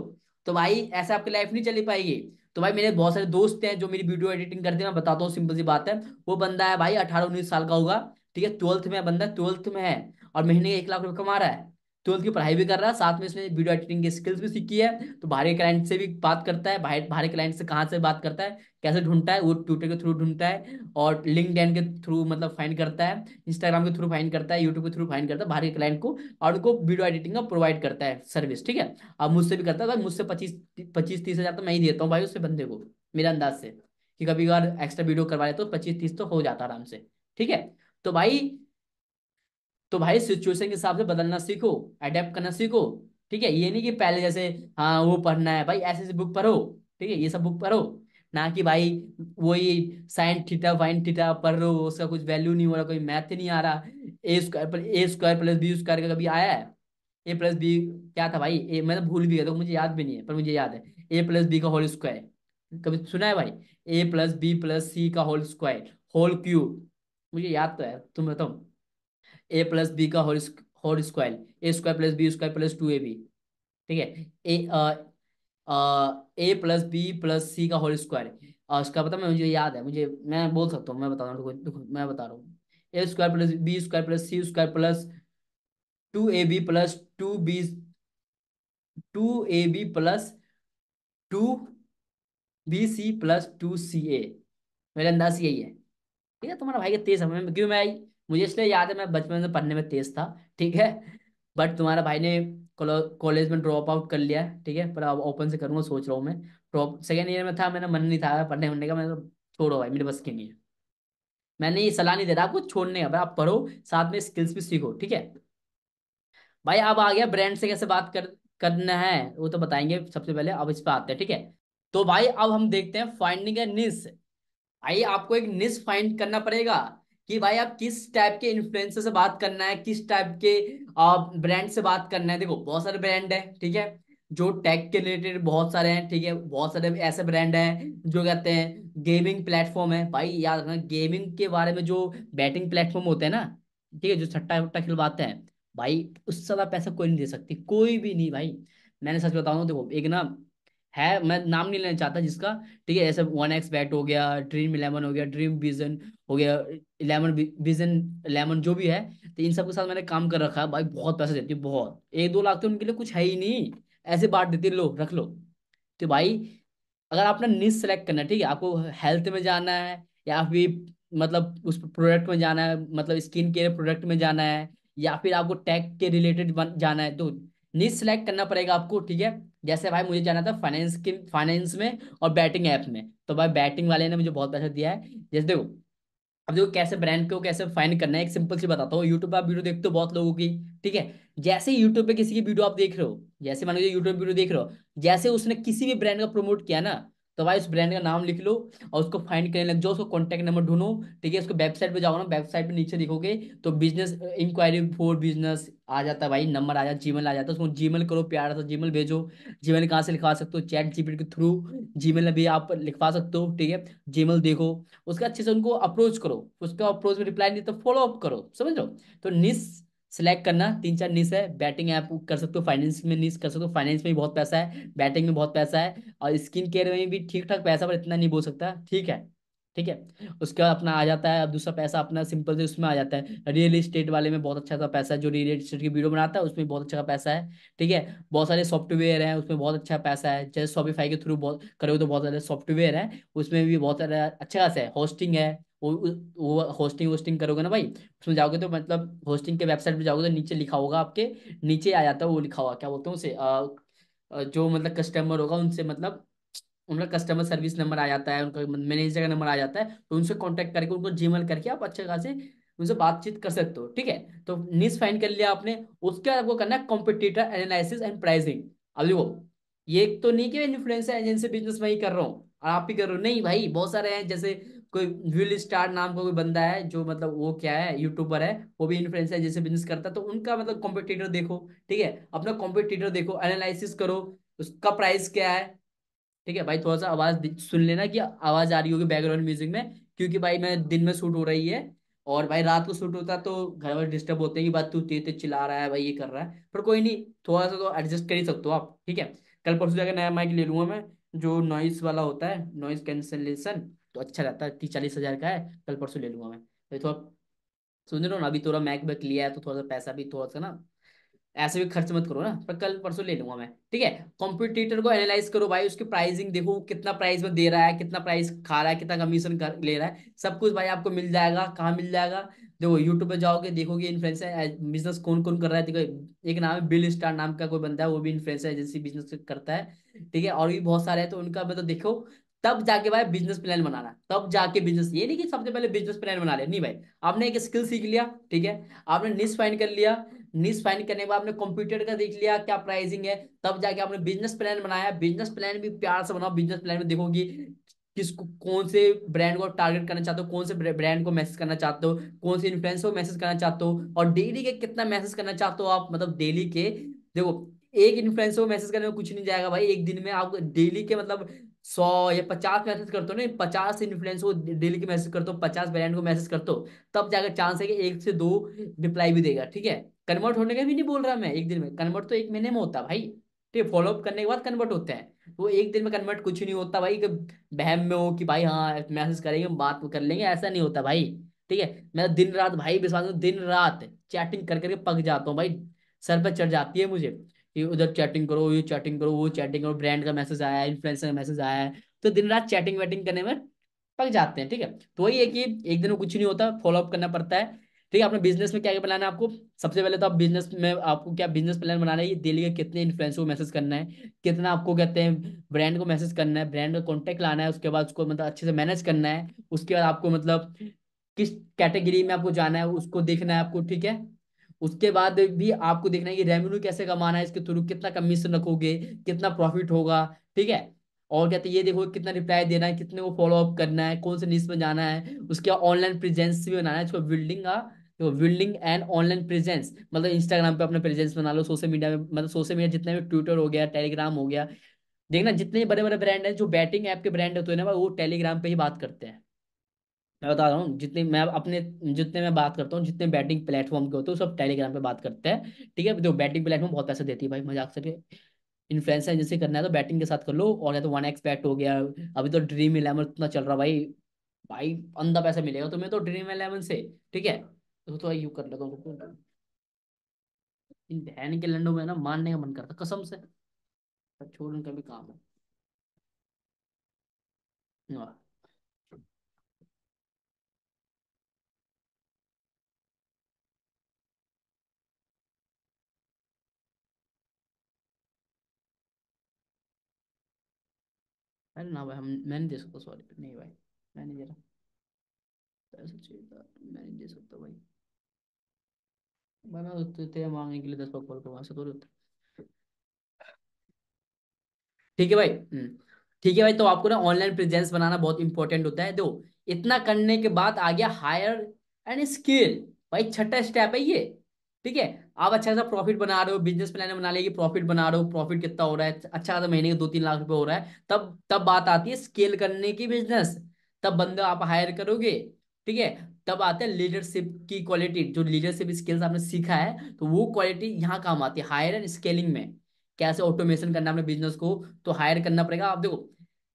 तो भाई ऐसे आपकी लाइफ नहीं चली पाएगी तो भाई मेरे बहुत सारे दोस्त हैं जो मेरी वीडियो एडिटिंग करते हैं मैं बताता हूँ सिंपल सी बात है वो बंदा है भाई अठारह उन्नीस साल का होगा ठीक है ट्वेल्थ में बंदा ट्वेल्थ में है और महीने का एक लाख रुपये कमा रहा है ट्वेल्थ की पढ़ाई भी कर रहा है साथ में इसने वीडियो एडिटिंग की स्किल्स भी सीखी है तो बाहरी क्लाइंट से भी बात करता है बाहर बाहरी क्लाइंट से कहाँ से बात करता है कैसे ढूंढता है वो ट्विटर के थ्रू ढूंढता है और लिंकड के थ्रू मतलब फाइन करता है इंस्टाग्राम के थ्रू फाइन करता है यूट्यूब के थ्रू फाइन करता है बाहरी क्लाइंट को और उनको वीडियो एडिटिंग का प्रोवाइड करता है सर्विस ठीक है अब मुझसे भी करता है मुझसे पच्चीस पच्चीस तीस हज़ार तो मैं ही देता हूँ भाई उस बंदे को मेरे अंदाज से कि कभी अगर एक्स्ट्रा वीडियो करवा लेते तो पच्चीस तीस तो हो जाता आराम से ठीक है तो भाई तो भाई सिचुएशन के हिसाब से बदलना सीखो अडेप्ट करना सीखो ठीक है ये नहीं कि पहले जैसे हाँ वो पढ़ना है भाई ऐसे ऐसे बुक पढ़ो ठीक है ये सब बुक पढ़ो ना कि भाई वही साइन थीटा वाइन थीटा पढ़ रहे हो उसका कुछ वैल्यू नहीं हो रहा कोई मैथ नहीं आ रहा A square plus A square plus B square का कभी आया है ए प्लस बी क्या था भाई ए मैं तो भूल भी गया तो मुझे याद भी नहीं है पर मुझे याद है ए प्लस बी का होल स्क्वायर कभी सुना है भाई A plus B plus C का होल स्क्वायर होल क्यूब मुझे याद तो है तुम बताओ ए प्लस बी का whole whole square A square plus B square plus two A B ठीक है A A plus B plus C का होल स्क्वायर उसका पता मैं मुझे याद है मुझे मैं बोल सकता हूँ मैं बता रहा हूँ मैं बता रहा हूँ A square plus B square plus C square plus two A B plus two B two A B plus two B C plus two C A मेरे अंदाज यही है ठीक है तुम्हारा भाई का तेज समय में क्यों मैं मुझे इसलिए याद है मैं बचपन में पढ़ने में तेज था ठीक है बट तुम्हारा भाई ने कॉलेज में ड्रॉप आउट कर लिया ठीक है पर अब ओपन से करूँगा सोच रहा हूँ मैं ड्रॉप सेकेंड ईयर में था मैंने मन नहीं था पढ़ने वढ़ने का मैं छोड़ो भाई मेरे बस के नहीं है मैंने ये सलाह नहीं दे रहा आपको छोड़ने का आप पढ़ो साथ में स्किल्स भी सीखो ठीक है भाई अब आ गया ब्रांड से कैसे बात कर करना है वो तो बताएंगे सबसे पहले अब इस पर आते हैं ठीक है तो भाई अब हम देखते हैं फाइंडिंग ए निस आइए आपको एक निस फाइंड करना पड़ेगा कि भाई आप किस टाइप के इन्फ्लुएंसर से बात करना है किस टाइप के ब्रांड से बात करना है देखो बहुत सारे ब्रांड है ठीक है जो टेक के रिलेटेड बहुत सारे हैं ठीक है बहुत सारे ऐसे ब्रांड हैं जो कहते हैं गेमिंग प्लेटफॉर्म है भाई याद रखना गेमिंग के बारे में जो बैटिंग प्लेटफॉर्म होते हैं ना ठीक है जो छट्टा उट्टा खिलवाते हैं भाई उससे ज़्यादा पैसा कोई नहीं दे सकती कोई भी नहीं भाई मैंने सच बताऊँ तो देखो एक ना है मैं नाम नहीं लेना चाहता जिसका ठीक है जैसे वन एक्स बैट हो गया ड्रीम इलेवन हो गया ड्रीम विजन हो गया इलेवन विजन इलेवन जो भी है तो इन सबके साथ मैंने काम कर रखा है भाई बहुत पैसा देती है बहुत एक दो लाख तो उनके लिए कुछ है ही नहीं ऐसे बांट देती लो रख लो तो भाई अगर आपने निश सेलेक्ट करना है ठीक है आपको हेल्थ में जाना है या फिर मतलब उस प्रोडक्ट में जाना है मतलब स्किन केयर प्रोडक्ट में जाना है या फिर आपको टैग के रिलेटेड जाना है तो निश सेलेक्ट करना पड़ेगा आपको ठीक है जैसे भाई मुझे जाना था फाइनेंस के फाइनेंस में और बैटिंग ऐप में तो भाई बैटिंग वाले ने मुझे बहुत पैसा दिया है जैसे देखो अब देखो कैसे ब्रांड को कैसे फाइन करना है एक सिंपल सी बताता हूँ यूट्यूब पर आप वीडियो देखते हो बहुत लोगों की ठीक है जैसे यूट्यूब पे किसी की वीडियो आप देख रहे हो जैसे मान लीजिए यूट्यूब वीडियो देख रहे हो जैसे उसने किसी भी ब्रांड का प्रमोट किया ना तो भाई उस ब्रांड का नाम लिख लो और उसको फाइंड करने लग जाओ उसको कॉन्टैक्ट नंबर ढूंढो ठीक है उसको वेबसाइट पे जाओ ना वेबसाइट पे नीचे देखोगे तो बिजनेस इंक्वायरी फॉर बिजनेस आ जाता है भाई नंबर आ जाता जीमेल आ जाता है उसको जीमेल करो प्यार सा जीमेल भेजो जीमेल कहाँ से लिखवा सकते हो चैट जी के थ्रू जीमेल में भी आप लिखवा सकते हो ठीक है जी देखो उसके अच्छे से उनको अप्रोच करो उसका अप्रोच में रिप्लाई नहीं तो फॉलो अप करो समझ लो तो निस सेलेक्ट करना तीन चार निश है बैटिंग आप कर सकते हो फाइनेंस में निश कर सकते हो फाइनेंस में भी बहुत पैसा है बैटिंग में बहुत पैसा है और स्किन केयर में भी ठीक ठाक पैसा पर इतना नहीं बोल सकता ठीक है ठीक है उसके बाद अपना आ जाता है अब दूसरा पैसा अपना सिंपल से उसमें आ जाता है रियल इस्टेट वाले में बहुत अच्छा सा पैसा है जो रियल इस्टेट की वीडियो बनाता है उसमें बहुत अच्छा पैसा है ठीक है बहुत सारे सॉफ्टवेयर हैं उसमें बहुत अच्छा पैसा है जैसे शॉपिफाई के थ्रू बहुत करोगे तो बहुत सारे सॉफ्टवेयर हैं उसमें भी बहुत सारा अच्छा खासा है होस्टिंग है वो वो होस्टिंग वोस्टिंग करोगे ना भाई उसमें जाओगे तो मतलब होस्टिंग के वेबसाइट पे जाओगे तो नीचे लिखा होगा आपके नीचे आ जाता है वो लिखा हुआ क्या बोलते हैं उसे जो मतलब कस्टमर होगा उनसे मतलब उनका कस्टमर सर्विस नंबर आ जाता है उनका मैनेजर का नंबर आ जाता है तो उनसे कॉन्टेक्ट करके उनको जीमल करके आप अच्छे खासे उनसे बातचीत कर सकते हो ठीक है तो नीस फाइन कर लिया आपने उसके बाद आपको करना है कॉम्पिटिटर एनालिसिस एंड प्राइसिंग अब देखो ये तो नहीं कि इन्फ्लुएंसर एजेंसी बिजनेस में ही कर रहा हूँ और आप ही कर रहे हो नहीं भाई बहुत सारे हैं जैसे कोई विल स्टार नाम का कोई बंदा है जो मतलब वो क्या है यूट्यूबर है वो भी इन्फ्लुएंसर जैसे बिजनेस करता है तो उनका मतलब कॉम्पिटिटर देखो ठीक है अपना कॉम्पिटिटर देखो एनालिसिस करो उसका प्राइस क्या है ठीक है भाई थोड़ा सा आवाज सुन लेना कि आवाज आ रही होगी बैकग्राउंड म्यूजिक में क्योंकि भाई मैं दिन में शूट हो रही है और भाई रात को शूट होता तो घर वाले डिस्टर्ब होते हैं कि बात तू तेज तेज चिल्ला रहा है भाई ये कर रहा है पर कोई नहीं थोड़ा सा तो एडजस्ट कर ही सकते हो आप ठीक है कल परसों जाकर नया माइक ले लूंगा मैं जो नॉइस वाला होता है नॉइस कैंसलेशन तो अच्छा रहता है तीस चालीस हज़ार का है कल परसों ले लूँगा मैं तो थोड़ा सुन रहे हो ना अभी थोड़ा मैक बैक लिया है तो थोड़ा सा पैसा भी थोड़ा सा ना ऐसे भी खर्च मत करो ना पर कल परसों ले लूंगा मैं ठीक है कॉम्पिटिटर को एनालाइज करो भाई उसकी प्राइसिंग देखो कितना प्राइस में दे रहा है कितना प्राइस खा रहा है कितना कमीशन ले रहा है सब कुछ भाई आपको मिल जाएगा कहाँ मिल जाएगा देखो यूट्यूब पे जाओगे देखोगे इन्फ्लुएंसर बिजनेस कौन कौन कर रहा है देखो एक नाम है बिल स्टार नाम का कोई बंदा है वो भी इन्फ्लुएंसर एजेंसी बिजनेस करता है ठीक है और भी बहुत सारे हैं तो उनका मतलब देखो तब जाके भाई बिजनेस प्लान बनाना तब जाके बिजनेस ये नहीं कि सबसे पहले बिजनेस प्लान बना लिया नहीं भाई आपने एक स्किल सीख लिया ठीक है आपने निश फाइन कर लिया निश फाइन करने के बाद आपने कंप्यूटर का देख लिया क्या प्राइसिंग है तब जाके आपने बिजनेस प्लान बनाया बिजनेस प्लान भी प्यार से बनाओ बिजनेस प्लान में देखोगी किसको कौन से ब्रांड को टारगेट करना चाहते हो कौन से ब्रांड को मैसेज करना चाहते हो कौन से इन्फ्लुएंस को मैसेज करना चाहते हो और डेली के कितना मैसेज करना चाहते हो आप मतलब डेली के देखो एक इन्फ्लुएंसर को मैसेज करने में कुछ नहीं जाएगा भाई एक दिन में आप डेली के मतलब सौ या पचास मैसेज करते हो ना पचास इन्फ्लुएंस को डेली के मैसेज करते हो पचास ब्रांड को मैसेज करते हो तब जाकर चांस है कि एक से दो रिप्लाई भी देगा ठीक है कन्वर्ट होने का भी नहीं बोल रहा मैं एक दिन में कन्वर्ट तो एक महीने में होता भाई ठीक है फॉलोअप करने के बाद कन्वर्ट होते हैं तो वो एक दिन में कन्वर्ट कुछ नहीं होता भाई कि बहम में हो कि भाई हाँ मैसेज करेंगे बात कर लेंगे ऐसा नहीं होता भाई ठीक है मैं दिन रात भाई विश्वास दिन रात चैटिंग कर करके पक जाता हूँ भाई सर पर चढ़ जाती है मुझे कि उधर चैटिंग करो ये चैटिंग करो वो चैटिंग करो ब्रांड का मैसेज आया है इन्फ्लुएंसर का मैसेज आया है तो दिन रात चैटिंग वैटिंग करने में पक जाते हैं ठीक है तो वही है कि एक दिन में कुछ नहीं होता फॉलोअप करना पड़ता है ठीक है अपने बिजनेस में क्या क्या बनाना है आपको सबसे पहले तो आप बिजनेस में आपको क्या बिजनेस प्लान बनाना है ये डेली के कितने इन्फ्लुएंसर को मैसेज करना है कितना आपको कहते हैं ब्रांड को मैसेज करना है ब्रांड का कॉन्टेक्ट लाना है उसके बाद उसको मतलब अच्छे से मैनेज करना है उसके बाद आपको मतलब किस कैटेगरी में आपको जाना है उसको देखना है आपको ठीक है उसके बाद भी आपको देखना है कि रेवेन्यू कैसे कमाना है इसके थ्रू कितना कमीशन रखोगे कितना प्रॉफिट होगा ठीक है और कहते तो हैं ये देखो कितना रिप्लाई देना है कितने को फॉलोअप करना है कौन से न्यूज में जाना है उसके ऑनलाइन प्रेजेंस भी बनाना है इसको बिल्डिंग का बिल्डिंग एंड ऑनलाइन प्रेजेंस मतलब इंस्टाग्राम पे अपना प्रेजेंस बना लो सोशल मीडिया में मतलब सोशल मीडिया जितने भी ट्विटर हो गया टेलीग्राम हो गया देखना जितने बड़े बड़े ब्रांड है जो बैटिंग ऐप के ब्रांड होते हैं ना वो टेलीग्राम पे ही बात करते हैं मैं बता रहा हूँ जितने मैं अपने जितने मैं बात करता हूँ जितने बैटिंग प्लेटफॉर्म के होते हैं सब टेलीग्राम पे बात करते हैं ठीक है जो बैटिंग प्लेटफॉर्म बहुत पैसे देती है भाई मजाक से इन्फ्लुएंसर जैसे करना है तो बैटिंग के साथ कर लो और या तो वन बैट हो गया अभी तो ड्रीम इलेवन इतना चल रहा भाई भाई अंधा पैसा मिलेगा तो मैं तो ड्रीम इलेवन से ठीक है तो, तो यू कर लेता हूँ इन बहन के लंडो में ना मानने का मन करता कसम से छोड़ने का भी काम है अरे ना भाई हम मैंने दे सकता सॉरी नहीं भाई मैं नहीं दे रहा ऐसा चाहिए था मैं नहीं दे सकता भाई भाई मैं तेरा मांगने के लिए दस बार कॉल वहाँ से थोड़ी होता ठीक है भाई हम्म। ठीक है भाई तो आपको ना ऑनलाइन प्रेजेंस बनाना बहुत इंपॉर्टेंट होता है दो इतना करने के बाद आ गया हायर एंड स्किल भाई छठा स्टेप है ये ठीक है आप अच्छा खासा प्रॉफिट बना रहे हो बिजनेस प्लान बना लिया प्रॉफिट बना रहे हो प्रॉफिट कितना हो रहा है अच्छा खासा महीने का दो तीन लाख रुपए हो रहा है तब तब बात आती है स्केल करने की बिजनेस तब बंदा आप हायर करोगे ठीक है तब आता है लीडरशिप की क्वालिटी जो लीडरशिप स्किल्स आपने सीखा है तो वो क्वालिटी यहाँ काम आती है हायर एंड स्केलिंग में कैसे ऑटोमेशन करना है अपने बिजनेस को तो हायर करना पड़ेगा आप देखो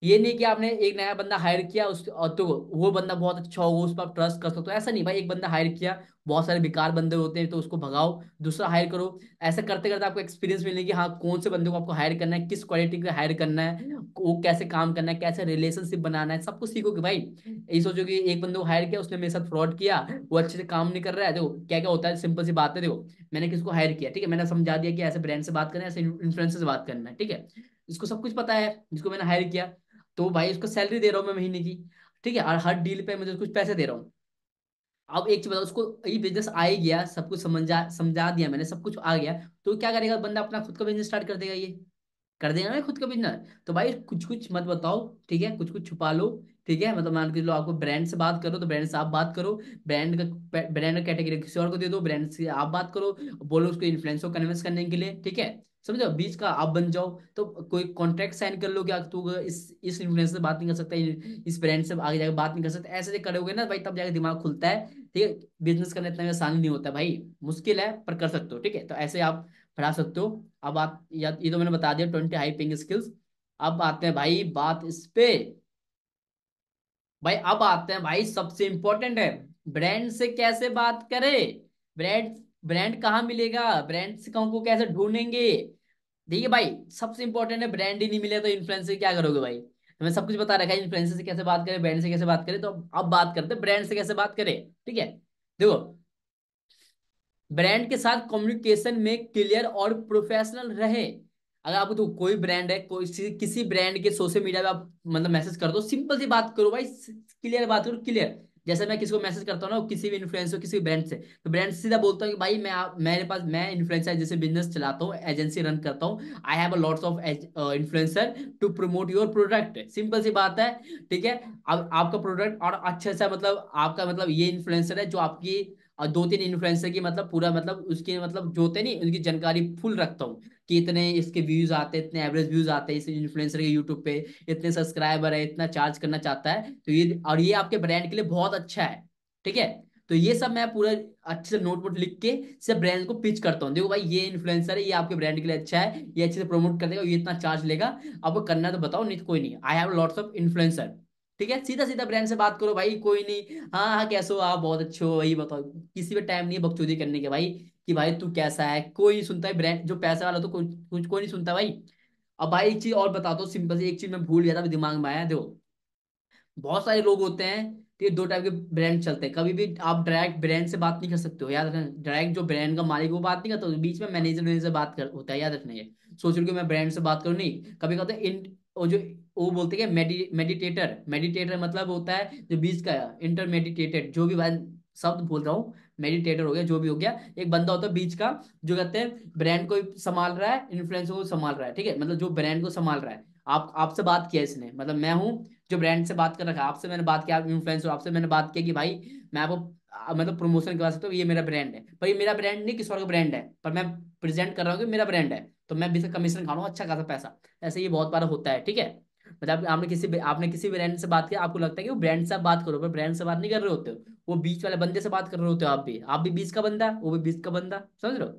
ये नहीं कि आपने एक नया बंदा हायर किया उस तो वो बंदा बहुत अच्छा होगा उस पर आप ट्रस्ट कर सकते हो तो ऐसा नहीं भाई एक बंदा हायर किया बहुत सारे बेकार बंदे होते हैं तो उसको भगाओ दूसरा हायर करो ऐसा करते करते आपको एक्सपीरियंस मिलने की हाँ कौन से बंदे को आपको हायर करना है किस क्वालिटी का हायर करना है वो कैसे काम करना है कैसे रिलेशनशिप बनाना है सब कुछ सीखोगे भाई ये सोचो कि एक बंदे को हायर किया उसने मेरे साथ फ्रॉड किया वो अच्छे से काम नहीं कर रहा है देखो क्या क्या होता है सिंपल सी बात है देखो मैंने किसको हायर किया ठीक है मैंने समझा दिया कि ऐसे ब्रांड से बात करना है ऐसे इन्फ्लुएंसर से बात करना है ठीक है इसको सब कुछ पता है जिसको मैंने हायर किया तो भाई उसको सैलरी दे रहा हूँ मैं महीने की ठीक है और हर डील पे मुझे कुछ पैसे दे रहा हूँ अब एक चीज बताओ उसको ये बिजनेस आ ही गया सब कुछ समझा समझा दिया मैंने सब कुछ आ गया तो क्या करेगा बंदा अपना खुद का बिजनेस स्टार्ट कर देगा ये कर देगा ना खुद का बिजनेस तो भाई कुछ कुछ मत बताओ ठीक है कुछ कुछ छुपा लो ठीक है मतलब मान के लो आपको ब्रांड से बात करो तो ब्रांड से आप बात करो ब्रांड का ब्रांड का कैटेगरी किसी और को दे दो ब्रांड से आप बात करो बोलो उसको इन्फ्लुएंस को कन्वेंस करने के लिए ठीक है समझो बीच का आप बन जाओ तो कोई कॉन्ट्रैक्ट साइन कर लो क्या तू इस इस से बात नहीं कर सकता इस ब्रांड से आगे जाकर बात नहीं कर सकता ऐसे जो करोगे ना भाई तब जाकर दिमाग खुलता है ठीक है बिजनेस करना इतना आसान नहीं होता भाई मुश्किल है पर कर सकते हो ठीक है तो ऐसे आप पढ़ा सकते हो अब आप या ये तो मैंने बता दिया ट्वेंटी हाई पेइंग स्किल्स अब आते हैं भाई बात इस पे भाई अब आते हैं भाई सबसे इंपॉर्टेंट है ब्रांड से कैसे बात करे ब्रांड ब्रांड कहाँ मिलेगा ब्रांड को कैसे ढूंढेंगे देखिए भाई सबसे इंपॉर्टेंट है ब्रांड ही नहीं मिले तो इन्फ्लुएंसर क्या करोगे भाई हमें तो सब कुछ बता रखा है इन्फ्लुएंसर से कैसे बात करें ब्रांड से कैसे बात करें तो अब बात करते हैं ब्रांड से कैसे बात करें ठीक है देखो ब्रांड के साथ कम्युनिकेशन में क्लियर और प्रोफेशनल रहे अगर आपको तो कोई ब्रांड है कोई किसी ब्रांड के सोशल मीडिया पे आप मतलब मैसेज कर दो सिंपल सी बात करो भाई क्लियर बात करो क्लियर जैसे मैं किसी को मैसेज करता हूँ ना किसी भी इन्फ्लुएंसर किसी भी ब्रांड से तो ब्रांड सीधा बोलता हूँ कि भाई मैं मेरे पास मैं इन्फ्लुएंसर जैसे बिजनेस चलाता हूँ एजेंसी रन करता हूँ I have a lots of influencer to promote your product simple सी बात है ठीक है अब आपका प्रोडक्ट और अच्छे सा मतलब आपका मतलब ये इन्फ्लुएंसर है जो आपकी और दो तीन इन्फ्लुएंसर की मतलब पूरा मतलब उसके मतलब जो होते नहीं उनकी जानकारी फुल रखता हूँ कि इतने इसके व्यूज आते हैं इतने एवरेज व्यूज आते हैं इस इन्फ्लुएंसर के यूट्यूब पे इतने सब्सक्राइबर है इतना चार्ज करना चाहता है तो ये और ये आपके ब्रांड के लिए बहुत अच्छा है ठीक है तो ये सब मैं पूरा अच्छे से नोट वोट लिख के सब ब्रांड को पिच करता हूँ देखो भाई ये इन्फ्लुएंसर है ये आपके ब्रांड के लिए अच्छा है ये अच्छे से प्रमोट कर देगा ये इतना चार्ज लेगा आपको करना तो बताओ नहीं तो कोई नहीं I have lots of influencer ठीक है सीधा सीधा ब्रांड से बात करो भाई कोई नहीं हाँ हाँ कैसे हो आप बहुत अच्छे हो वही बताओ किसी पे टाइम नहीं है बकचोदी करने के भाई कि भाई तू कैसा है कोई नहीं सुनता है ब्रांड जो पैसे वाला तो कुछ कोई, नहीं सुनता भाई अब भाई एक चीज और बता दो सिंपल से एक चीज मैं भूल गया था दिमाग में आया देखो बहुत सारे लोग होते हैं ये दो टाइप के ब्रांड चलते हैं कभी भी आप डायरेक्ट ब्रांड से बात नहीं कर सकते हो याद रखना डायरेक्ट जो ब्रांड का मालिक वो बात नहीं करता तो बीच में मैनेजर से बात कर होता है याद रखना ये सोच रहे मैं ब्रांड से बात करूँ नहीं कभी कहते हैं वो जो वो बोलते हैं मेडि, मेडिटेटर मेडिटेटर मतलब होता है जो बीच का इंटरमेडिटेटेड जो भी शब्द बोल रहा हूँ मेडिटेटर हो गया जो भी हो गया एक बंदा होता है बीच का जो कहते हैं ब्रांड को संभाल रहा है इन्फ्लुएंसर को संभाल रहा है ठीक है मतलब जो ब्रांड को संभाल रहा है आप आपसे बात किया इसने मतलब मैं हूँ जो ब्रांड से बात कर रखा है आपसे मैंने बात किया आप इन्फ्लुएंसर आपसे मैंने बात किया कि भाई मैं आपको मतलब प्रमोशन करवा सकते हो ये मेरा ब्रांड है पर ये मेरा ब्रांड नहीं किसी और का ब्रांड है पर मैं प्रेजेंट कर रहा हूँ कि मेरा ब्रांड है तो मैं भी कमीशन खा रहा हूँ अच्छा खासा पैसा ऐसे ये बहुत बार होता है ठीक है मतलब आपने किसी आपने किसी ब्रांड से बात किया आपको लगता है कि वो ब्रांड से बात करो पर ब्रांड से बात नहीं कर रहे होते हो वो बीच वाले बंदे से बात कर रहे होते हो आप भी आप भी बीच का बंदा वो भी बीच का बंदा समझ रहे हो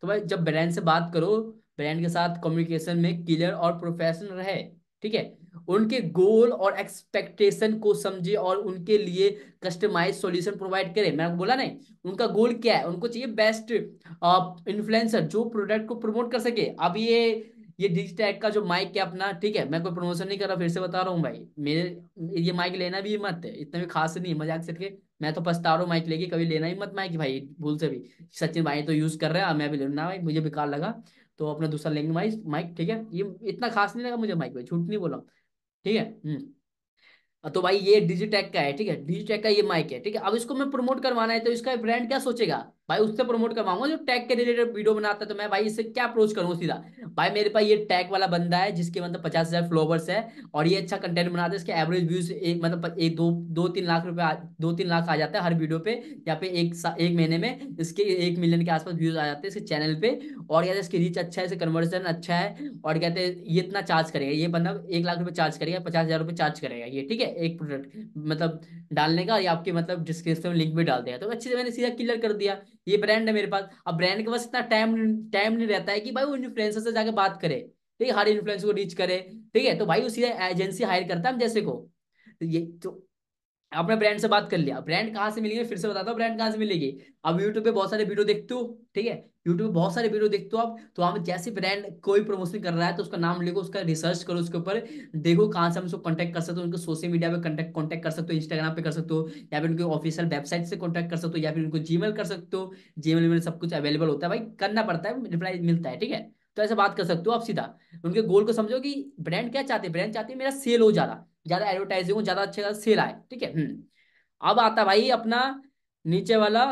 तो भाई जब ब्रांड से बात करो ब्रांड के साथ कम्युनिकेशन में क्लियर और प्रोफेशनल रहे ठीक है उनके गोल और एक्सपेक्टेशन को समझे और उनके लिए कस्टमाइज सॉल्यूशन प्रोवाइड करें मैंने आपको बोला नहीं उनका गोल क्या है उनको चाहिए बेस्ट इन्फ्लुएंसर जो प्रोडक्ट को प्रमोट कर सके अब ये ये डिजिटैक का जो माइक है अपना ठीक है मैं कोई प्रमोशन नहीं कर रहा फिर से बता रहा हूँ भाई मेरे ये माइक लेना भी मत है इतना भी खास नहीं मजाक से के मैं तो पछता रहा हूँ माइक लेके कभी लेना ही मत माइक भाई भूल से भी सचिन भाई तो यूज कर रहे हैं मैं भी लेना भाई मुझे बेकार लगा तो अपना दूसरा लेंगे माइक माइक ठीक है ये इतना खास नहीं लगा मुझे माइक भाई झूठ नहीं बोला ठीक है हम्म। तो भाई ये डिजिटेक का है ठीक है डिजिटेक का ये माइक है ठीक है अब इसको मैं प्रमोट करवाना है तो इसका ब्रांड क्या सोचेगा भाई उससे प्रमोट करवाऊंगा जो टैग के रिलेटेड वीडियो बनाता है तो मैं भाई इससे क्या अप्रोच करूंगा सीधा भाई मेरे पास ये टैग वाला बंदा है जिसके मतलब पचास हजार फ्लोवर्स है और ये अच्छा कंटेंट बनाता है इसके एवरेज व्यूज एक मतलब एक दो दो तीन लाख रुपए दो तीन लाख आ जाता है हर वीडियो पे या पे एक एक महीने में इसके एक मिलियन के आसपास व्यूज आ जाते हैं इसके चैनल पे और कहते हैं इसकी रीच अच्छा है इसका कन्वर्जन अच्छा है और कहते हैं ये इतना चार्ज करेगा ये बंदा एक लाख रुपये चार्ज करेगा पचास हजार रुपये चार्ज करेगा ये ठीक है एक प्रोडक्ट मतलब डालने का या आपके मतलब डिस्क्रिप्शन में लिंक भी डाल देगा तो अच्छे से मैंने सीधा क्लियर कर दिया ये ब्रांड है मेरे पास अब ब्रांड के पास इतना टाइम टाइम नहीं रहता है कि भाई वो इन्फ्लुएंसर से जाके बात करे ठीक है हर इन्फ्लुएंसर को रीच करे ठीक है तो भाई उसी एजेंसी हायर करता है हम जैसे को तो ये तो अपने ब्रांड से बात कर लिया ब्रांड कहाँ से मिलेगी फिर से बताता हूँ ब्रांड कहाँ से मिलेगी अब यूट्यूब पे बहुत सारे वीडियो देखते हो ठीक है यूट्यूब बहुत सारे वीडियो देखते हो आप तो आप जैसे ब्रांड कोई प्रमोशन कर रहा है तो उसका नाम लिखो उसका रिसर्च करो उसके ऊपर देखो कहाँ से हम उसको कॉन्टैक्ट कर सकते हो उनको सोशल मीडिया पे कॉन्टैक्ट कॉन्टैक्ट कर सकते हो इंस्टाग्राम पे कर सकते हो या फिर उनके ऑफिशियल वेबसाइट से कॉन्टैक्ट कर सकते हो या फिर उनको जी कर सकते हो जी में सब कुछ अवेलेबल होता है भाई करना पड़ता है रिप्लाई मिलता है ठीक है तो ऐसे बात कर सकते हो आप सीधा उनके गोल को समझो कि ब्रांड क्या चाहते हैं ब्रांड चाहते हैं मेरा सेल हो ज़्यादा ज़्यादा एडवर्टाइजिंग हो ज़्यादा अच्छे सेल आए ठीक है हम्म। अब आता भाई अपना नीचे वाला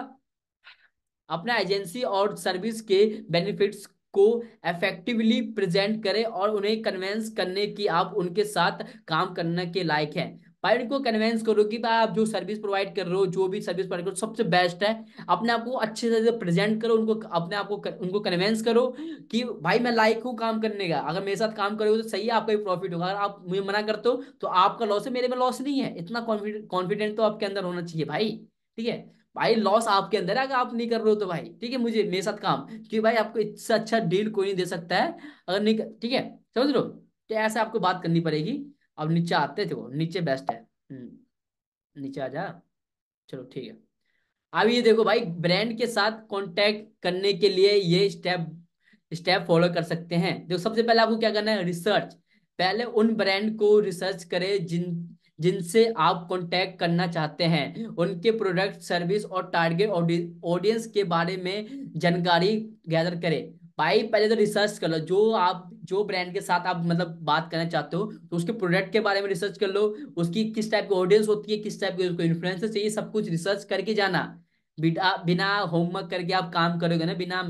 अपना एजेंसी और सर्विस के बेनिफिट्स को इफेक्टिवली प्रेजेंट करें और उन्हें कन्वेंस करने की आप उनके साथ काम करने के लायक हैं भाई उनको कन्वेंस करो कि भाई आप जो सर्विस प्रोवाइड कर रहे हो जो भी सर्विस प्रोवाइड करो सबसे बेस्ट है अपने आप को अच्छे से प्रेजेंट करो उनको अपने आप को उनको कन्वेंस करो कि भाई मैं लाइक हूँ काम करने का अगर मेरे साथ काम करोगे तो सही है आपका भी प्रॉफिट होगा अगर आप मुझे मना करते हो तो आपका लॉस है मेरे में लॉस नहीं है इतना कॉन्फिडेंट तो आपके अंदर होना चाहिए भाई ठीक है भाई लॉस आपके अंदर है अगर आप नहीं कर रहे हो तो भाई ठीक है मुझे मेरे साथ काम क्योंकि भाई आपको इससे अच्छा डील कोई नहीं दे सकता है अगर नहीं ठीक है समझ लो तो ऐसे आपको बात करनी पड़ेगी अब नीचे आते थे वो नीचे बेस्ट है हम्म, नीचे आ जा चलो ठीक है अब ये देखो भाई ब्रांड के साथ कॉन्टेक्ट करने के लिए ये स्टेप स्टेप फॉलो कर सकते हैं देखो सबसे पहले आपको क्या करना है रिसर्च पहले उन ब्रांड को रिसर्च करें जिन जिनसे आप कॉन्टैक्ट करना चाहते हैं उनके प्रोडक्ट सर्विस और टारगेट ऑडियंस के बारे में जानकारी गैदर करें भाई पहले तो रिसर्च कर लो जो आप जो ब्रांड के साथ आप मतलब बात करना चाहते हो तो उसके प्रोडक्ट के बारे में रिसर्च कर लो उसकी किस टाइप की ऑडियंस होती है किस टाइप की उसको इन्फ्लुएंसर चाहिए सब कुछ रिसर्च करके जाना बिना होमवर्क करके आप काम करोगे ना बिना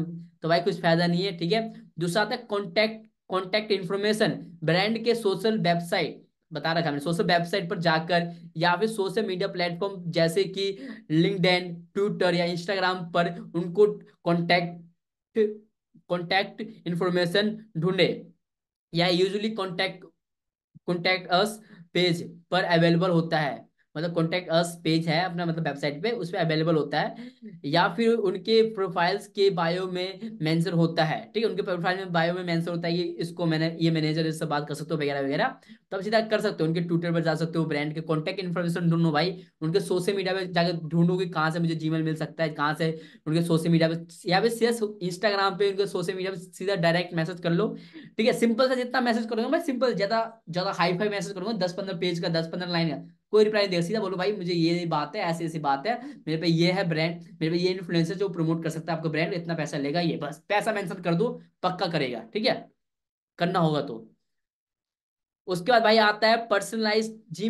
तो भाई कुछ फायदा नहीं है ठीक है दूसरा था कॉन्टैक्ट कॉन्टैक्ट इन्फॉर्मेशन ब्रांड के सोशल वेबसाइट बता रखा मैंने सोशल वेबसाइट पर जाकर या फिर सोशल मीडिया प्लेटफॉर्म जैसे कि लिंकड ट्विटर या इंस्टाग्राम पर उनको कॉन्टैक्ट कॉन्टैक्ट इंफॉर्मेशन ढूंढे या usually contact contact us page पर अवेलेबल होता है मतलब कॉन्टेक्ट अस पेज है अपना मतलब वेबसाइट पे उस पर अवेलेबल होता है या फिर उनके प्रोफाइल्स के बायो में मेंशन होता है ठीक है उनके प्रोफाइल में बायो में मेंशन होता है कि इसको मैंने ये मैनेजर इससे बात कर सकते हो वगैरह वगैरह तो आप सीधा कर सकते हो उनके ट्विटर पर जा सकते हो ब्रांड के कॉन्टेक्ट इन्फॉर्मेशन ढूंढो भाई उनके सोशल मीडिया पर जाकर ढूंढो कि कहाँ से मुझे जी मिल सकता है कहाँ से उनके सोशल मीडिया पर या फिर सीधा इंस्टाग्राम पे उनके सोशल मीडिया पर सीधा डायरेक्ट मैसेज कर लो ठीक है सिंपल सा जितना मैसेज करूंगा मैं सिंपल ज्यादा ज्यादा हाई फाई मैसेज करूंगा दस पंद्रह पेज का दस पंद्रह लाइन का कोई रिप्लाई नहीं देगा सीधा बोलो भाई मुझे ये बात है ऐसी ऐसी बात है मेरे पे ये है ब्रांड मेरे पे ये इन्फ्लुएंसर जो प्रमोट कर सकता है आपका ब्रांड इतना पैसा लेगा ये बस पैसा मेंशन कर दो पक्का करेगा ठीक है करना होगा तो उसके बाद भाई आता है पर्सनलाइज जी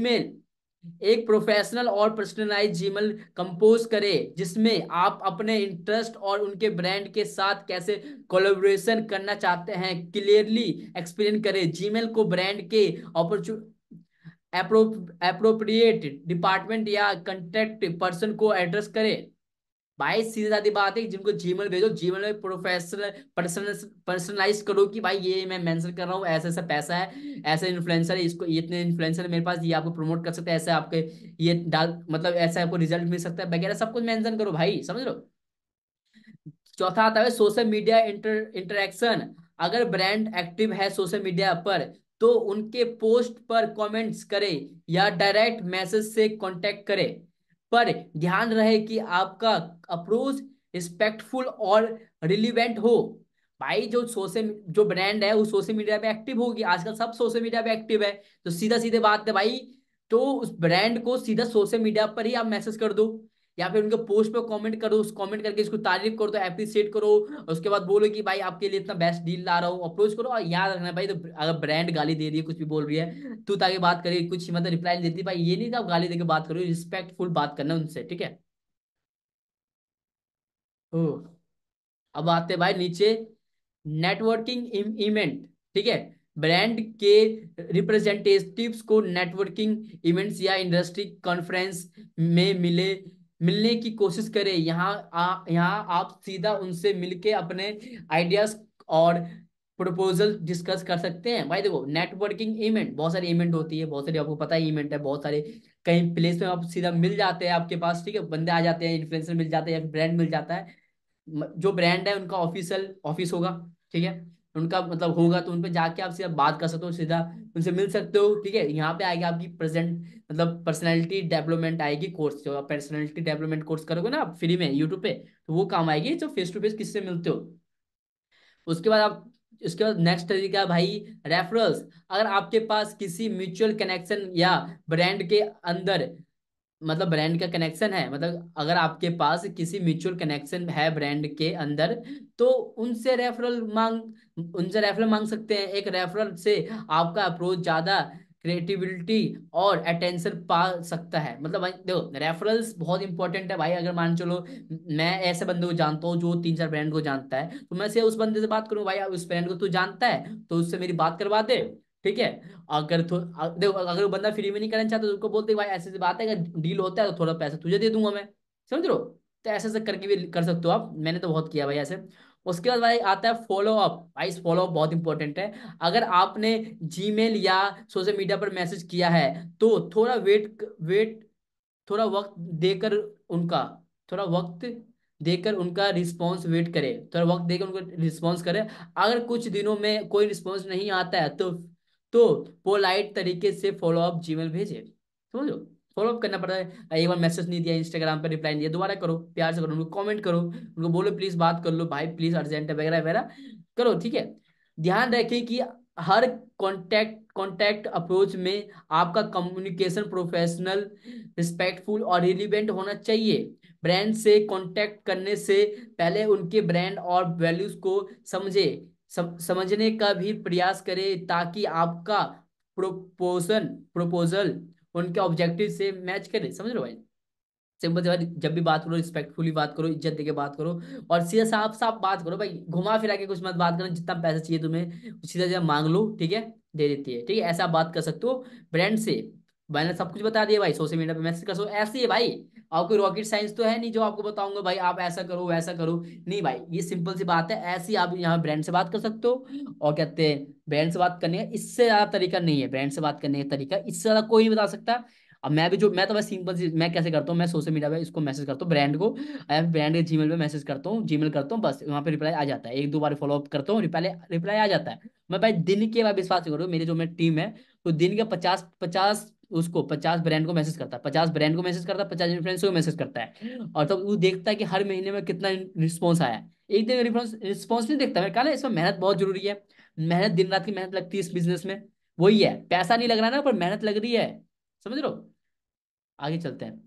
एक प्रोफेशनल और पर्सनलाइज जीमेल कंपोज करें जिसमें आप अपने इंटरेस्ट और उनके ब्रांड के साथ कैसे कोलेबोरेशन करना चाहते हैं क्लियरली एक्सप्लेन करें जीमेल को ब्रांड के अपॉर्चुनिटी अप्रोप्रिएट डिपार्टमेंट या कंटेक्ट पर्सन को एड्रेस करे भाई सीधे साधी बात है जिनको जीमेल भेजो जीमेल में प्रोफेशनल पर्सनलाइज करो कि भाई ये मैं मेंशन कर रहा हूँ ऐसा ऐसा पैसा है ऐसे इन्फ्लुएंसर है इसको इतने इन्फ्लुएंसर मेरे पास ये आपको प्रमोट कर सकते हैं ऐसे आपके ये डाल मतलब ऐसे आपको रिजल्ट मिल सकता है वगैरह सब कुछ मेंशन करो भाई समझ लो चौथा आता है सोशल मीडिया इंटर इंटरेक्शन अगर ब्रांड एक्टिव है सोशल मीडिया पर तो उनके पोस्ट पर कमेंट्स करें या डायरेक्ट मैसेज से कांटेक्ट करें पर ध्यान रहे कि आपका अप्रोच रिस्पेक्टफुल और रिलीवेंट हो भाई जो सोशल जो ब्रांड है वो सोशल मीडिया पे एक्टिव होगी आजकल सब सोशल मीडिया पे एक्टिव है तो सीधा सीधे बात है भाई तो उस ब्रांड को सीधा सोशल मीडिया पर ही आप मैसेज कर दो या फिर उनके पोस्ट पे कमेंट करो उस कमेंट करके इसको तारीफ करो तो अप्रिशिएट करो उसके बाद बोलो कि भाई आपके लिए इतना बेस्ट डील ला रहा हूँ अप्रोच करो और याद रखना भाई तो अगर ब्रांड गाली दे रही है कुछ भी बोल रही है तू ताकि बात करे कुछ मतलब रिप्लाई नहीं देती भाई ये नहीं आप गाली देकर बात करो रिस्पेक्टफुल बात करना उनसे ठीक है ओ अब आते हैं भाई नीचे नेटवर्किंग इवेंट ठीक है ब्रांड के रिप्रेजेंटेटिव्स को नेटवर्किंग इवेंट्स या इंडस्ट्री कॉन्फ्रेंस में मिले मिलने की कोशिश करें यहाँ यहाँ आप सीधा उनसे मिलके अपने आइडियाज और प्रपोजल डिस्कस कर सकते हैं भाई देखो नेटवर्किंग इवेंट बहुत सारी इवेंट होती है बहुत सारी आपको पता है इवेंट है बहुत सारे कहीं प्लेस में आप सीधा मिल जाते हैं आपके पास ठीक है बंदे आ जाते हैं इन्फ्लुएंसर मिल जाते हैं या ब्रांड मिल जाता है जो ब्रांड है उनका ऑफिसियल ऑफिस होगा ठीक है उनका मतलब होगा तो उनपे जाके आप सीधा बात कर सकते हो सीधा उनसे मिल सकते हो ठीक है यहाँ पे मतलब आएगी आपकी प्रेजेंट मतलब पर्सनैलिटी डेवलपमेंट आएगी कोर्स जो आप पर्सनैलिटी डेवलपमेंट कोर्स करोगे ना आप फ्री में यूट्यूब पे तो वो काम आएगी जो फेस टू फेस किससे मिलते हो उसके बाद आप उसके बाद नेक्स्ट तरीका भाई रेफरल्स अगर आपके पास किसी म्यूचुअल कनेक्शन या ब्रांड के अंदर मतलब ब्रांड का कनेक्शन है मतलब अगर आपके पास किसी म्यूचुअल कनेक्शन है ब्रांड के अंदर तो उनसे रेफरल मांग उनसे रेफरल मांग सकते हैं एक रेफरल से आपका अप्रोच ज़्यादा क्रिएटिविटी और अटेंशन पा सकता है मतलब देखो रेफरल्स बहुत इंपॉर्टेंट है भाई अगर मान चलो मैं ऐसे बंदे को जानता हूँ जो तीन चार ब्रांड को जानता है तो मैं से उस बंदे से बात करूँ भाई उस ब्रांड को तू तो जानता है तो उससे मेरी बात करवा दे ठीक है अगर देखो अगर वो बंदा फ्री में नहीं करना चाहता तो उसको बोलते भाई ऐसे ऐसी बात है अगर डील होता है तो थोड़ा पैसा तुझे दे दूंगा मैं समझ लो तो ऐसे ऐसे करके भी कर सकते हो आप मैंने तो बहुत किया भाई ऐसे उसके बाद भाई आता है फॉलो अप भाई फॉलो अप बहुत इंपॉर्टेंट है अगर आपने जी या सोशल मीडिया पर मैसेज किया है तो थोड़ा वेट वेट थोड़ा वक्त देकर उनका थोड़ा वक्त देकर उनका रिस्पॉन्स वेट करे थोड़ा वक्त देकर उनका रिस्पॉन्स करे अगर कुछ दिनों में कोई रिस्पॉन्स नहीं आता है तो तो पोलाइट तरीके से फॉलोअप जी मेल भेजे समझो फॉलोअप करना पड़ता है एक बार मैसेज नहीं दिया इंस्टाग्राम पर रिप्लाई नहीं दिया दोबारा करो प्यार से करो उनको कॉमेंट करो उनको बोलो प्लीज बात कर लो भाई प्लीज अर्जेंट है वगैरह वगैरह करो ठीक है ध्यान रखें कि हर कॉन्टैक्ट कॉन्टैक्ट अप्रोच में आपका कम्युनिकेशन प्रोफेशनल रिस्पेक्टफुल और रिलीवेंट होना चाहिए ब्रांड से कॉन्टैक्ट करने से पहले उनके ब्रांड और वैल्यूज को समझे समझने का भी प्रयास करें ताकि आपका प्रोपोजन प्रोपोजल उनके ऑब्जेक्टिव से मैच करे समझ लो भाई सिंपल से भाई जब भी बात करो रिस्पेक्टफुली बात करो इज्जत देके बात करो और सीधा साफ साफ बात करो भाई घुमा फिरा के कुछ मत बात करना जितना पैसा चाहिए तुम्हें सीधा सीधा मांग लो ठीक है दे देती है ठीक है ऐसा बात कर सकते हो ब्रांड से मैंने सब कुछ बता दिया भाई सोशल मीडिया पे मैसेज कर सो ऐसे ही भाई आपको रॉकेट साइंस तो है नहीं जो आपको बताऊंगा भाई आप ऐसा करो वैसा करो नहीं भाई ये सिंपल सी बात है ऐसे ही आप यहाँ ब्रांड से बात कर सकते हो और कहते हैं ब्रांड से बात करने का इससे ज़्यादा तरीका नहीं है ब्रांड से बात करने का तरीका इससे ज़्यादा कोई नहीं बता सकता अब मैं भी जो मैं तो भाई सिंपल सी मैं कैसे करता हूँ मैं सोशल मीडिया पे इसको मैसेज करता हूँ ब्रांड को ब्रांड के जीमेल पे मैसेज करता हूँ जी करता हूँ बस वहाँ पे रिप्लाई आ जाता है एक दो बार फॉलोअप करता हूँ रिप्लाई रिप्लाई आ जाता है मैं भाई दिन के बाद विश्वास करूँ मेरी जो मेरी टीम है तो दिन का पचास पचास उसको पचास ब्रांड को मैसेज करता है पचास ब्रांड को मैसेज करता है पचास इन्फ्लुएंसर को मैसेज करता है और तब तो वो देखता है कि हर महीने में कितना रिस्पॉन्स आया एक दिन रिस्पॉन्स नहीं देखता मेरे कहा इसमें मेहनत बहुत जरूरी है मेहनत दिन रात की मेहनत लगती है इस बिजनेस में वही है पैसा नहीं लग रहा ना पर मेहनत लग रही है समझ लो आगे चलते हैं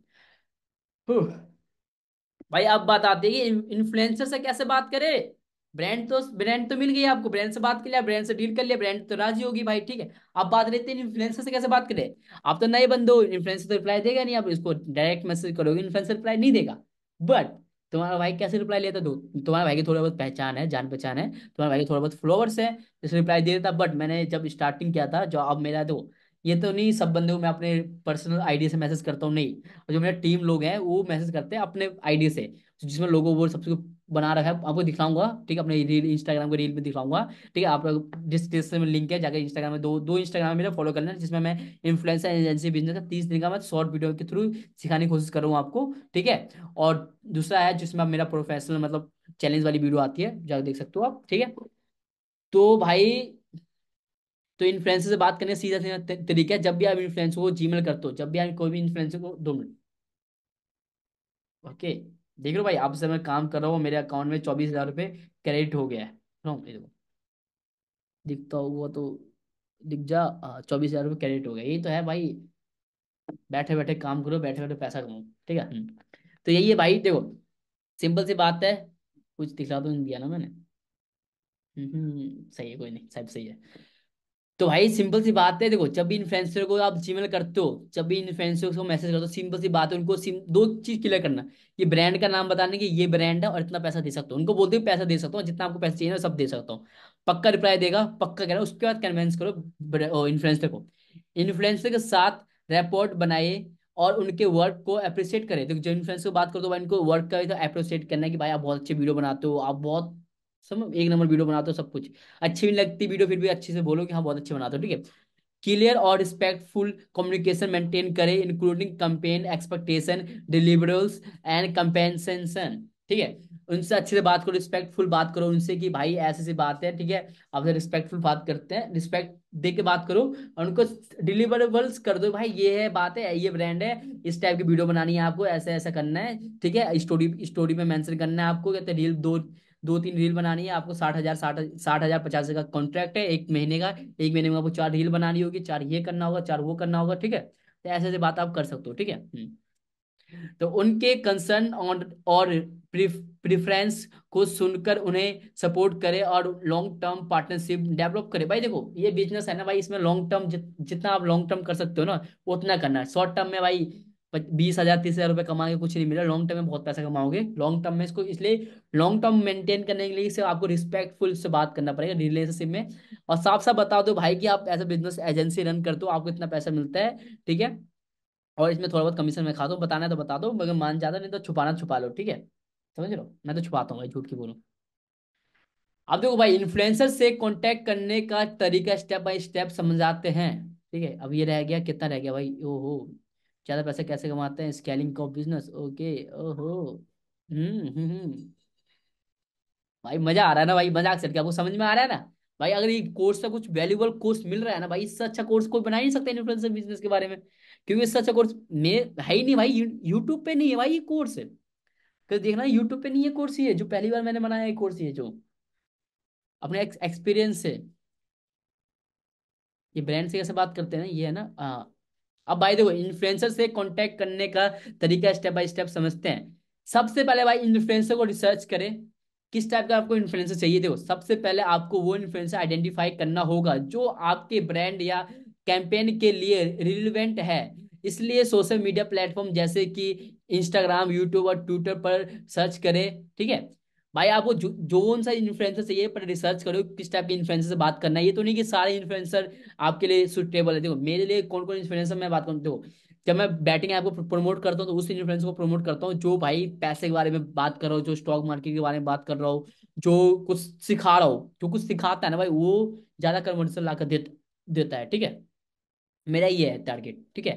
भाई अब बात आती है इन्फ्लुएंसर से कैसे बात करें ब्रांड तो ब्रांड तो मिल गई आपको ब्रांड से बात कर लिया ब्रांड से डील कर लिया ब्रांड तो राजी होगी भाई ठीक है अब बात रहते हैं इन्फ्लुएंसर से कैसे बात करें आप तो नए बंदो इन्फ्लुएंसर तो रिप्लाई देगा नहीं आप इसको डायरेक्ट मैसेज करोगे इन्फ्लुएंसर रिप्लाई नहीं देगा बट तुम्हारा भाई कैसे रिप्लाई लेता दो तुम्हारे भाई की थोड़ा बहुत पहचान है जान पहचान है तुम्हारे भाई थोड़ा बहुत फ्लोवर्स है जैसे रिप्लाई दे देता बट मैंने जब स्टार्टिंग किया था जो अब मेरा दो ये तो नहीं सब बंदे को मैं अपने पर्सनल आईडी से मैसेज करता हूँ नहीं और जो मेरे टीम लोग हैं वो मैसेज करते हैं अपने आईडी से जिसमें लोगों वो सबसे बना रखा है आपको दिखाऊंगा ठीक है अपने रील इंस्टाग्राम के रील में दिखाऊंगा ठीक है आप डिस्क्रिप्शन में लिंक है जाकर इंस्टाग्राम में दो दो इंस्टाग्राम मेरे फॉलो कर लेना जिसमें मैं इन्फ्लुएंसर एजेंसी बिजनेस का तीस दिन का मैं शॉर्ट वीडियो के थ्रू सिखाने की कोशिश करूँ आपको ठीक है और दूसरा है जिसमें मेरा प्रोफेशनल मतलब चैलेंज वाली वीडियो आती है जाकर देख सकते हो आप ठीक है तो भाई तो इन्फ्लुएंसर से बात करने का सीधा सीधा तरीका है जब भी आप इन्फ्लुएंसर को जीमेल करते हो जब भी आप कोई भी इन्फ्लुएंसर को दो मिनट ओके okay. देख लो भाई अब से मैं काम कर रहा हूँ मेरे अकाउंट में चौबीस हजार रुपये क्रेडिट हो गया है देखो दिखता होगा तो दिख जा हाँ, चौबीस हजार रुपये क्रेडिट हो गया ये तो है भाई बैठे बैठे काम करो बैठे बैठे पैसा कमाओ ठीक है हम्म। तो यही है भाई देखो सिंपल सी बात है कुछ दिखला तो नहीं दिया ना मैंने हम्म, सही है कोई नहीं सब सही है तो भाई सिंपल सी बात है देखो जब भी इन्फ्लुएंसर को आप जीमेल करते हो जब भी इन्फ्लुएंसर को मैसेज करते हो तो सिंपल सी बात है उनको सिम, दो चीज क्लियर करना कि ब्रांड का नाम बताने की ये ब्रांड है और इतना पैसा दे सकते हो उनको बोलते हो पैसा दे सकता हूँ जितना आपको पैसा चाहिए ना सब दे सकता हूँ पक्का रिप्लाई देगा पक्का कह रहा उसके बाद कन्वेंस करो इन्फ्लुएंसर को इन्फ्लुएंसर के साथ रेपोर्ट बनाइए और उनके वर्क को अप्रिशिएट करें तो जो इन्फ्लुएंसर को बात करते तो भाई इनको वर्क का तो अप्रिशिएट करना है कि भाई आप बहुत अच्छे वीडियो बनाते हो आप बहुत सब एक नंबर वीडियो बनाते हो सब कुछ अच्छी भी लगती वीडियो फिर भी अच्छे से बोलो कि हाँ बहुत अच्छे बनाते हो ठीक है क्लियर और रिस्पेक्टफुल कम्युनिकेशन मेंटेन करे including campaign expectation deliverables and compensation ठीक है उनसे अच्छे से बात करो रिस्पेक्टफुल बात करो उनसे कि भाई ऐसे से बात है ठीक है आपसे रिस्पेक्टफुल बात करते हैं रिस्पेक्ट दे के बात करो और उनको डिलीवरेबल्स कर दो भाई ये है बात है ये ब्रांड है इस टाइप की वीडियो बनानी है आपको ऐसा ऐसा करना है ठीक है स्टोरी स्टोरी में मेंशन करना है आपको कहते हैं रील दो दो तीन रील बनानी है आपको साठ हजार साठ साठ हजार पचास हजार का कॉन्ट्रैक्ट है एक महीने का एक महीने में आपको चार रील बनानी होगी चार ये करना होगा चार वो करना होगा ठीक है तो ऐसे ऐसे बात आप कर सकते हो ठीक है हम्म। तो उनके कंसर्न और प्रिफरेंस को सुनकर उन्हें सपोर्ट करें और लॉन्ग टर्म पार्टनरशिप डेवलप करें भाई देखो ये बिजनेस है ना भाई इसमें लॉन्ग टर्म जितना आप लॉन्ग टर्म कर सकते हो ना उतना करना है शॉर्ट टर्म में भाई बीस हजार तीस हजार रुपये कमा के कुछ नहीं मिला लॉन्ग टर्म में बहुत पैसा कमाओगे लॉन्ग टर्म में इसको इसलिए लॉन्ग टर्म मेंटेन करने के लिए आपको रिस्पेक्टफुल से बात करना पड़ेगा रिलेशनशिप में और साफ साफ बता दो भाई कि आप ऐसा बिजनेस एजेंसी रन करते हो आपको इतना पैसा मिलता है ठीक है और इसमें थोड़ा बहुत कमीशन में खा दो बताना है तो बता दो मगर मान जाता नहीं तो छुपाना छुपा लो ठीक है समझ लो मैं तो छुपाता हूँ भाई झूठ की बोलूँ अब देखो भाई इन्फ्लुएंसर से कॉन्टेक्ट करने का तरीका स्टेप बाई स्टेप समझाते हैं ठीक है अब ये रह गया कितना रह गया भाई ओहो ज़्यादा पैसे कैसे कमाते हैं स्केलिंग का बिजनेस ओके ओहो हम्म, हम्म, हम्म। भाई मजा आ रहा है ना भाई मजाक सर आपको समझ में आ रहा है ना भाई अगर ये कोर्स का कुछ वैल्यूबल कोर्स मिल रहा है ना भाई इससे अच्छा कोर्स कोई बना ही नहीं सकता इन्फ्लुएंसर बिजनेस के बारे में क्योंकि इससे अच्छा कोर्स में है ही नहीं भाई यूट्यूब पे नहीं है भाई ये कोर्स है तो देखना यूट्यूब पे नहीं ये कोर्स ही है जो पहली बार मैंने बनाया है कोर्स ये जो अपने एक्सपीरियंस से ये ब्रांड से कैसे बात करते हैं ये है ना अब भाई देखो इन्फ्लुएंसर से कॉन्टेक्ट करने का तरीका स्टेप बाय स्टेप समझते हैं सबसे पहले भाई इन्फ्लुएंसर को रिसर्च करें किस टाइप का आपको इन्फ्लुएंसर चाहिए देखो सबसे पहले आपको वो इन्फ्लुएंसर आइडेंटिफाई करना होगा जो आपके ब्रांड या कैंपेन के लिए रिलेवेंट है इसलिए सोशल मीडिया प्लेटफॉर्म जैसे कि इंस्टाग्राम यूट्यूब और ट्विटर पर सर्च करें ठीक है भाई आपको जो जो सा इन्फ्लुएंसर चाहिए पर रिसर्च करो किस टाइप के इन्फ्लुएंसर से बात करना है ये तो नहीं कि सारे इन्फ्लुएंसर आपके लिए सुटेबल है देखो मेरे लिए कौन कौन इन्फ्लुएंसर मैं बात करूँ देखो जब मैं बैटिंग ऐप को प्रमोट करता हूँ तो उस इन्फ्लुएंस को प्रमोट करता हूँ जो भाई पैसे के बारे में बात कर रहा हो जो स्टॉक मार्केट के बारे में बात कर रहा हो जो कुछ सिखा रहा हो जो कुछ सिखाता है ना भाई वो ज़्यादा कन्वर्सेशन ला कर देता है ठीक है मेरा ये है टारगेट ठीक है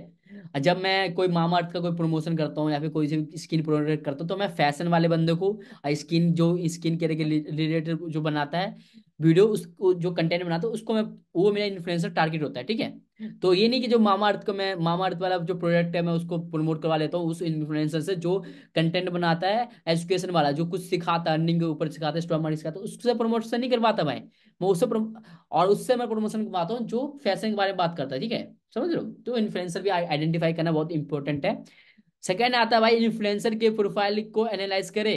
जब मैं कोई मामा अर्थ का कोई प्रमोशन करता हूँ या फिर कोई से भी स्किन प्रोडक्ट करता हूँ तो मैं फैशन वाले बंदे को स्किन जो स्किन केयर के रिलेटेड जो बनाता है वीडियो उसको जो कंटेंट बनाता है उसको मैं वो मेरा इन्फ्लुएंसर टारगेट होता है ठीक है तो ये नहीं कि जो मामा अर्थ को मैं मामा अर्थ वाला जो प्रोडक्ट है मैं उसको प्रमोट करवा लेता हूँ उस इन्फ्लुएंसर से जो कंटेंट बनाता है एजुकेशन वाला जो कुछ सिखाता है अर्निंग के ऊपर सिखाता है स्टॉक मार्केट सिखाता है उससे प्रमोशन नहीं करवाता मैं मैं उससे और उससे मैं प्रमोशन करवाता हूँ जो फैशन के बारे में बात करता है ठीक है समझ लो तो इन्फ्लुएंसर भी आइडेंटिफाई करना बहुत इंपॉर्टेंट है सेकेंड आता है भाई इन्फ्लुएंसर के प्रोफाइल को एनालाइज करें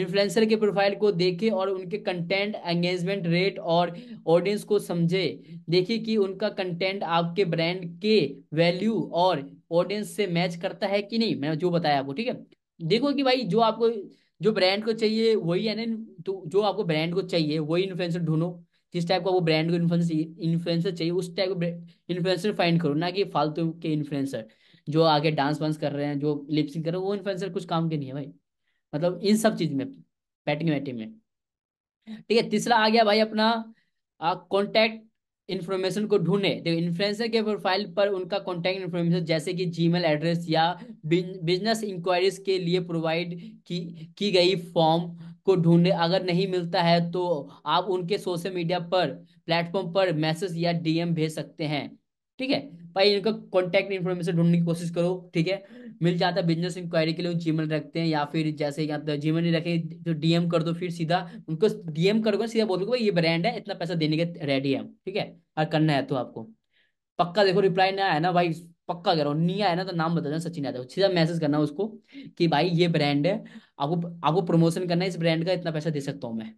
इन्फ्लुएंसर के प्रोफाइल को देखें और उनके कंटेंट एंगेजमेंट रेट और ऑडियंस को समझे देखिए कि उनका कंटेंट आपके ब्रांड के वैल्यू और ऑडियंस से मैच करता है कि नहीं मैंने जो बताया आपको ठीक है देखो कि भाई जो आपको जो ब्रांड को चाहिए वही है ना तो जो आपको ब्रांड को चाहिए वही इन्फ्लुएंसर ढूंढो जिस टाइप का वो ब्रांड को इन्फ्लुएंसर चाहिए उस टाइप का इन्फ्लुएंसर फाइंड करो ना कि फालतू के इन्फ्लुएंसर जो आगे डांस वांस कर रहे हैं जो लिपसिंग कर रहे हैं वो इन्फ्लुएंसर कुछ काम के नहीं है भाई मतलब इन सब चीज में बैटिंग वैटिंग में ठीक है तीसरा आ गया भाई अपना कॉन्टैक्ट इन्फॉर्मेशन को ढूंढे देखो इन्फ्लुएंसर के प्रोफाइल पर उनका कॉन्टैक्ट इन्फॉर्मेशन जैसे कि जीमेल एड्रेस या बिजनेस इंक्वायरीज के लिए प्रोवाइड की की गई फॉर्म को ढूंढे अगर नहीं मिलता है तो आप उनके सोशल मीडिया पर प्लेटफॉर्म पर मैसेज या डीएम भेज सकते हैं ठीक है भाई इनका कॉन्टैक्ट इन्फॉर्मेशन ढूंढने की कोशिश करो ठीक है मिल जाता है बिजनेस इंक्वायरी के लिए मेल रखते हैं या फिर जैसे या तो मेल नहीं रखे तो डीएम कर दो फिर सीधा उनको डीएम करोगे सीधा बोलोगे भाई ये ब्रांड है इतना पैसा देने के रेडी है ठीक है और करना है तो आपको पक्का देखो रिप्लाई ना आया ना भाई पक्का करो नहीं आया ना तो नाम बता देना सचिन यादव सीधा मैसेज करना उसको कि भाई ये ब्रांड है आपको आपको प्रमोशन करना है इस ब्रांड का इतना पैसा दे सकता हूँ मैं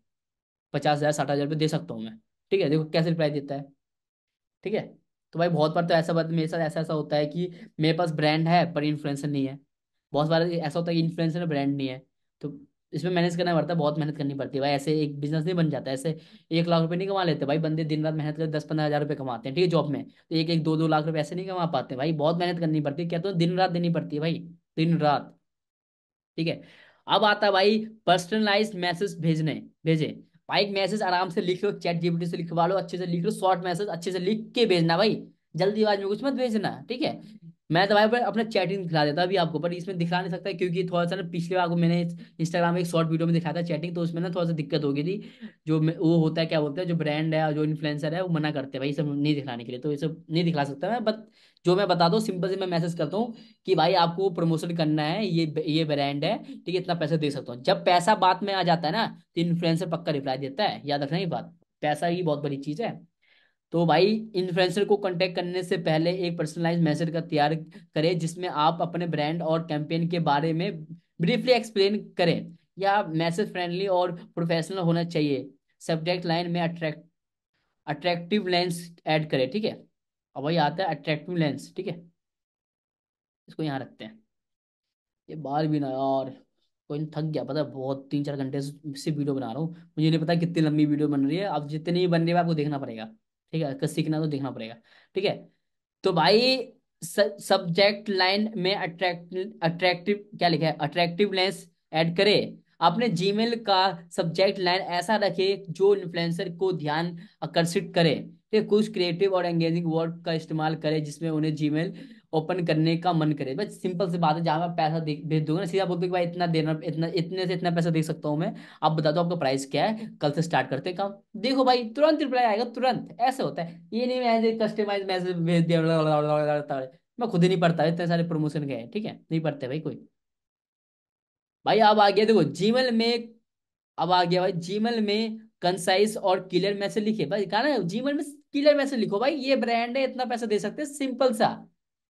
पचास हज़ार साठ हज़ार रुपये दे सकता हूँ मैं ठीक है देखो कैसे रिप्लाई देता है ठीक है तो भाई बहुत बार तो ऐसा बात मेरे साथ ऐसा ऐसा होता है कि मेरे पास ब्रांड है पर इन्फ्लुएंसर नहीं है बहुत बार ऐसा होता है कि इन्फ्लुएंसर ब्रांड नहीं है तो इसमें मैनेज करना पड़ता है बहुत मेहनत करनी पड़ती है भाई ऐसे एक बिजनेस नहीं बन जाता ऐसे एक लाख रुपये नहीं कमा लेते भाई बंदे दिन रात मेहनत कर दस पंद्रह हज़ार रुपये कमाते हैं ठीक है जॉब में तो एक एक दो दो लाख रुपये ऐसे नहीं कमा पाते भाई बहुत मेहनत करनी पड़ती है क्या तो दिन रात देनी पड़ती है भाई दिन रात ठीक है अब आता भाई पर्सनलाइज मैसेज भेजने भेजे भाई मैसेज आराम से लिख लो चैट जीपीटी से लिखवा लो अच्छे से लिख लो शॉर्ट मैसेज अच्छे से लिख के भेजना भाई जल्दी आवाज में कुछ मत भेजना ठीक है मैं तो पर अपना चैटिंग दिखा देता अभी आपको पर इसमें दिखा नहीं सकता क्योंकि थोड़ा सा ना पिछले बार को मैंने इंस्टाग्राम में एक शॉर्ट वीडियो में दिखाया था चैटिंग तो उसमें ना थोड़ा सा दिक्कत हो गई थी जो वो होता है क्या बोलते हैं जो ब्रांड है जो इन्फ्लुएंसर है वो मना करते हैं भाई सब नहीं दिखाने के लिए तो ये सब नहीं दिखला सकता मैं बट जो मैं बता दूँ सिंपल से मैं मैसेज करता हूँ कि भाई आपको प्रमोशन करना है ये ये ब्रांड है ठीक है इतना पैसा दे सकता हूँ जब पैसा बात में आ जाता है ना तो इन्फ्लुएंसर पक्का रिप्लाई देता है याद रखना ये बात पैसा ही बहुत बड़ी चीज़ है तो भाई इन्फ्लुएंसर को कांटेक्ट करने से पहले एक पर्सनलाइज मैसेज का तैयार करें जिसमें आप अपने ब्रांड और कैंपेन के बारे में ब्रीफली एक्सप्लेन करें या मैसेज फ्रेंडली और प्रोफेशनल होना चाहिए सब्जेक्ट लाइन में अट्रैक्ट अट्रैक्टिव लेंस ऐड करें ठीक है और वही आता है अट्रैक्टिव लेंस ठीक है इसको यहाँ रखते हैं ये बाल भी ना यार कोई थक गया पता बहुत तीन चार घंटे से वीडियो बना रहा हूँ मुझे नहीं पता कितनी लंबी वीडियो बन रही है अब जितनी बन रही है आपको देखना पड़ेगा ठीक है सीखना तो देखना पड़ेगा ठीक है तो भाई सब्जेक्ट लाइन में अट्रैक्ट अट्रैक्टिव क्या लिखा है अट्रैक्टिवनेस ऐड करे अपने जीमेल का सब्जेक्ट लाइन ऐसा रखे जो इन्फ्लुएंसर को ध्यान आकर्षित करे ठीक कुछ क्रिएटिव और एंगेजिंग वर्ड का इस्तेमाल करे जिसमें उन्हें जीमेल ओपन करने का मन करे भाई सिंपल सी बात है जहाँ मैं पैसा भेज दूंगा ना सीधा बोल दूँ कि भाई इतना देना इतना इतने से इतना पैसा दे सकता हूँ मैं आप बता दो आपका प्राइस क्या है कल से स्टार्ट करते हैं काम देखो भाई तुरंत रिप्लाई आएगा तुरंत ऐसे होता है ये नहीं मैं कस्टमाइज मैसेज भेज दिया मैं खुद ही नहीं पढ़ता इतने सारे प्रमोशन गए ठीक है नहीं पढ़ते भाई कोई भाई अब आ गया देखो जीमेल में अब आ गया भाई जीमेल में कंसाइज और क्लियर मैसेज लिखे भाई कहा ना जीमेल में क्लियर मैसेज लिखो भाई ये ब्रांड है इतना पैसा दे सकते हैं सिंपल सा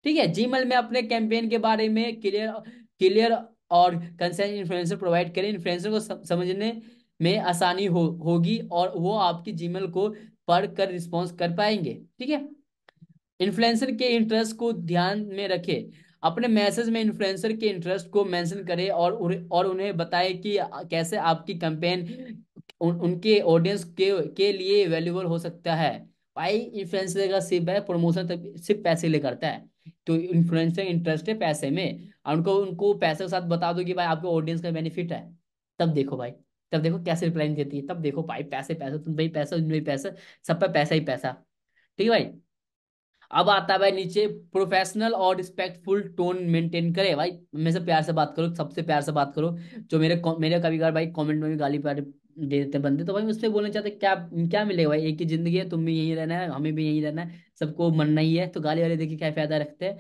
ठीक है जीमेल में अपने कैंपेन के बारे में क्लियर क्लियर और कंसेंट इन्फ्लुएंसर प्रोवाइड करें इन्फ्लुएंसर को समझने में आसानी हो होगी और वो आपकी जीमेल को पढ़ कर रिस्पॉन्स कर पाएंगे ठीक है इन्फ्लुएंसर के इंटरेस्ट को ध्यान में रखें अपने मैसेज में इन्फ्लुएंसर के इंटरेस्ट को मेंशन करें और और उन्हें बताएं कि कैसे आपकी कैंपेन उन, उनके ऑडियंस के के लिए वैल्यूबल हो सकता है भाई इन्फ्लुएंसर का सिर्फ है प्रमोशन सिर्फ पैसे ले करता है तो इन्फ्लुएंसर इंटरेस्ट है पैसे में और उनको उनको पैसे के साथ बता दो कि भाई आपको ऑडियंस का बेनिफिट है तब देखो भाई तब देखो कैसे रिप्लाई देती है तब देखो भाई पैसे पैसे तुम भाई पैसा तुम भाई पैसा सब पे पैसा ही पैसा ठीक है भाई अब आता है भाई नीचे प्रोफेशनल और रिस्पेक्टफुल टोन मेंटेन करे भाई मेरे से प्यार से बात करो सबसे प्यार से बात करो जो मेरे मेरे कभी कभार भाई कमेंट में भी गाली दे देते बंदे तो भाई उससे बोलना चाहते क्या क्या मिलेगा भाई एक ही जिंदगी है तुम भी यहीं रहना है हमें भी यहीं रहना है सबको मरना ही है तो गाली वाले देखिए क्या फायदा रखते हैं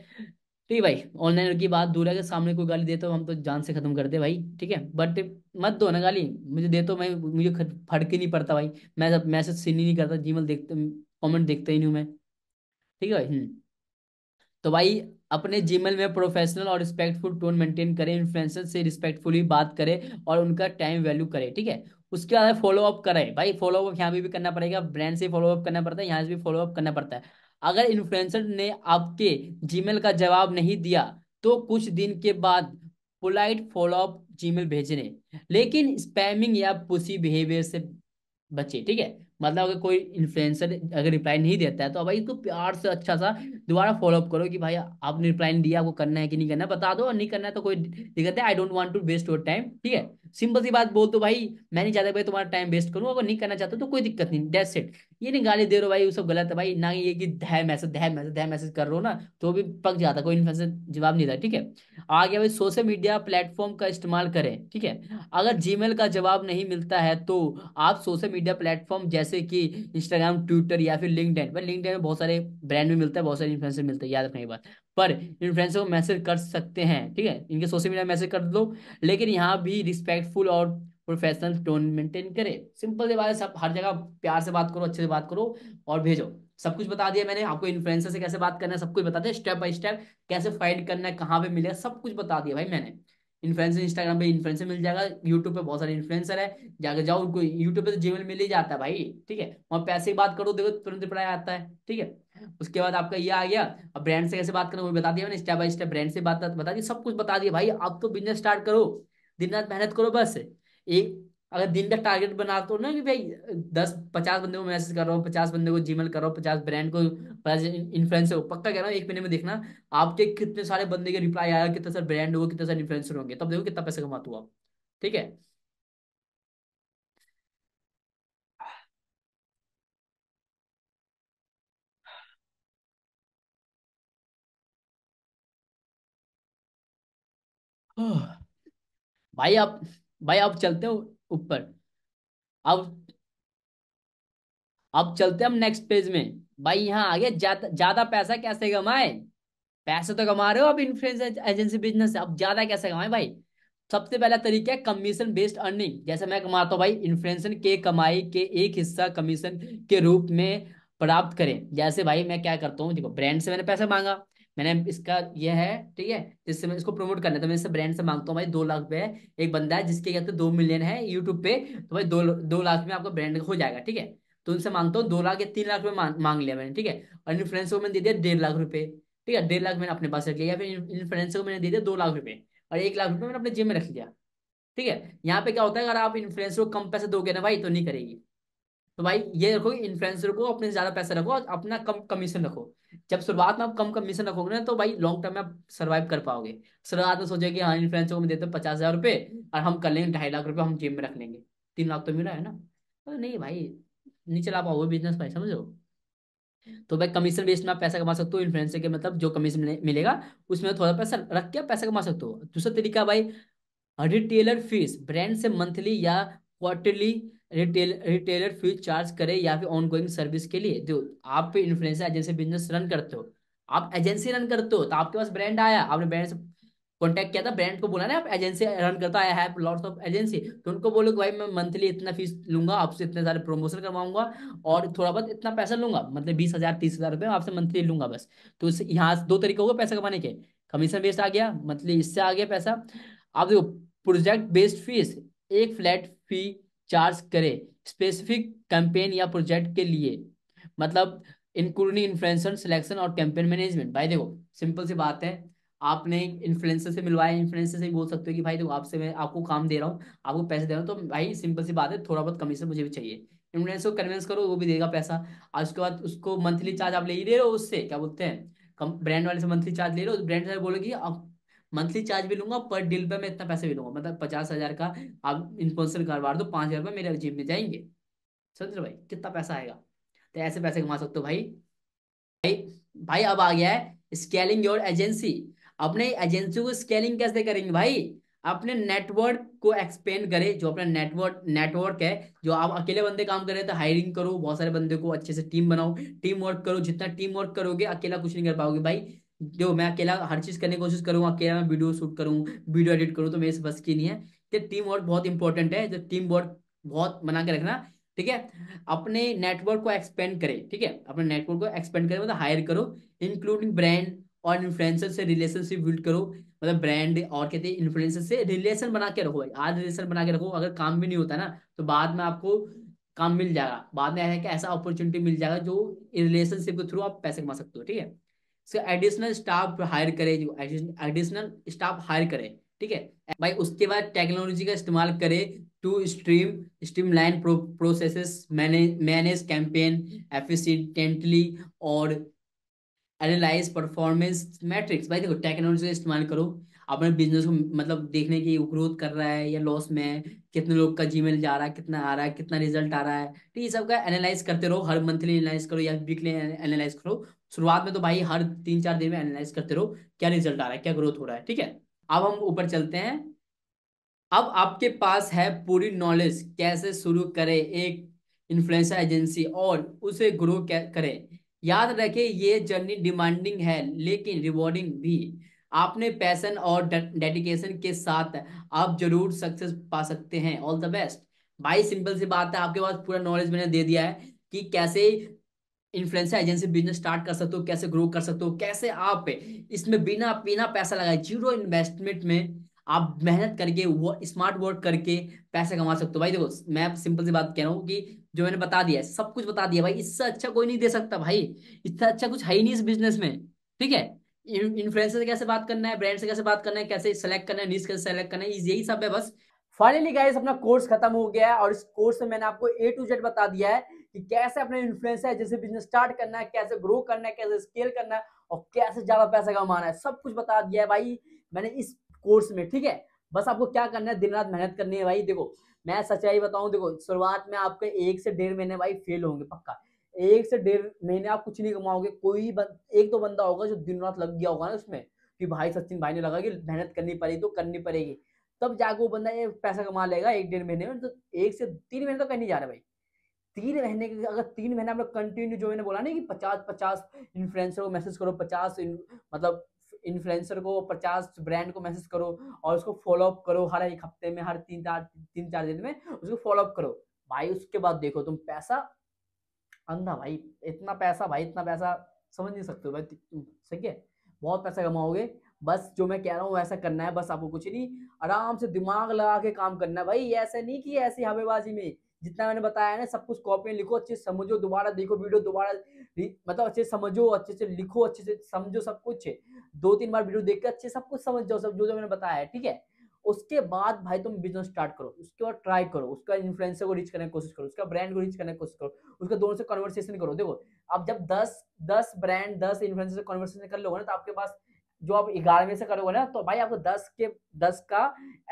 ठीक है भाई ऑनलाइन की बात दूर है कि सामने कोई गाली दे तो हम तो जान से खत्म कर दे भाई ठीक है बट मत दो ना गाली मुझे दे तो मैं मुझे फर्क नहीं पड़ता भाई मैं सब मैसेज सीन ही नहीं करता जीमेल देखते कमेंट देखते ही नहीं हूँ मैं ठीक है भाई हम्म। तो भाई अपने जीमेल में प्रोफेशनल और रिस्पेक्टफुल टोन मेंटेन करें इन्फ्लुएंसर से रिस्पेक्टफुली बात करें और उनका टाइम वैल्यू करें ठीक है उसके बाद फॉलो अप करें भाई अप यहाँ भी, भी करना पड़ेगा ब्रांड से फॉलो अप करना पड़ता है यहाँ से भी फॉलो अप करना पड़ता है अगर इन्फ्लुएंसर ने आपके जीमेल का जवाब नहीं दिया तो कुछ दिन के बाद पोलाइट फॉलो अप जीमेल भेजने लेकिन स्पैमिंग या पुसी बिहेवियर से बचे ठीक है मतलब अगर कोई इन्फ्लुएंसर अगर रिप्लाई नहीं देता है तो भाई इसको प्यार से अच्छा सा दोबारा फॉलोअप करो कि भाई आपने रिप्लाई नहीं दिया आपको करना है कि नहीं करना है बता दो और नहीं करना है तो कोई दिक्कत है I don't want to waste your time ठीक है सिंपल सी बात बोल तो भाई मैं नहीं चाहता भाई तुम्हारा टाइम वेस्ट करूँ अगर नहीं करना चाहते तो कोई दिक्कत नहीं डेट सेट ये नहीं गाली दे रहे हो भाई वो सब गलत है भाई ना ये कि धै मैसेज धै मैसेज धै मैसेज कर रो ना तो भी पक जाता कोई इन्फ्लुएंसर जवाब नहीं देता ठीक है आगे भाई सोशल मीडिया प्लेटफॉर्म का इस्तेमाल करें ठीक है अगर जी का जवाब नहीं मिलता है तो आप सोशल मीडिया प्लेटफॉर्म जैसे जैसे कि इंस्टाग्राम ट्विटर या फिर लिंकड पर लिंकड में बहुत सारे ब्रांड भी मिलता है बहुत सारे इन्फ्लुएंसर मिलते हैं याद रखने की बात पर इन्फ्लुएंसर को मैसेज कर सकते हैं ठीक है इनके सोशल मीडिया मैसेज कर दो लेकिन यहाँ भी रिस्पेक्टफुल और प्रोफेशनल टोन मेंटेन करें सिंपल से बात है सब हर जगह प्यार से बात करो अच्छे से बात करो और भेजो सब कुछ बता दिया मैंने आपको इन्फ्लुएंसर से कैसे बात करना है सब कुछ बता दिया स्टेप बाय स्टेप कैसे फाइंड करना है कहाँ पे मिलेगा सब कुछ बता दिया भाई मैंने इन्फ्लुएंसर इंस्टाग्राम पे इन्फ्लुएंसर मिल जाएगा यूट्यूब पे बहुत सारे इन्फ्लुएंसर है जाकर जाओ उनको यूट्यूब पे तो जीवन मिल ही जाता है भाई ठीक है वहाँ पैसे की बात करो देखो तुरंत रिप्लाई आता है ठीक है उसके बाद आपका ये आ गया अब ब्रांड से कैसे बात करो वो बता दिया मैंने स्टेप बाई स्टेप ब्रांड से बात बता दी सब कुछ बता दिया भाई अब तो बिजनेस स्टार्ट करो दिन रात मेहनत करो बस एक अगर दिन का टारगेट बना तो ना कि भाई दस पचास बंदे को मैसेज कर रहा हूँ पचास बंदे को जीमेल कर रहा हूँ पचास ब्रांड को पचास इन्फ्लुएंसर हो पक्का कह रहा हूँ एक महीने में देखना आपके कितने सारे बंदे के रिप्लाई आया कितने सारे ब्रांड हो कितने सारे इन्फ्लुएंसर होंगे तब देखो कितना पैसा कमाते हो आप ठीक है भाई आप भाई आप चलते हो ऊपर अब अब चलते हम नेक्स्ट पेज में भाई यहाँ आगे ज्यादा पैसा कैसे कमाए पैसे तो कमा रहे हो अब इन्फ्लुएंस एजेंसी बिजनेस अब ज्यादा कैसे कमाए भाई सबसे पहला तरीका है कमीशन बेस्ड अर्निंग जैसे मैं कमाता हूँ भाई इन्फ्लुएंसर के कमाई के एक हिस्सा कमीशन के रूप में प्राप्त करें जैसे भाई मैं क्या करता हूँ देखो ब्रांड से मैंने पैसा मांगा मैंने इसका यह है ठीक है जिससे मैं इसको प्रमोट करना था तो मैं इससे ब्रांड से मांगता हूँ भाई दो लाख रुपए एक बंदा है जिसके कहते तो दो मिलियन है यूट्यूब पे तो भाई दो दो लाख में आपका ब्रांड हो जाएगा ठीक है तो उनसे मांगता हूँ दो लाख या तीन लाख रुपये मांग, मांग लिया मैंने ठीक है और इन्फ्लुएंसर को मैंने दे दिया डेढ़ लाख रुपये ठीक है डेढ़ लाख मैंने अपने पास रख लिया फिर इन्फ्लुएंसर को मैंने दे दिया दो लाख रुपये और एक लाख रुपये मैंने अपने जेब में रख लिया ठीक है यहाँ पे क्या होता है अगर आप इन्फ्लुएंसर को कम पैसे दोगे ना भाई तो नहीं करेगी तो भाई ये रखो इन्फ्लुएंसर को अपने ज्यादा पैसा रखो और अपना कम कमीशन रखो जब शुरुआत में आप कम कमीशन रखोगे ना तो भाई लॉन्ग टर्म में आप सर्वाइव कर पाओगे शुरुआत में सोचे कि हाँ इन्फ्लुएंसर को देते पचास हजार रुपए और हम कर लेंगे ढाई लाख रुपए हम जेब में रख लेंगे तीन लाख तो मिला है ना तो नहीं भाई नहीं चला पाओगे बिजनेस भाई समझो तो भाई कमीशन बेस्ड में आप पैसा कमा सकते हो इन्फ्लुएंसर के मतलब जो कमीशन मिलेगा उसमें थोड़ा पैसा रख के पैसा कमा सकते हो दूसरा तरीका भाई रिटेलर फीस ब्रांड से मंथली या quarterly retail retailer fees charge करे या फिर ऑन गोइंग सर्विस के लिए जो आप इन्फ्लुएंसर एजेंसी बिजनेस रन करते हो आप एजेंसी रन करते हो तो आपके पास ब्रांड आया आपने ब्रांड से कॉन्टेक्ट किया था ब्रांड को बोला ना आप एजेंसी रन करता आया है लॉट्स ऑफ एजेंसी तो उनको बोलो भाई मैं मंथली इतना फीस लूंगा आपसे इतने सारे प्रमोशन करवाऊंगा और थोड़ा बहुत इतना पैसा लूंगा मतलब बीस हज़ार तीस हज़ार रुपये आपसे मंथली लूंगा बस तो यहाँ दो तरीके हो गए पैसा कमाने के कमीशन बेस्ड आ गया मंथली इससे आ गया पैसा आप देखो प्रोजेक्ट बेस्ड फीस एक फ्लैट फी चार्ज करे स्पेसिफिक कैंपेन या प्रोजेक्ट के लिए मतलब इंक्लूडिंग इन्फ्लुएंसर सिलेक्शन और कैंपेन मैनेजमेंट भाई देखो सिंपल सी बात है आपने इन्फ्लुएंसर से मिलवाया इन्फ्लुएंसर से बोल सकते हो कि भाई देखो आपसे मैं आपको काम दे रहा हूँ आपको पैसे दे रहा हूँ तो भाई सिंपल सी बात है थोड़ा बहुत कमीशन मुझे भी चाहिए इन्फ्लुएंसर को कन्वेंस करो वो भी देगा पैसा और उसके बाद उसको मंथली चार्ज आप ले ही दे रहे हो उससे क्या बोलते हैं ब्रांड वाले से मंथली चार्ज ले रहे हो ब्रांड से बोलोगे मंथली चार्ज भी लूंगा पर डील पे मैं इतना पैसे भी लूंगा मतलब पचास हजार का आप इन्फ्लुएंसर करवा दो पाँच हजार रुपये मेरे जिम में जाएंगे समझ रहे भाई कितना पैसा आएगा तो ऐसे पैसे कमा सकते हो भाई भाई भाई अब आ गया है स्केलिंग योर एजेंसी अपने एजेंसी को स्केलिंग कैसे करेंगे भाई अपने नेटवर्क को एक्सपेंड करें जो अपना नेटवर्क नेटवर्क है जो आप अकेले बंदे काम कर रहे हैं तो हायरिंग करो बहुत सारे बंदे को अच्छे से टीम बनाओ टीम वर्क करो जितना टीम वर्क करोगे अकेला कुछ नहीं कर पाओगे भाई देखो मैं अकेला हर चीज करने की कोशिश करूँ अकेला मैं वीडियो शूट करूँ वीडियो एडिट करूँ तो मेरे से बस की नहीं है तो टीम वर्क बहुत इंपॉर्टेंट है जो टीम वर्क बहुत बना के रखना ठीक है अपने नेटवर्क को एक्सपेंड करें ठीक है अपने नेटवर्क को एक्सपेंड करें मतलब हायर करो इंक्लूडिंग ब्रांड और इन्फ्लुएंसर से रिलेशनशिप बिल्ड करो मतलब ब्रांड और कहते हैं इन्फ्लुएंसर से रिलेशन बना के रखो आज रिलेशन बना के रखो अगर काम भी नहीं होता ना तो बाद में आपको काम मिल जाएगा बाद में ऐसा अपॉर्चुनिटी मिल जाएगा जो रिलेशनशिप के थ्रू आप पैसे कमा सकते हो ठीक है उसका एडिशनल स्टाफ हायर करे जो एडिशनल स्टाफ हायर करे ठीक है भाई उसके बाद टेक्नोलॉजी का इस्तेमाल करे to stream streamline process manage campaign efficiently और एनालाइज परफॉर्मेंस मैट्रिक्स भाई देखो टेक्नोलॉजी का इस्तेमाल करो अपने बिजनेस को मतलब देखने की ग्रोथ कर रहा है या लॉस में है कितने लोग का जीमेल जा रहा है कितना आ रहा है कितना रिजल्ट आ रहा है ठीक तो है का एनालाइज करते रहो हर मंथली एनालाइज करो या वीकली एनालाइज करो शुरुआत में तो भाई हर तीन चार दिन में एनालाइज करते रहो क्या रिजल्ट आ रहा है क्या ग्रोथ हो रहा है ठीक है अब हम ऊपर चलते हैं अब आपके पास है पूरी नॉलेज कैसे शुरू करें एक इन्फ्लुएंसर एजेंसी और उसे ग्रो करें याद रखें ये जर्नी डिमांडिंग है लेकिन रिवॉर्डिंग भी आपने पैसन और डेडिकेशन के साथ आप जरूर सक्सेस पा सकते हैं ऑल द बेस्ट भाई सिंपल सी बात है आपके पास पूरा नॉलेज मैंने दे दिया है कि कैसे इन्फ्लुएंसर एजेंसी बिजनेस स्टार्ट कर सकते हो कैसे ग्रो कर सकते हो कैसे आप इसमें बिना बिना पैसा लगाए जीरो इन्वेस्टमेंट में आप मेहनत करके वो स्मार्ट वर्क करके पैसे कमा सकते हो भाई देखो मैं सिंपल सी बात कह रहा हूँ कि जो मैंने बता दिया है सब कुछ बता दिया भाई इससे अच्छा कोई नहीं दे सकता भाई इससे अच्छा कुछ है ही नहीं इस बिजनेस में ठीक है इन्फ्लुएंसर से कैसे बात करना है ब्रांड से कैसे बात करना है कैसे सेलेक्ट करना है नीच कैसे सेलेक्ट करना है यही सब है बस फाइनली गाइस अपना कोर्स खत्म हो गया है और इस कोर्स में मैंने आपको ए टू जेड बता दिया है कि कैसे अपने इन्फ्लुएंसर जैसे बिजनेस स्टार्ट करना है कैसे ग्रो करना है कैसे स्केल करना है और कैसे ज़्यादा पैसा कमाना है सब कुछ बता दिया है भाई मैंने इस कोर्स में ठीक है बस आपको क्या करना है दिन रात मेहनत करनी है भाई देखो मैं सच्चाई बताऊं देखो शुरुआत में आपके एक से डेढ़ महीने भाई फेल होंगे पक्का एक से डेढ़ महीने आप कुछ नहीं कमाओगे कोई बन, एक तो बंदा होगा जो दिन रात लग गया होगा ना उसमें कि भाई सचिन भाई ने लगा कि मेहनत करनी पड़ेगी तो करनी पड़ेगी तब जाके वो बंदा ये पैसा कमा लेगा एक डेढ़ महीने में तो एक से तीन महीने तो कहीं नहीं जा रहा भाई तीन महीने के अगर तीन महीने हम लोग कंटिन्यू जो मैंने बोला ना कि पचास पचास इन्फ्लुएंसर को मैसेज करो पचास मतलब इन्फ्लुएंसर को पचास ब्रांड को मैसेज करो और उसको फॉलोअप करो हर एक हफ्ते में हर तीन चार तीन चार दिन में उसको फॉलोअप करो भाई उसके बाद देखो तुम पैसा अंधा भाई इतना पैसा भाई इतना पैसा समझ नहीं सकते हो भाई सही है बहुत पैसा कमाओगे बस जो मैं कह रहा हूँ वैसा करना है बस आपको कुछ नहीं आराम से दिमाग लगा के काम करना है भाई ऐसा नहीं कि ऐसी हवेबाजी में जितना मैंने बताया ना सब कुछ कॉपी में लिखो अच्छे से समझो दोबारा देखो वीडियो दोबारा मतलब अच्छे से समझो अच्छे से लिखो अच्छे से समझो सब कुछ दो तीन बार वीडियो देख के अच्छे सब कुछ समझ जाओ सब जो जो मैंने बताया है ठीक है उसके बाद भाई तुम बिजनेस स्टार्ट करो उसके बाद ट्राई करो उसका इन्फ्लुएंसर को रीच करने की कोशिश करो उसका ब्रांड को रीच करने की कोशिश करो उसका दोनों से कन्वर्सेशन करो देखो आप जब दस दस ब्रांड दस इन्फ्लुएंसर से कन्वर्सेशन कर लोगे ना तो आपके पास जो आप ग्यारहवीं से करोगे ना तो भाई आपको दस के दस का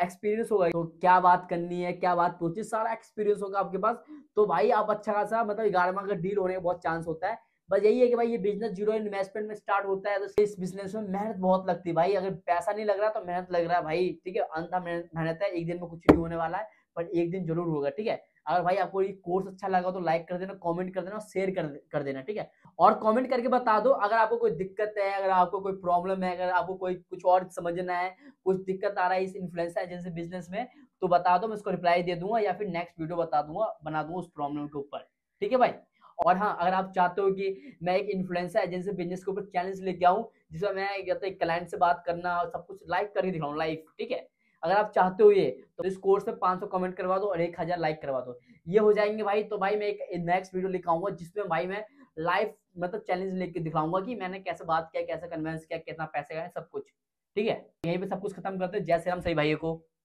एक्सपीरियंस होगा तो क्या बात करनी है क्या बात पूछी सारा एक्सपीरियंस होगा आपके पास तो भाई आप अच्छा खासा मतलब ग्यारहवा का डील होने का बहुत चांस होता है बस यही है कि भाई ये बिजनेस जीरो इन्वेस्टमेंट में स्टार्ट होता है तो इस बिजनेस में मेहनत बहुत लगती है भाई अगर पैसा नहीं लग रहा तो मेहनत लग रहा है भाई ठीक है अंधा मेहनत है एक दिन में कुछ नहीं होने वाला है पर एक दिन जरूर होगा ठीक है अगर भाई आपको ये कोर्स अच्छा लगा तो लाइक कर देना कमेंट कर देना और शेयर कर, कर देना ठीक है और कमेंट करके बता दो अगर आपको कोई दिक्कत है अगर आपको कोई प्रॉब्लम है अगर आपको कोई कुछ और समझना है कुछ दिक्कत आ रहा है इस इन्फ्लुएंसर एजेंसी बिजनेस में तो बता दो मैं उसको रिप्लाई दे दूंगा या फिर नेक्स्ट वीडियो बता दूंगा बना दूंगा उस प्रॉब्लम के ऊपर ठीक है भाई और हाँ अगर आप चाहते हो कि मैं एक इन्फ्लुएंसर एजेंसी बिजनेस के ऊपर चैलेंज लेके आऊँ जिसमें मैं कहते क्लाइंट से बात करना सब कुछ लाइक करके दिखाऊँ लाइव ठीक है अगर आप चाहते हो ये तो इस कोर्स में 500 कमेंट करवा दो और 1000 लाइक करवा दो ये हो जाएंगे भाई तो भाई मैं एक नेक्स्ट वीडियो लिखाऊंगा जिसमें भाई मैं लाइफ मतलब चैलेंज लेके दिखाऊंगा कि मैंने कैसे बात किया कैसे कन्वेंस किया कितना पैसे गए सब कुछ ठीक है यहीं पे सब कुछ खत्म करते जय श्री राम सही भाइयों को